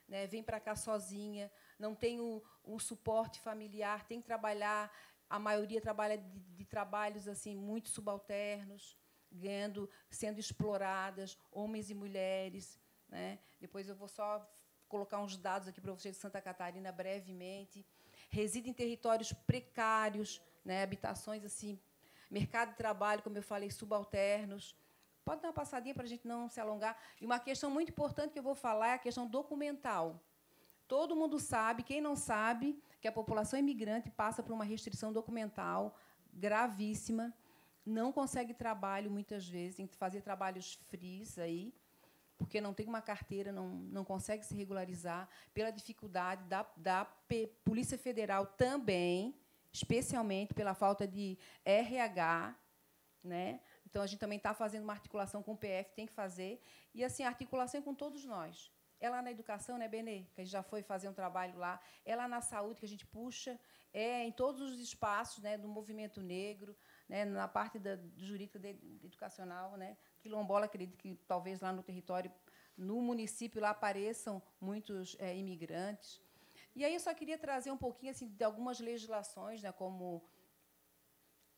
né, vem para cá sozinha, não tem o, o, suporte familiar, tem que trabalhar, a maioria trabalha de, de, trabalhos assim muito subalternos, ganhando, sendo exploradas, homens e mulheres. Né? Depois eu vou só colocar uns dados aqui para vocês de Santa Catarina brevemente reside em territórios precários, né, habitações assim, mercado de trabalho, como eu falei, subalternos. Pode dar uma passadinha para a gente não se alongar. E uma questão muito importante que eu vou falar é a questão documental. Todo mundo sabe, quem não sabe, que a população imigrante passa por uma restrição documental gravíssima, não consegue trabalho muitas vezes, tem que fazer trabalhos frios aí, porque não tem uma carteira, não, não consegue se regularizar, pela dificuldade da, da Polícia Federal também, especialmente pela falta de RH. Né? Então, a gente também está fazendo uma articulação com o PF, tem que fazer. E, assim, articulação é com todos nós. É lá na educação, né, Benê? Que a gente já foi fazer um trabalho lá. É lá na saúde que a gente puxa. É em todos os espaços né, do movimento negro, né, na parte da, jurídica de, educacional, né, quilombola, acredito que talvez lá no território, no município, lá apareçam muitos é, imigrantes. E aí eu só queria trazer um pouquinho assim, de algumas legislações, né, como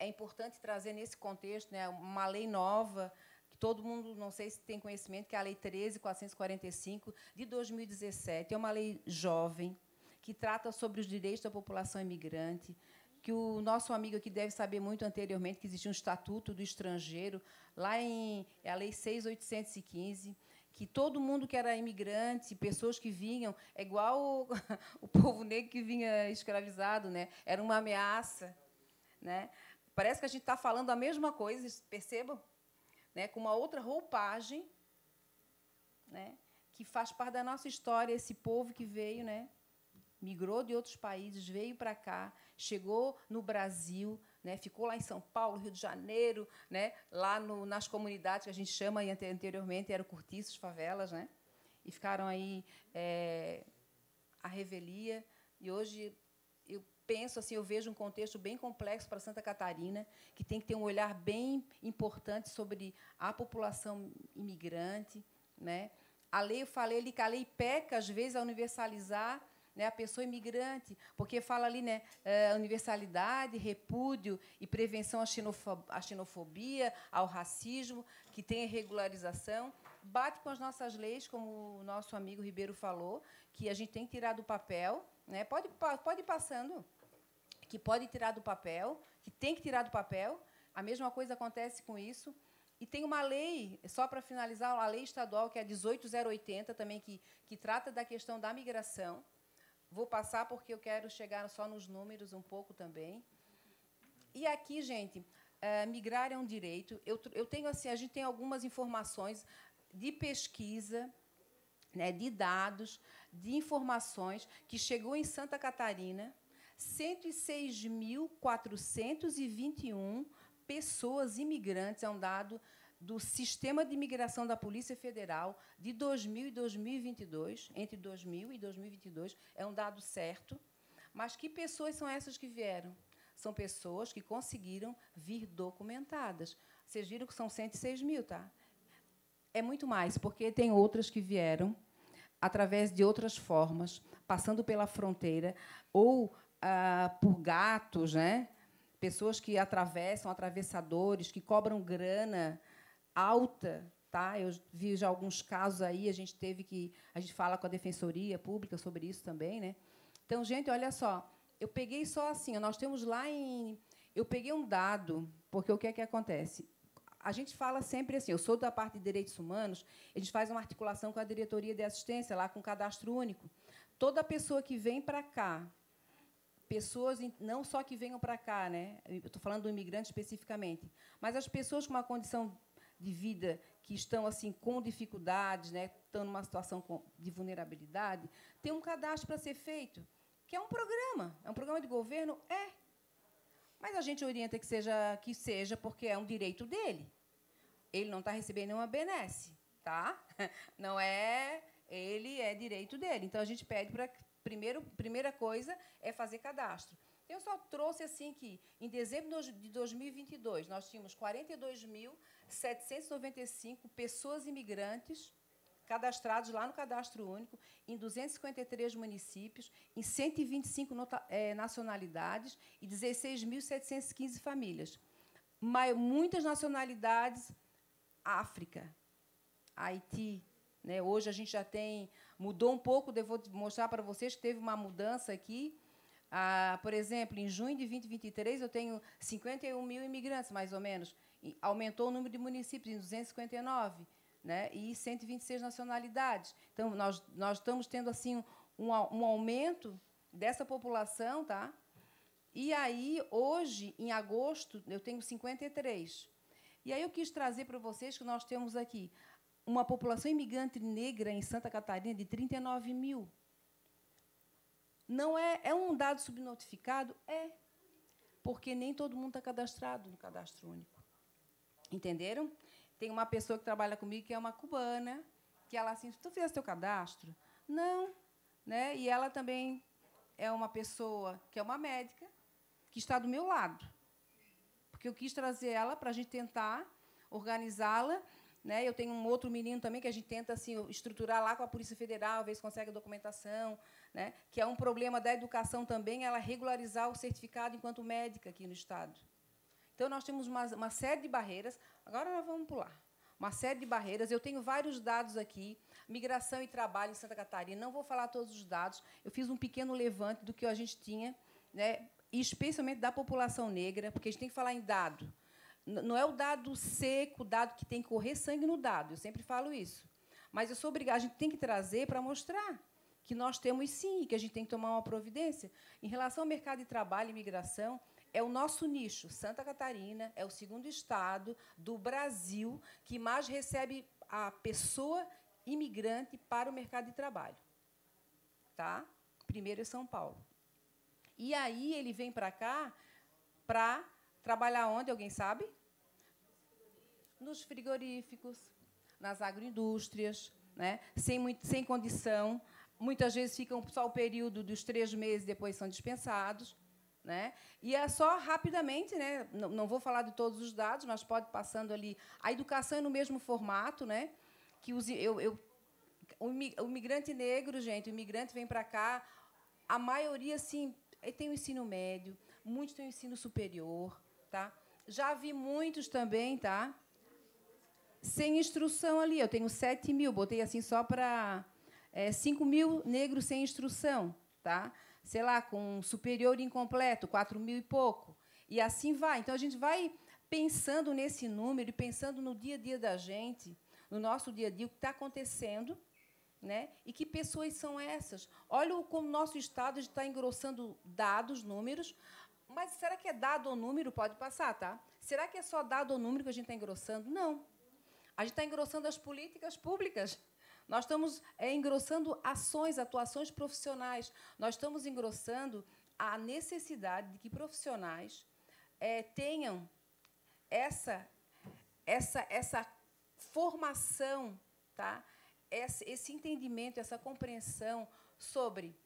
é importante trazer nesse contexto né, uma lei nova, que todo mundo, não sei se tem conhecimento, que é a Lei 13.445, de 2017. É uma lei jovem, que trata sobre os direitos da população imigrante, que o nosso amigo aqui deve saber muito anteriormente que existia um Estatuto do Estrangeiro, lá em é a Lei 6.815, que todo mundo que era imigrante, pessoas que vinham, é igual o, <laughs> o povo negro que vinha escravizado, né? era uma ameaça. Né? Parece que a gente está falando a mesma coisa, percebam? Né? Com uma outra roupagem, né? que faz parte da nossa história, esse povo que veio, né? migrou de outros países, veio para cá, chegou no Brasil, né, ficou lá em São Paulo, Rio de Janeiro, né, lá no, nas comunidades que a gente chama e anteriormente eram cortiços, favelas, né, e ficaram aí é, a revelia. E hoje eu penso assim, eu vejo um contexto bem complexo para Santa Catarina, que tem que ter um olhar bem importante sobre a população imigrante, né? A lei, eu falei que a lei peca às vezes a universalizar né, a pessoa imigrante, porque fala ali né, eh, universalidade, repúdio e prevenção à xenofobia, ao racismo, que tem regularização bate com as nossas leis, como o nosso amigo Ribeiro falou, que a gente tem que tirar do papel, né? Pode pode ir passando, que pode tirar do papel, que tem que tirar do papel. A mesma coisa acontece com isso. E tem uma lei, só para finalizar, a lei estadual que é a 18080 também que que trata da questão da migração, Vou passar porque eu quero chegar só nos números um pouco também. E aqui, gente, é, migrar é um direito. Eu, eu tenho assim, a gente tem algumas informações de pesquisa, né, de dados, de informações que chegou em Santa Catarina. 106.421 pessoas imigrantes, é um dado do sistema de imigração da Polícia Federal de 2000 e 2022, entre 2000 e 2022, é um dado certo, mas que pessoas são essas que vieram? São pessoas que conseguiram vir documentadas. Vocês viram que são 106 mil, tá? É muito mais, porque tem outras que vieram através de outras formas, passando pela fronteira, ou ah, por gatos, né? pessoas que atravessam, atravessadores, que cobram grana alta, tá? Eu vi já alguns casos aí, a gente teve que a gente fala com a defensoria pública sobre isso também, né? Então, gente, olha só, eu peguei só assim, nós temos lá em eu peguei um dado, porque o que é que acontece? A gente fala sempre assim, eu sou da parte de direitos humanos, a gente faz uma articulação com a diretoria de assistência lá com o cadastro único. Toda pessoa que vem para cá, pessoas não só que venham para cá, né? Estou falando do imigrante especificamente, mas as pessoas com uma condição de vida que estão assim com dificuldades, né, estão numa situação de vulnerabilidade, tem um cadastro para ser feito, que é um programa, é um programa de governo, é. Mas a gente orienta que seja que seja porque é um direito dele. Ele não está recebendo nenhuma BNs, tá? <laughs> Não é, ele é direito dele. Então a gente pede para primeiro primeira coisa é fazer cadastro. Eu só trouxe assim que em dezembro de 2022 nós tínhamos 42 mil 795 pessoas imigrantes cadastrados lá no Cadastro Único, em 253 municípios, em 125 eh, nacionalidades e 16.715 famílias. Mas muitas nacionalidades, África, Haiti. Né? Hoje a gente já tem, mudou um pouco, vou mostrar para vocês que teve uma mudança aqui. Ah, por exemplo, em junho de 2023, eu tenho 51 mil imigrantes, mais ou menos aumentou o número de municípios em 259 né, e 126 nacionalidades. Então, nós, nós estamos tendo assim um, um aumento dessa população. Tá? E aí, hoje, em agosto, eu tenho 53. E aí eu quis trazer para vocês que nós temos aqui uma população imigrante negra em Santa Catarina de 39 mil. Não é, é um dado subnotificado? É. Porque nem todo mundo está cadastrado no cadastro único. Entenderam? Tem uma pessoa que trabalha comigo que é uma cubana, que ela assim, tu fizesse teu cadastro? Não, né? E ela também é uma pessoa que é uma médica que está do meu lado, porque eu quis trazer ela para a gente tentar organizá-la, né? Eu tenho um outro menino também que a gente tenta assim estruturar lá com a Polícia Federal, ver se consegue a documentação, né? Que é um problema da educação também, ela regularizar o certificado enquanto médica aqui no estado. Então, nós temos uma, uma série de barreiras. Agora nós vamos pular uma série de barreiras. Eu tenho vários dados aqui, migração e trabalho em Santa Catarina. Não vou falar todos os dados. Eu fiz um pequeno levante do que a gente tinha, né? E especialmente da população negra, porque a gente tem que falar em dado. Não é o dado seco, o dado que tem que correr sangue no dado. Eu sempre falo isso. Mas eu sou obrigada, a gente tem que trazer para mostrar que nós temos sim, que a gente tem que tomar uma providência. Em relação ao mercado de trabalho e migração é o nosso nicho. Santa Catarina é o segundo estado do Brasil que mais recebe a pessoa imigrante para o mercado de trabalho. Tá? Primeiro é São Paulo. E aí ele vem para cá para trabalhar onde? Alguém sabe? Nos frigoríficos, nas agroindústrias, né? sem, muito, sem condição. Muitas vezes ficam só o período dos três meses, depois são dispensados. Né? E é só rapidamente, né? não, não vou falar de todos os dados, mas pode passando ali. A educação é no mesmo formato, né? que os, eu, eu, o imigrante negro, gente, o imigrante vem para cá, a maioria assim, eh, tem o ensino médio, muitos têm o ensino superior. Tá? Já vi muitos também, tá? sem instrução ali. Eu tenho 7 mil, botei assim só para é, 5 mil negros sem instrução. Tá? sei lá, com um superior incompleto, 4 mil e pouco. E assim vai. Então, a gente vai pensando nesse número e pensando no dia a dia da gente, no nosso dia a dia, o que está acontecendo, né? e que pessoas são essas. Olha como o nosso Estado está engrossando dados, números, mas será que é dado ou número? Pode passar, tá? Será que é só dado ou número que a gente está engrossando? Não. A gente está engrossando as políticas públicas. Nós estamos é, engrossando ações, atuações profissionais. Nós estamos engrossando a necessidade de que profissionais é, tenham essa, essa, essa formação, tá? esse, esse entendimento, essa compreensão sobre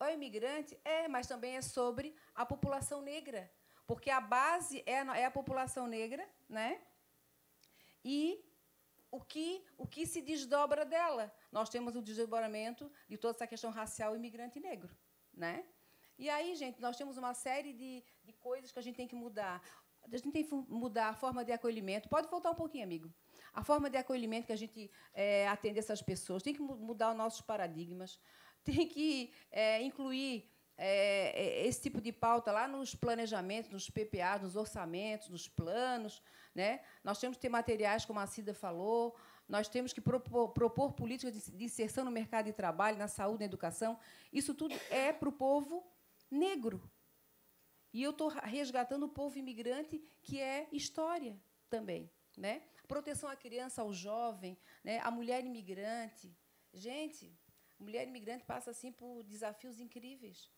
o imigrante, é, mas também é sobre a população negra, porque a base é, é a população negra, né? E o que, o que se desdobra dela. Nós temos o desdobramento de toda essa questão racial imigrante negro. Né? E aí, gente, nós temos uma série de, de coisas que a gente tem que mudar. A gente tem que mudar a forma de acolhimento. Pode voltar um pouquinho, amigo. A forma de acolhimento que a gente é, atende essas pessoas. Tem que mudar os nossos paradigmas. Tem que é, incluir é, é esse tipo de pauta lá nos planejamentos, nos PPAs, nos orçamentos, nos planos. Né? Nós temos que ter materiais, como a Cida falou, nós temos que propor, propor políticas de inserção no mercado de trabalho, na saúde, na educação. Isso tudo é para o povo negro. E eu estou resgatando o povo imigrante, que é história também. Né? Proteção à criança, ao jovem, né? à mulher imigrante. Gente, mulher imigrante passa assim por desafios incríveis,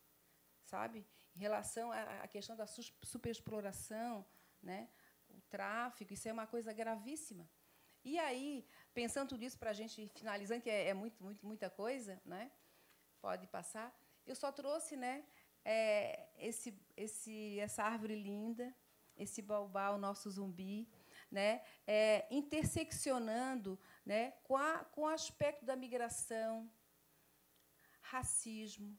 sabe? Em relação à questão da superexploração, né? tráfico, isso é uma coisa gravíssima. E aí, pensando nisso para a gente finalizando, que é, é, muito, muito, muita coisa, né? Pode passar. Eu só trouxe, né? É, esse, esse, essa árvore linda, esse baobá, o nosso zumbi, né? É, interseccionando, né? Com, a, com o aspecto da migração, racismo,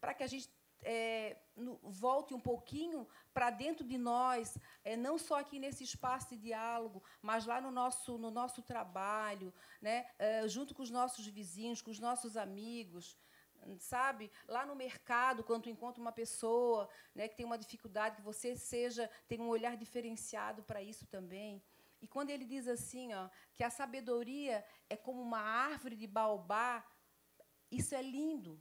para que a gente é, no, volte um pouquinho para dentro de nós, é, não só aqui nesse espaço de diálogo, mas lá no nosso, no nosso trabalho, né, é, junto com os nossos vizinhos, com os nossos amigos sabe? Lá no mercado, quando encontra uma pessoa né, que tem uma dificuldade, que você seja tenha um olhar diferenciado para isso também. E quando ele diz assim, ó, que a sabedoria é como uma árvore de baobá, isso é lindo,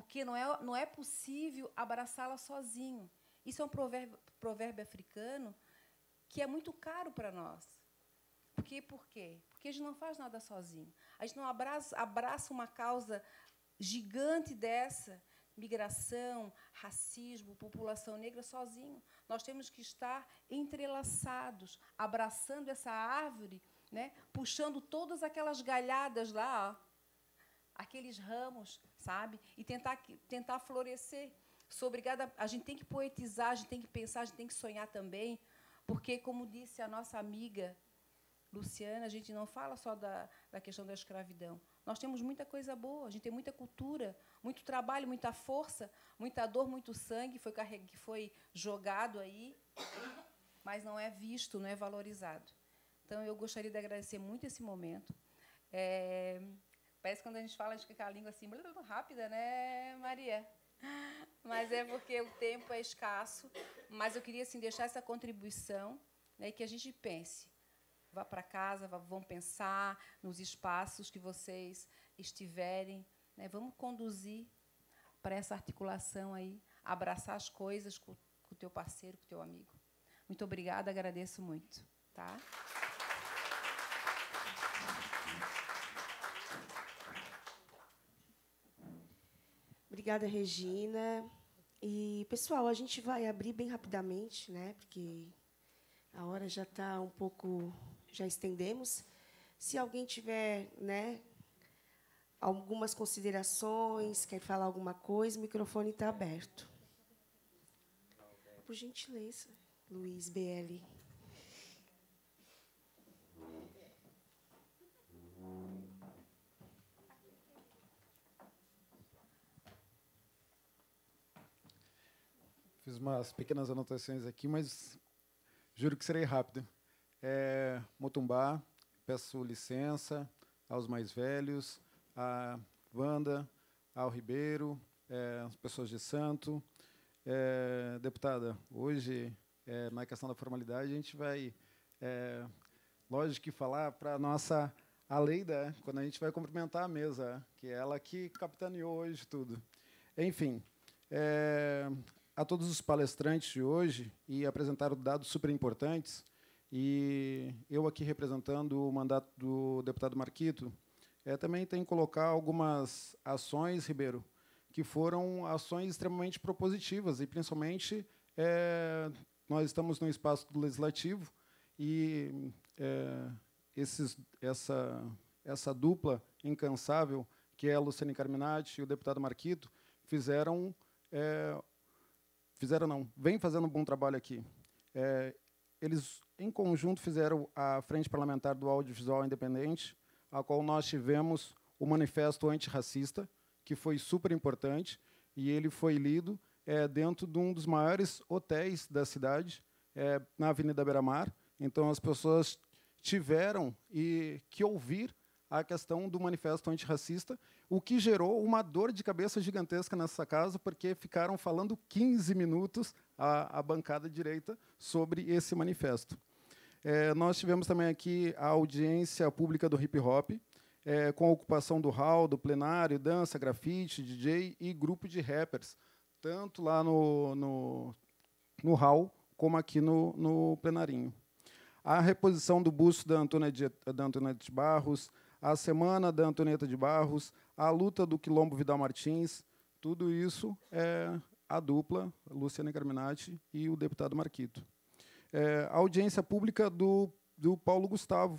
porque não é, não é possível abraçá-la sozinho. Isso é um provérbio, provérbio africano que é muito caro para nós. Por quê? Por quê? Porque a gente não faz nada sozinho. A gente não abraça, abraça uma causa gigante dessa, migração, racismo, população negra sozinho. Nós temos que estar entrelaçados, abraçando essa árvore, né? puxando todas aquelas galhadas lá, ó, aqueles ramos, sabe? E tentar, tentar florescer. Sou obrigada. A gente tem que poetizar, a gente tem que pensar, a gente tem que sonhar também, porque, como disse a nossa amiga Luciana, a gente não fala só da, da questão da escravidão. Nós temos muita coisa boa, a gente tem muita cultura, muito trabalho, muita força, muita dor, muito sangue foi que foi jogado aí, mas não é visto, não é valorizado. Então, eu gostaria de agradecer muito esse momento. É, Parece quando a gente fala, a gente fica a língua assim, rápida, né, Maria? Mas é porque o tempo é escasso. Mas eu queria assim, deixar essa contribuição né, que a gente pense. Vá para casa, vá, vão pensar nos espaços que vocês estiverem. Né, vamos conduzir para essa articulação aí, abraçar as coisas com, com o teu parceiro, com o teu amigo. Muito obrigada, agradeço muito. Tá? Obrigada, Regina. E, pessoal, a gente vai abrir bem rapidamente, né? Porque a hora já está um pouco. Já estendemos. Se alguém tiver né, algumas considerações, quer falar alguma coisa, o microfone está aberto. Por gentileza, Luiz BL. Fiz umas pequenas anotações aqui, mas juro que serei rápido. É, Motumbá, peço licença aos mais velhos, à Wanda, ao Ribeiro, é, as pessoas de Santo. É, deputada, hoje, é, na questão da formalidade, a gente vai, é, lógico que falar para a nossa Aleida, quando a gente vai cumprimentar a mesa, que é ela que capitaneou hoje tudo. Enfim, é, a todos os palestrantes de hoje e apresentaram dados super importantes. E eu aqui representando o mandato do deputado Marquito, é, também tem que colocar algumas ações, Ribeiro, que foram ações extremamente propositivas e principalmente é, nós estamos no espaço do legislativo e é, esses, essa, essa dupla incansável que é a Luciane Carminati e o deputado Marquito fizeram é, Fizeram não, vem fazendo um bom trabalho aqui. É, eles, em conjunto, fizeram a Frente Parlamentar do Audiovisual Independente, a qual nós tivemos o manifesto antirracista, que foi super importante, e ele foi lido é, dentro de um dos maiores hotéis da cidade, é, na Avenida Beira-Mar. Então, as pessoas tiveram e que ouvir a questão do manifesto antirracista, o que gerou uma dor de cabeça gigantesca nessa casa, porque ficaram falando 15 minutos a, a bancada direita sobre esse manifesto. É, nós tivemos também aqui a audiência pública do hip hop, é, com a ocupação do hall, do plenário, dança, grafite, DJ e grupo de rappers, tanto lá no, no, no hall como aqui no, no plenarinho. A reposição do busto da Antônia de, da Antônia de Barros, a Semana da Antonieta de Barros, a luta do Quilombo Vidal Martins, tudo isso é a dupla Luciana Carminati e o deputado Marquito. É, a audiência pública do, do Paulo Gustavo,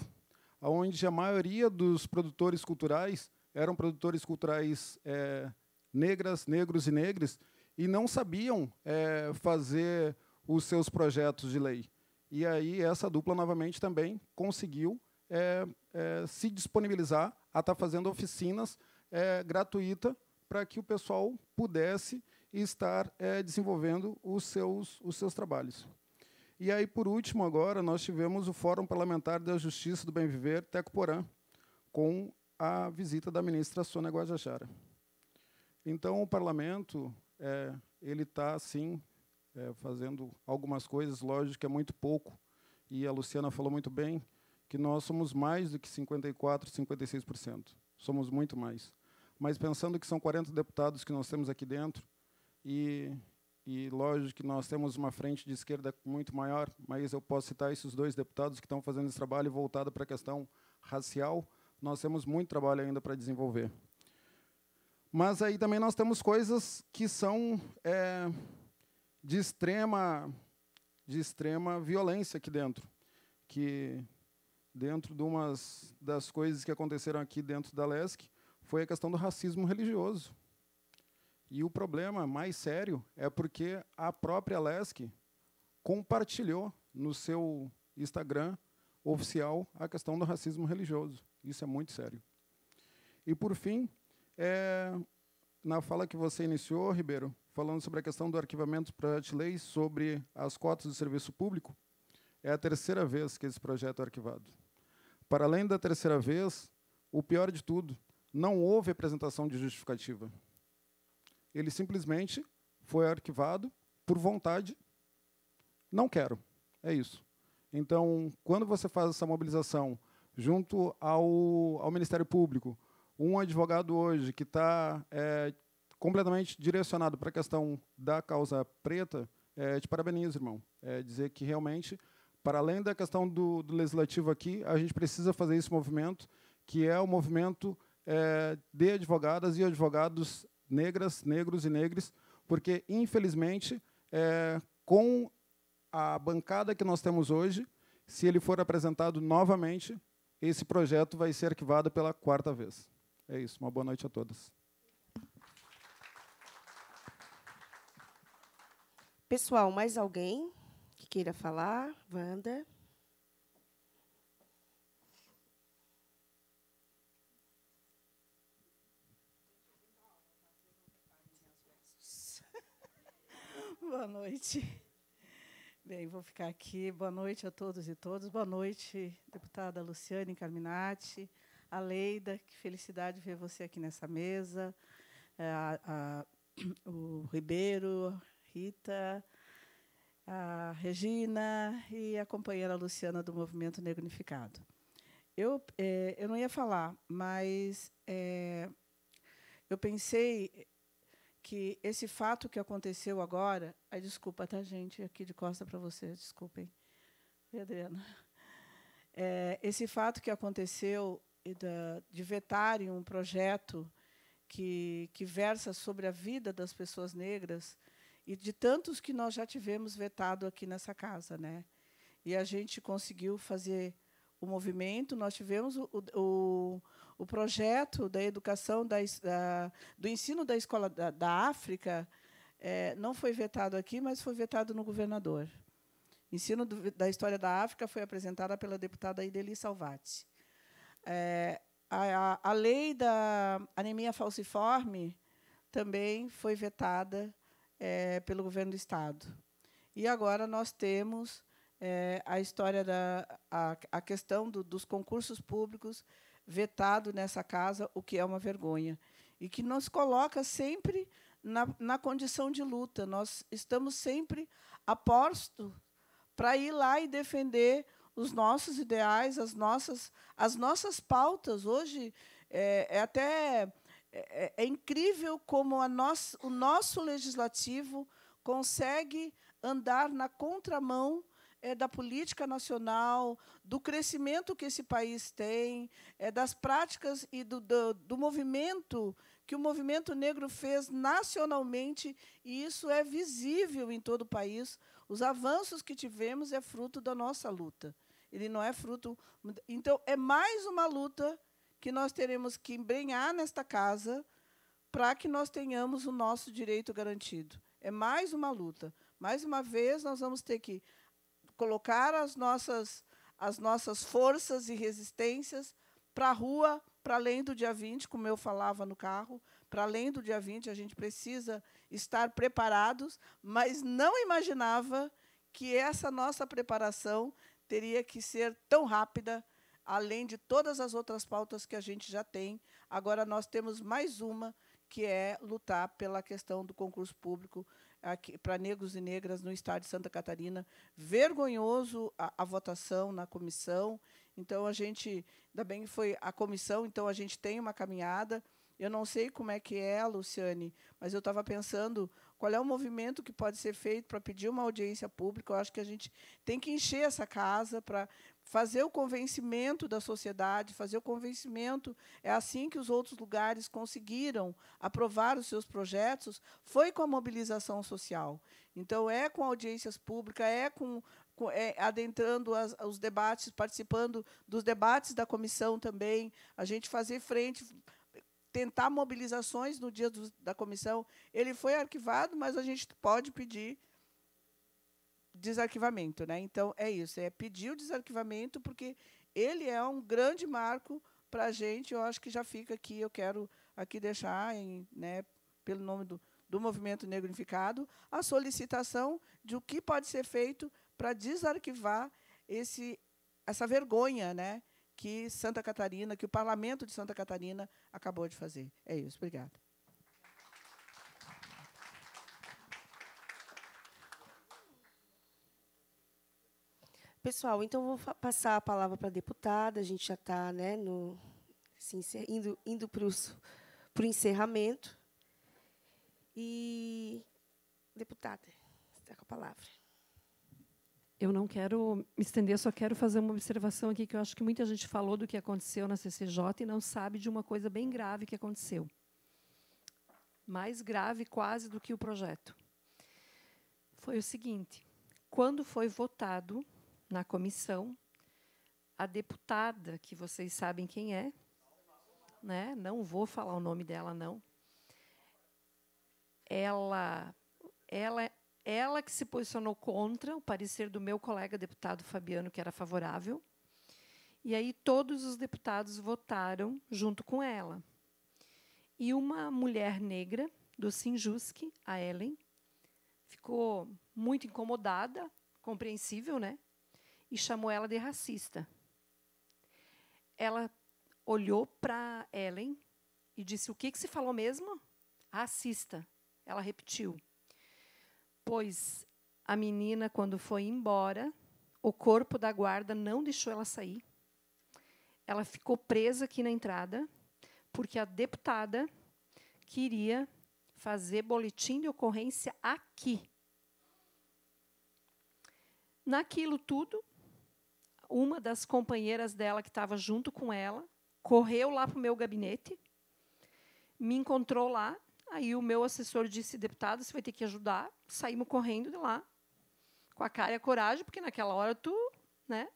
onde a maioria dos produtores culturais eram produtores culturais é, negras, negros e negras, e não sabiam é, fazer os seus projetos de lei. E aí essa dupla novamente também conseguiu é, é, se disponibilizar a estar tá fazendo oficinas é, gratuita para que o pessoal pudesse estar é, desenvolvendo os seus, os seus trabalhos. E aí, por último, agora, nós tivemos o Fórum Parlamentar da Justiça do Bem Viver, Tecoporã, com a visita da ministra Sônia Guajajara. Então, o parlamento é, ele está, sim, é, fazendo algumas coisas, lógico que é muito pouco, e a Luciana falou muito bem, que nós somos mais do que 54, 56%. Somos muito mais. Mas pensando que são 40 deputados que nós temos aqui dentro, e, e lógico que nós temos uma frente de esquerda muito maior, mas eu posso citar esses dois deputados que estão fazendo esse trabalho voltado para a questão racial, nós temos muito trabalho ainda para desenvolver. Mas aí também nós temos coisas que são é, de extrema de extrema violência aqui dentro, que dentro de uma das coisas que aconteceram aqui dentro da LESC, foi a questão do racismo religioso. E o problema mais sério é porque a própria LESC compartilhou no seu Instagram oficial a questão do racismo religioso. Isso é muito sério. E, por fim, é, na fala que você iniciou, Ribeiro, falando sobre a questão do arquivamento do projeto lei, sobre as cotas de serviço público, é a terceira vez que esse projeto é arquivado. Para além da terceira vez, o pior de tudo, não houve apresentação de justificativa. Ele simplesmente foi arquivado por vontade. Não quero. É isso. Então, quando você faz essa mobilização junto ao, ao Ministério Público, um advogado hoje que está é, completamente direcionado para a questão da causa preta, é, te parabenizo, irmão. É dizer que realmente para além da questão do, do legislativo aqui, a gente precisa fazer esse movimento, que é o movimento é, de advogadas e advogados negras, negros e negres, porque, infelizmente, é, com a bancada que nós temos hoje, se ele for apresentado novamente, esse projeto vai ser arquivado pela quarta vez. É isso. Uma boa noite a todas. Pessoal, mais alguém? queira falar? Wanda? <laughs> Boa noite. Bem, vou ficar aqui. Boa noite a todos e todas. Boa noite, deputada Luciane Carminati, a Leida, que felicidade ver você aqui nessa mesa, eh, a, a, <clears throat> o Ribeiro, Rita, a Regina e a companheira Luciana do Movimento Negro Unificado. Eu, é, eu não ia falar, mas é, eu pensei que esse fato que aconteceu agora. Ai, desculpa, tá, gente? Aqui de costa para vocês, desculpem. Pedrina, Adriana. É, esse fato que aconteceu de vetarem um projeto que, que versa sobre a vida das pessoas negras e de tantos que nós já tivemos vetado aqui nessa casa, né? E a gente conseguiu fazer o movimento, nós tivemos o, o, o projeto da educação, da, da, do ensino da escola da, da África, é, não foi vetado aqui, mas foi vetado no governador. Ensino do, da História da África foi apresentada pela deputada Ideli Salvati. É, a, a, a lei da anemia falciforme também foi vetada é, pelo governo do Estado. E agora nós temos é, a história da a, a questão do, dos concursos públicos vetado nessa casa, o que é uma vergonha e que nos coloca sempre na, na condição de luta. Nós estamos sempre a posto para ir lá e defender os nossos ideais, as nossas as nossas pautas. Hoje é, é até é, é, é incrível como nosso, o nosso legislativo consegue andar na contramão é, da política nacional, do crescimento que esse país tem, é, das práticas e do, do, do movimento que o movimento negro fez nacionalmente, e isso é visível em todo o país. Os avanços que tivemos é fruto da nossa luta. Ele não é fruto. Então, é mais uma luta que nós teremos que embrenhar nesta casa para que nós tenhamos o nosso direito garantido. É mais uma luta. Mais uma vez, nós vamos ter que colocar as nossas, as nossas forças e resistências para a rua, para além do dia 20, como eu falava no carro, para além do dia 20, a gente precisa estar preparados, mas não imaginava que essa nossa preparação teria que ser tão rápida além de todas as outras pautas que a gente já tem. Agora nós temos mais uma, que é lutar pela questão do concurso público para negros e negras no estado de Santa Catarina. Vergonhoso a, a votação na comissão. Então a gente, ainda bem que foi a comissão, então a gente tem uma caminhada. Eu não sei como é que é, Luciane, mas eu estava pensando qual é o movimento que pode ser feito para pedir uma audiência pública. Eu acho que a gente tem que encher essa casa para fazer o convencimento da sociedade, fazer o convencimento. É assim que os outros lugares conseguiram aprovar os seus projetos, foi com a mobilização social. Então, é com audiências públicas, é com. é, adentrando as, os debates, participando dos debates da comissão também, a gente fazer frente, tentar mobilizações no dia do, da comissão. Ele foi arquivado, mas a gente pode pedir desarquivamento, né? Então é isso, é pedir o desarquivamento porque ele é um grande marco para a gente. Eu acho que já fica aqui. Eu quero aqui deixar, em, né, pelo nome do, do movimento negro unificado, a solicitação de o que pode ser feito para desarquivar esse essa vergonha, né, que Santa Catarina, que o Parlamento de Santa Catarina acabou de fazer. É isso. Obrigada. Pessoal, então vou passar a palavra para a deputada, a gente já está né, assim, indo, indo para o encerramento. E, deputada, está com a palavra. Eu não quero me estender, só quero fazer uma observação aqui, que eu acho que muita gente falou do que aconteceu na CCJ e não sabe de uma coisa bem grave que aconteceu. Mais grave, quase, do que o projeto. Foi o seguinte: quando foi votado na comissão, a deputada, que vocês sabem quem é, né? não vou falar o nome dela, não. Ela, ela, ela que se posicionou contra o parecer do meu colega deputado Fabiano, que era favorável, e aí todos os deputados votaram junto com ela. E uma mulher negra do Sinjuski, a Ellen, ficou muito incomodada, compreensível, né? e chamou ela de racista. Ela olhou para Ellen e disse: O que, que se falou mesmo? Racista. Ela repetiu. Pois a menina, quando foi embora, o corpo da guarda não deixou ela sair. Ela ficou presa aqui na entrada, porque a deputada queria fazer boletim de ocorrência aqui. Naquilo tudo, uma das companheiras dela que estava junto com ela correu lá para o meu gabinete, me encontrou lá. Aí o meu assessor disse: deputado, você vai ter que ajudar. Saímos correndo de lá, com a cara e a coragem, porque naquela hora tu. Né?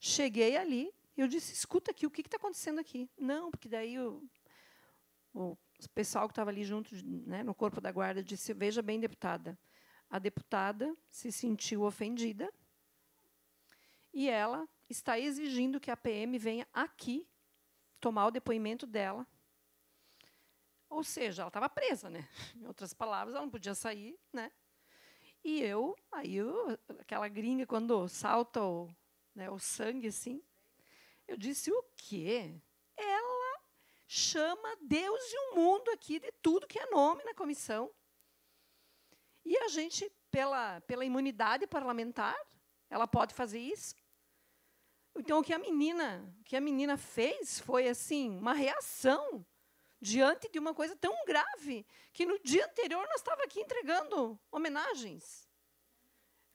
Cheguei ali e eu disse: escuta aqui, o que está acontecendo aqui? Não, porque daí o, o pessoal que estava ali junto, né, no corpo da guarda, disse: veja bem, deputada. A deputada se sentiu ofendida e ela está exigindo que a PM venha aqui tomar o depoimento dela. Ou seja, ela estava presa, né? <laughs> Em outras palavras, ela não podia sair, né? E eu, aí eu, aquela gringa quando salta o, né, o sangue assim, eu disse o quê? Ela chama Deus e o mundo aqui de tudo que é nome na comissão. E a gente pela pela imunidade parlamentar, ela pode fazer isso? Então, o que a menina, o que a menina fez foi assim, uma reação diante de uma coisa tão grave que no dia anterior nós estava aqui entregando homenagens.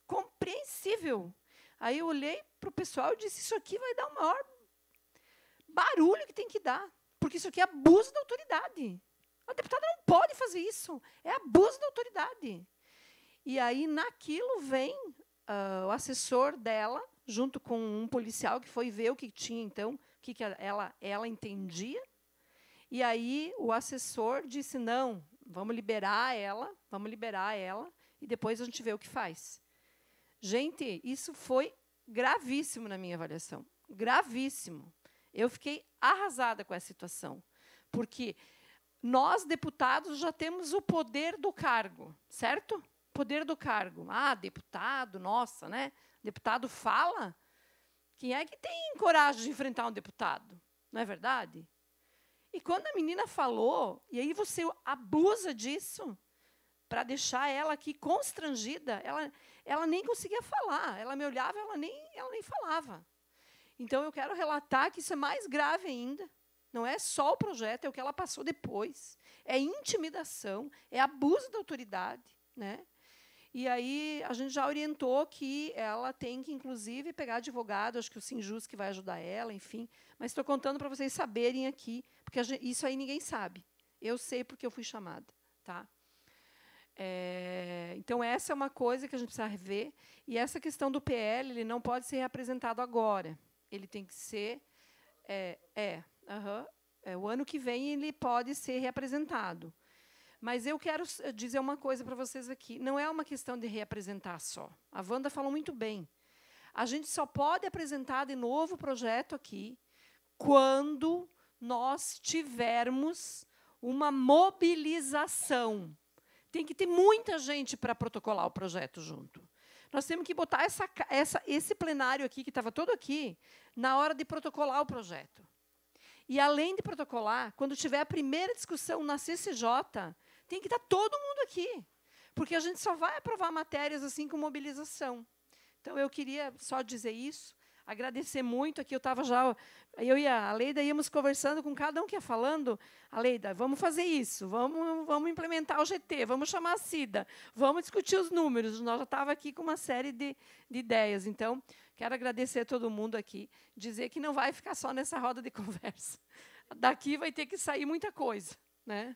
Compreensível. Aí eu olhei para o pessoal e disse: isso aqui vai dar o maior barulho que tem que dar, porque isso aqui é abuso da autoridade. A deputada não pode fazer isso. É abuso da autoridade. E aí, naquilo, vem uh, o assessor dela junto com um policial que foi ver o que tinha, então, o que, ela, ela entendia. E aí o assessor disse: não, vamos liberar ela, vamos liberar ela, e depois a gente vê o que faz. Gente, isso foi gravíssimo na minha avaliação. Gravíssimo. Eu fiquei arrasada com essa situação. Porque nós, deputados, já temos o poder do cargo, certo? Poder do cargo. Ah, deputado, nossa, né? Deputado fala? Quem é que tem coragem de enfrentar um deputado? Não é verdade? E quando a menina falou, e aí você abusa disso para deixar ela aqui constrangida, ela, ela nem conseguia falar, ela me olhava, ela nem, ela nem falava. Então eu quero relatar que isso é mais grave ainda. Não é só o projeto, é o que ela passou depois. É intimidação, é abuso da autoridade, né? E aí a gente já orientou que ela tem que, inclusive, pegar advogado, acho que o Sinjus que vai ajudar ela, enfim. Mas estou contando para vocês saberem aqui, porque gente, isso aí ninguém sabe. Eu sei porque eu fui chamada. Tá? É, então, essa é uma coisa que a gente precisa rever. E essa questão do PL ele não pode ser reapresentado agora. Ele tem que ser. Eh, é, é, uh -huh, é o ano que vem ele pode ser reapresentado. Mas eu quero eh, dizer uma coisa para vocês aqui. Não é uma questão de reapresentar só. A Wanda falou muito bem. A gente só pode apresentar de novo o projeto aqui quando nós tivermos uma mobilização. Tem que ter muita gente para protocolar o projeto junto. Nós temos que botar essa, essa, esse plenário aqui, que estava todo aqui, na hora de protocolar o projeto. E, além de protocolar, quando tiver a primeira discussão na CCJ, tem que estar todo mundo aqui, porque a gente só vai aprovar matérias assim com mobilização. Então, eu queria só dizer isso, agradecer muito aqui. Eu estava já, eu e a Leida íamos conversando com cada um que ia falando. A ah, Leida, vamos fazer isso, vamos, vamos implementar o GT, vamos chamar a CIDA, vamos discutir os números. Nós já estava aqui com uma série de, de ideias. Então, quero agradecer a todo mundo aqui, dizer que não vai ficar só nessa roda de <laughs> conversa. Daqui vai ter que sair muita coisa, né?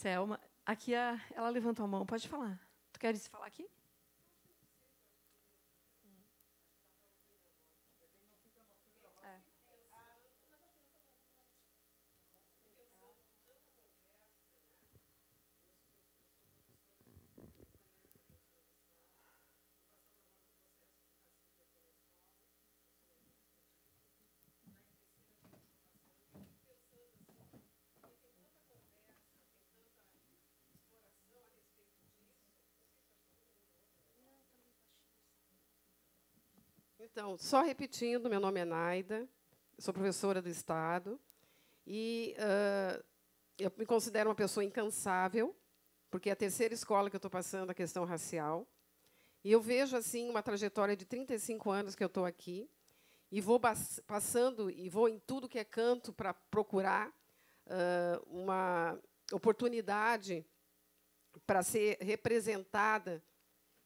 Selma, aqui a, ela levantou a mão, pode falar. Tu queres falar aqui? Então, só repetindo, meu nome é Naida, sou professora do Estado e uh, eu me considero uma pessoa incansável, porque é a terceira escola que eu estou passando a questão racial. E eu vejo assim uma trajetória de 35 anos que eu estou aqui e vou passando e vou em tudo que é canto para procurar uh, uma oportunidade para ser representada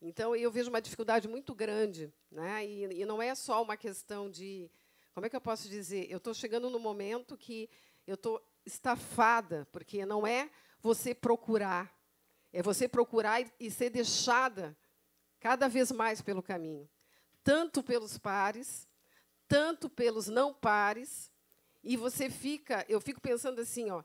então, eu vejo uma dificuldade muito grande. Né? E, e não é só uma questão de. Como é que eu posso dizer? Eu estou chegando no momento que eu estou estafada, porque não é você procurar, é você procurar e, e ser deixada cada vez mais pelo caminho, tanto pelos pares, tanto pelos não pares, e você fica, eu fico pensando assim, ó,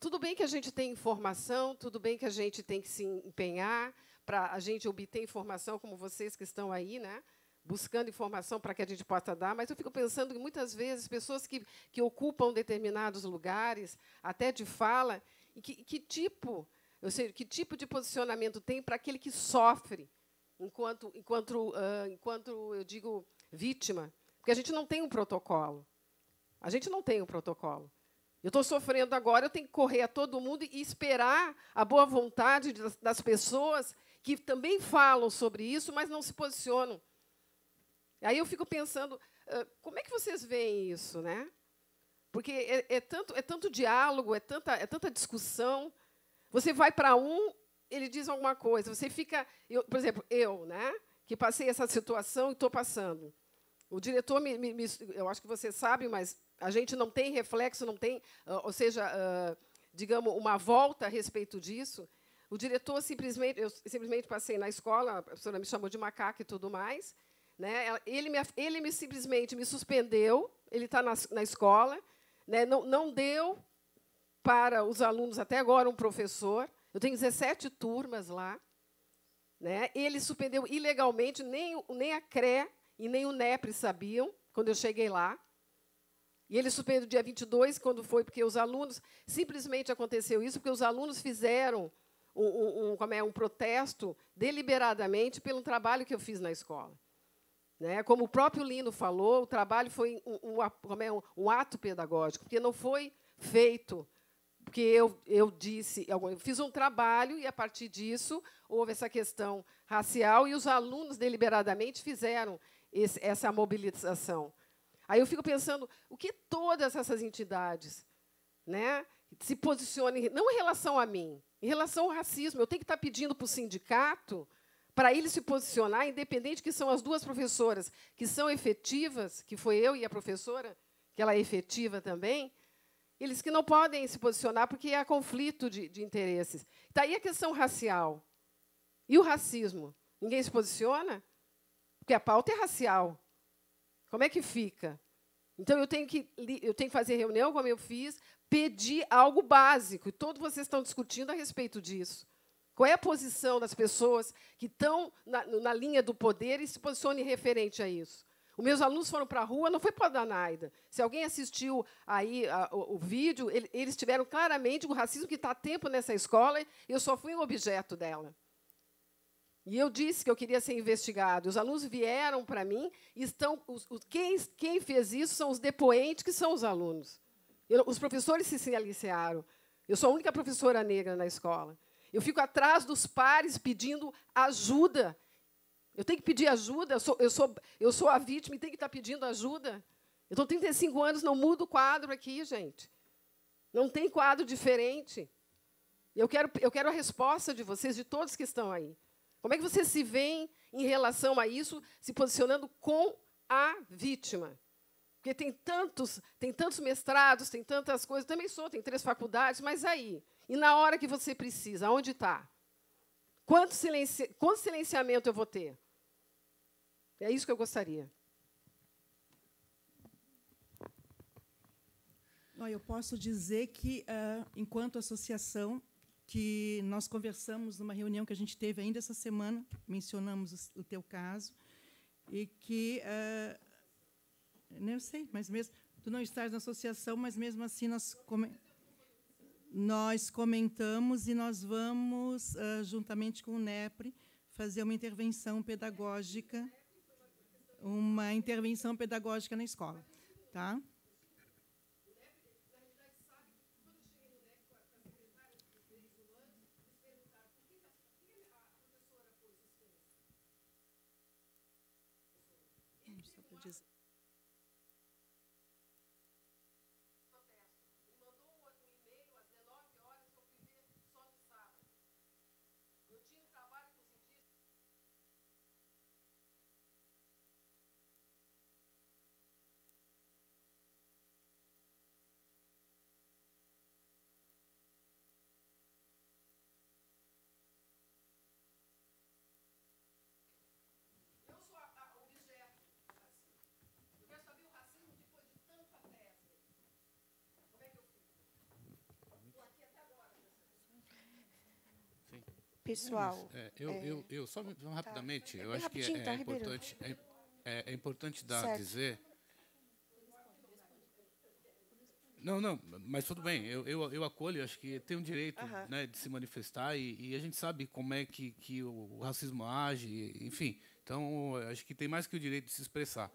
tudo bem que a gente tem informação, tudo bem que a gente tem que se empenhar, para a gente obter informação, como vocês que estão aí, né? buscando informação para que a gente possa dar, mas eu fico pensando que muitas vezes pessoas que, que ocupam determinados lugares, até de fala, e que, que tipo, eu sei, que tipo de posicionamento tem para aquele que sofre, enquanto, enquanto, uh, enquanto eu digo vítima, porque a gente não tem um protocolo. A gente não tem um protocolo. Eu estou sofrendo agora, eu tenho que correr a todo mundo e esperar a boa vontade das pessoas que também falam sobre isso, mas não se posicionam. Aí eu fico pensando, como é que vocês veem isso, né? Porque é, é tanto, é tanto diálogo, é tanta, é tanta discussão. Você vai para um, ele diz alguma coisa. Você fica, eu, por exemplo, eu, né? Que passei essa situação e estou passando. O diretor me, me, me, eu acho que vocês sabem, mas a gente não tem reflexo, não tem, ou seja, digamos, uma volta a respeito disso. O diretor simplesmente, eu simplesmente passei na escola, a professora me chamou de macaco e tudo mais. Né? Ele, me, ele me simplesmente me suspendeu, ele está na, na, escola, né? não, não deu para os alunos até agora um professor. Eu tenho 17 turmas lá. Né? Ele suspendeu ilegalmente, nem, nem a CRE e nem o NEPRE sabiam quando eu cheguei lá. E ele suspendeu dia 22, quando foi, porque os alunos. Simplesmente aconteceu isso, porque os alunos fizeram um, um, como é, um protesto deliberadamente pelo trabalho que eu fiz na escola. Né? Como o próprio Lino falou, o trabalho foi um, um, é, um ato pedagógico, porque não foi feito porque eu, eu disse, eu fiz um trabalho e a partir disso houve essa questão racial e os alunos deliberadamente fizeram esse, essa mobilização. Aí eu fico pensando o que todas essas entidades, né, se posicionem não em relação a mim, em relação ao racismo, eu tenho que estar pedindo para o sindicato para ele se posicionar, independente que são as duas professoras que são efetivas, que foi eu e a professora, que ela é efetiva também, eles que não podem se posicionar porque há conflito de, de interesses. Está aí a questão racial. E o racismo? Ninguém se posiciona? Porque a pauta é racial. Como é que fica? Então, eu tenho que, eu tenho que fazer reunião, como eu fiz, pedir algo básico. E todos vocês estão discutindo a respeito disso. Qual é a posição das pessoas que estão na, na linha do poder e se posicionem referente a isso? Os meus alunos foram para a rua, não foi para a da Se alguém assistiu aí a, o, o, vídeo, ele, eles tiveram claramente o racismo que está há tempo nessa escola, e eu só fui um objeto dela. E eu disse que eu queria ser investigado. Os alunos vieram para mim, e estão os, os, quem, quem fez isso são os depoentes, que são os alunos. Eu, os professores se silenciaram. Eu sou a única professora negra na escola. Eu fico atrás dos pares pedindo ajuda. Eu tenho que pedir ajuda. Eu sou, eu sou, eu sou a vítima e tenho que estar tá pedindo ajuda. Eu estou 35 anos, não mudo o quadro aqui, gente. Não tem quadro diferente. Eu quero, eu quero a resposta de vocês, de todos que estão aí. Como é que vocês se veem em relação a isso, se posicionando com a vítima? Porque tem tantos, tem tantos mestrados, tem tantas coisas. Também sou, tem três faculdades, mas aí. E na hora que você precisa, onde está? Quanto, silenci... Quanto silenciamento eu vou ter? É isso que eu gostaria. Eu posso dizer que, eh, enquanto associação, que nós conversamos numa reunião que a gente teve ainda essa semana, mencionamos o teu caso, e que eh, não sei, mas mesmo tu não estás na associação, mas mesmo assim nós come, nós comentamos e nós vamos uh, juntamente com o NEPRE fazer uma intervenção pedagógica, uma intervenção pedagógica na escola, tá? pessoal. É, é, eu, é, eu, eu, só tá. rapidamente, eu acho que é, tá, é importante, é, é, importante dar, certo. dizer. Não, não, mas tudo bem, eu, eu, eu acolho, acho que tem o um direito uh -huh. né, de se manifestar e, e, a gente sabe como é que, que o racismo age, enfim. Então, acho que tem mais que o direito de se expressar.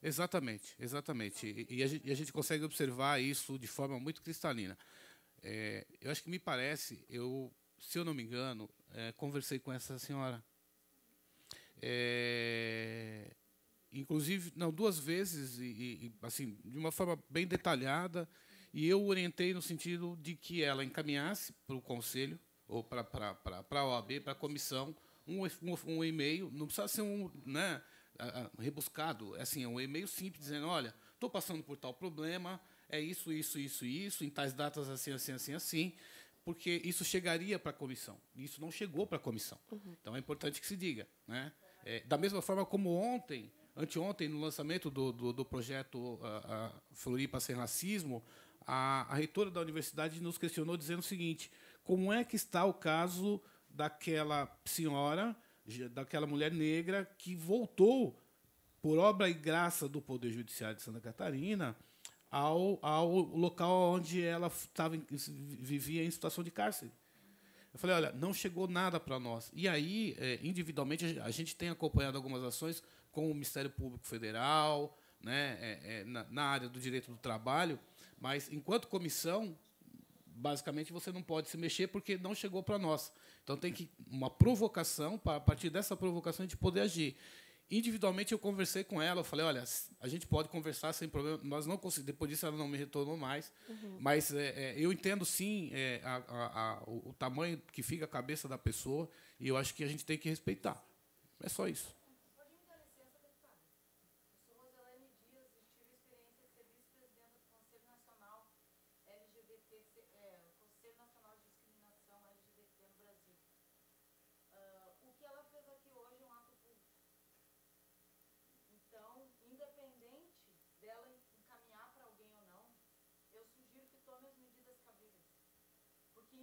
Exatamente, exatamente. E, e, a, gente, e a gente consegue observar isso de forma muito cristalina. É, eu acho que me parece, eu se eu não me engano, é, conversei com essa senhora. É, inclusive, não, duas vezes, e, e, assim, de uma forma bem detalhada, e eu orientei no sentido de que ela encaminhasse para o conselho, ou para, para, para, para a OAB, para a comissão, um, um, um e-mail, não precisa ser um né, rebuscado, é assim, é um e-mail simples, dizendo, olha, estou passando por tal problema, é isso, isso, isso, isso, em tais datas assim, assim, assim, assim, porque isso chegaria para a comissão. E isso não chegou para a comissão. Uhum. Então é importante que se diga. Né? É, da mesma forma como ontem, anteontem, no lançamento do, do, do projeto a, a Floripa Sem Racismo, a, a reitora da universidade nos questionou dizendo o seguinte: como é que está o caso daquela senhora, daquela mulher negra que voltou por obra e graça do Poder Judiciário de Santa Catarina? ao, ao local onde ela tava, vivia em situação de cárcere. Eu falei, olha, não chegou nada para nós. E aí, é, individualmente, a gente tem acompanhado algumas ações com o Ministério Público Federal, né, é, é, na, área do direito do trabalho, mas enquanto comissão, basicamente você não pode se mexer porque não chegou para nós. Então tem que uma provocação para a partir dessa provocação a gente poder agir. Individualmente eu conversei com ela, eu falei, olha, a gente pode conversar sem problema. Nós não conseguimos. Depois disso ela não me retornou mais, uhum. mas é, é, eu entendo sim é, a, a, a, o tamanho que fica a cabeça da pessoa e eu acho que a gente tem que respeitar. É só isso.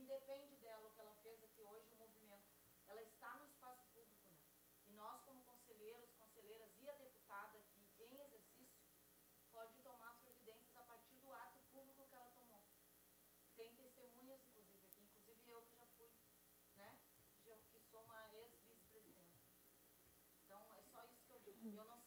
independe dela o que ela fez aqui hoje, o movimento. Ela está no espaço público, né? E nós, como conselheiros, conselheiras e a deputada aqui em exercício, pode tomar as providências a partir do ato público que ela tomou. Tem testemunhas, inclusive, aqui, inclusive eu que já fui, né? Que, já, que sou uma ex-vice-presidenta. Então, é só isso que eu digo. Eu não sei.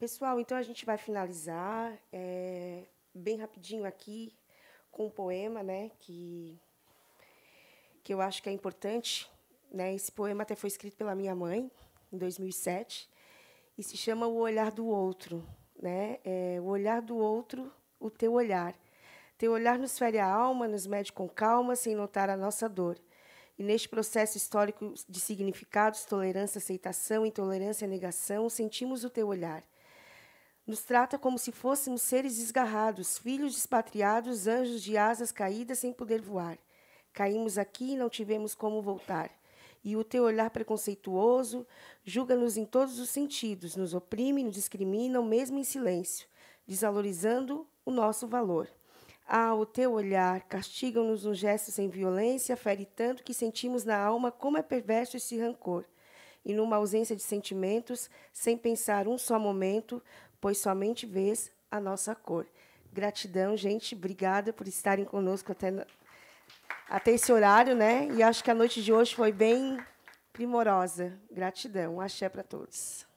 Pessoal, então a gente vai finalizar é, bem rapidinho aqui com um poema, né, que, que eu acho que é importante. Né? Esse poema até foi escrito pela minha mãe, em 2007, e se chama O Olhar do Outro. Né? É, o olhar do outro, o teu olhar. Teu olhar nos fere a alma, nos mede com calma, sem notar a nossa dor. E neste processo histórico de significados, tolerância, aceitação, intolerância, negação, sentimos o teu olhar. Nos trata como se fôssemos seres desgarrados, filhos despatriados, anjos de asas caídas sem poder voar. Caímos aqui e não tivemos como voltar. E o teu olhar preconceituoso julga-nos em todos os sentidos, nos oprime, nos discrimina, mesmo em silêncio, desvalorizando o nosso valor. Ah, o teu olhar castiga-nos um gesto sem violência, fere tanto que sentimos na alma como é perverso esse rancor. E numa ausência de sentimentos, sem pensar um só momento, pois somente vês a nossa cor. Gratidão, gente. Obrigada por estarem conosco até, até esse horário, né? E acho que a noite de hoje foi bem primorosa. Gratidão. Um axé para todos.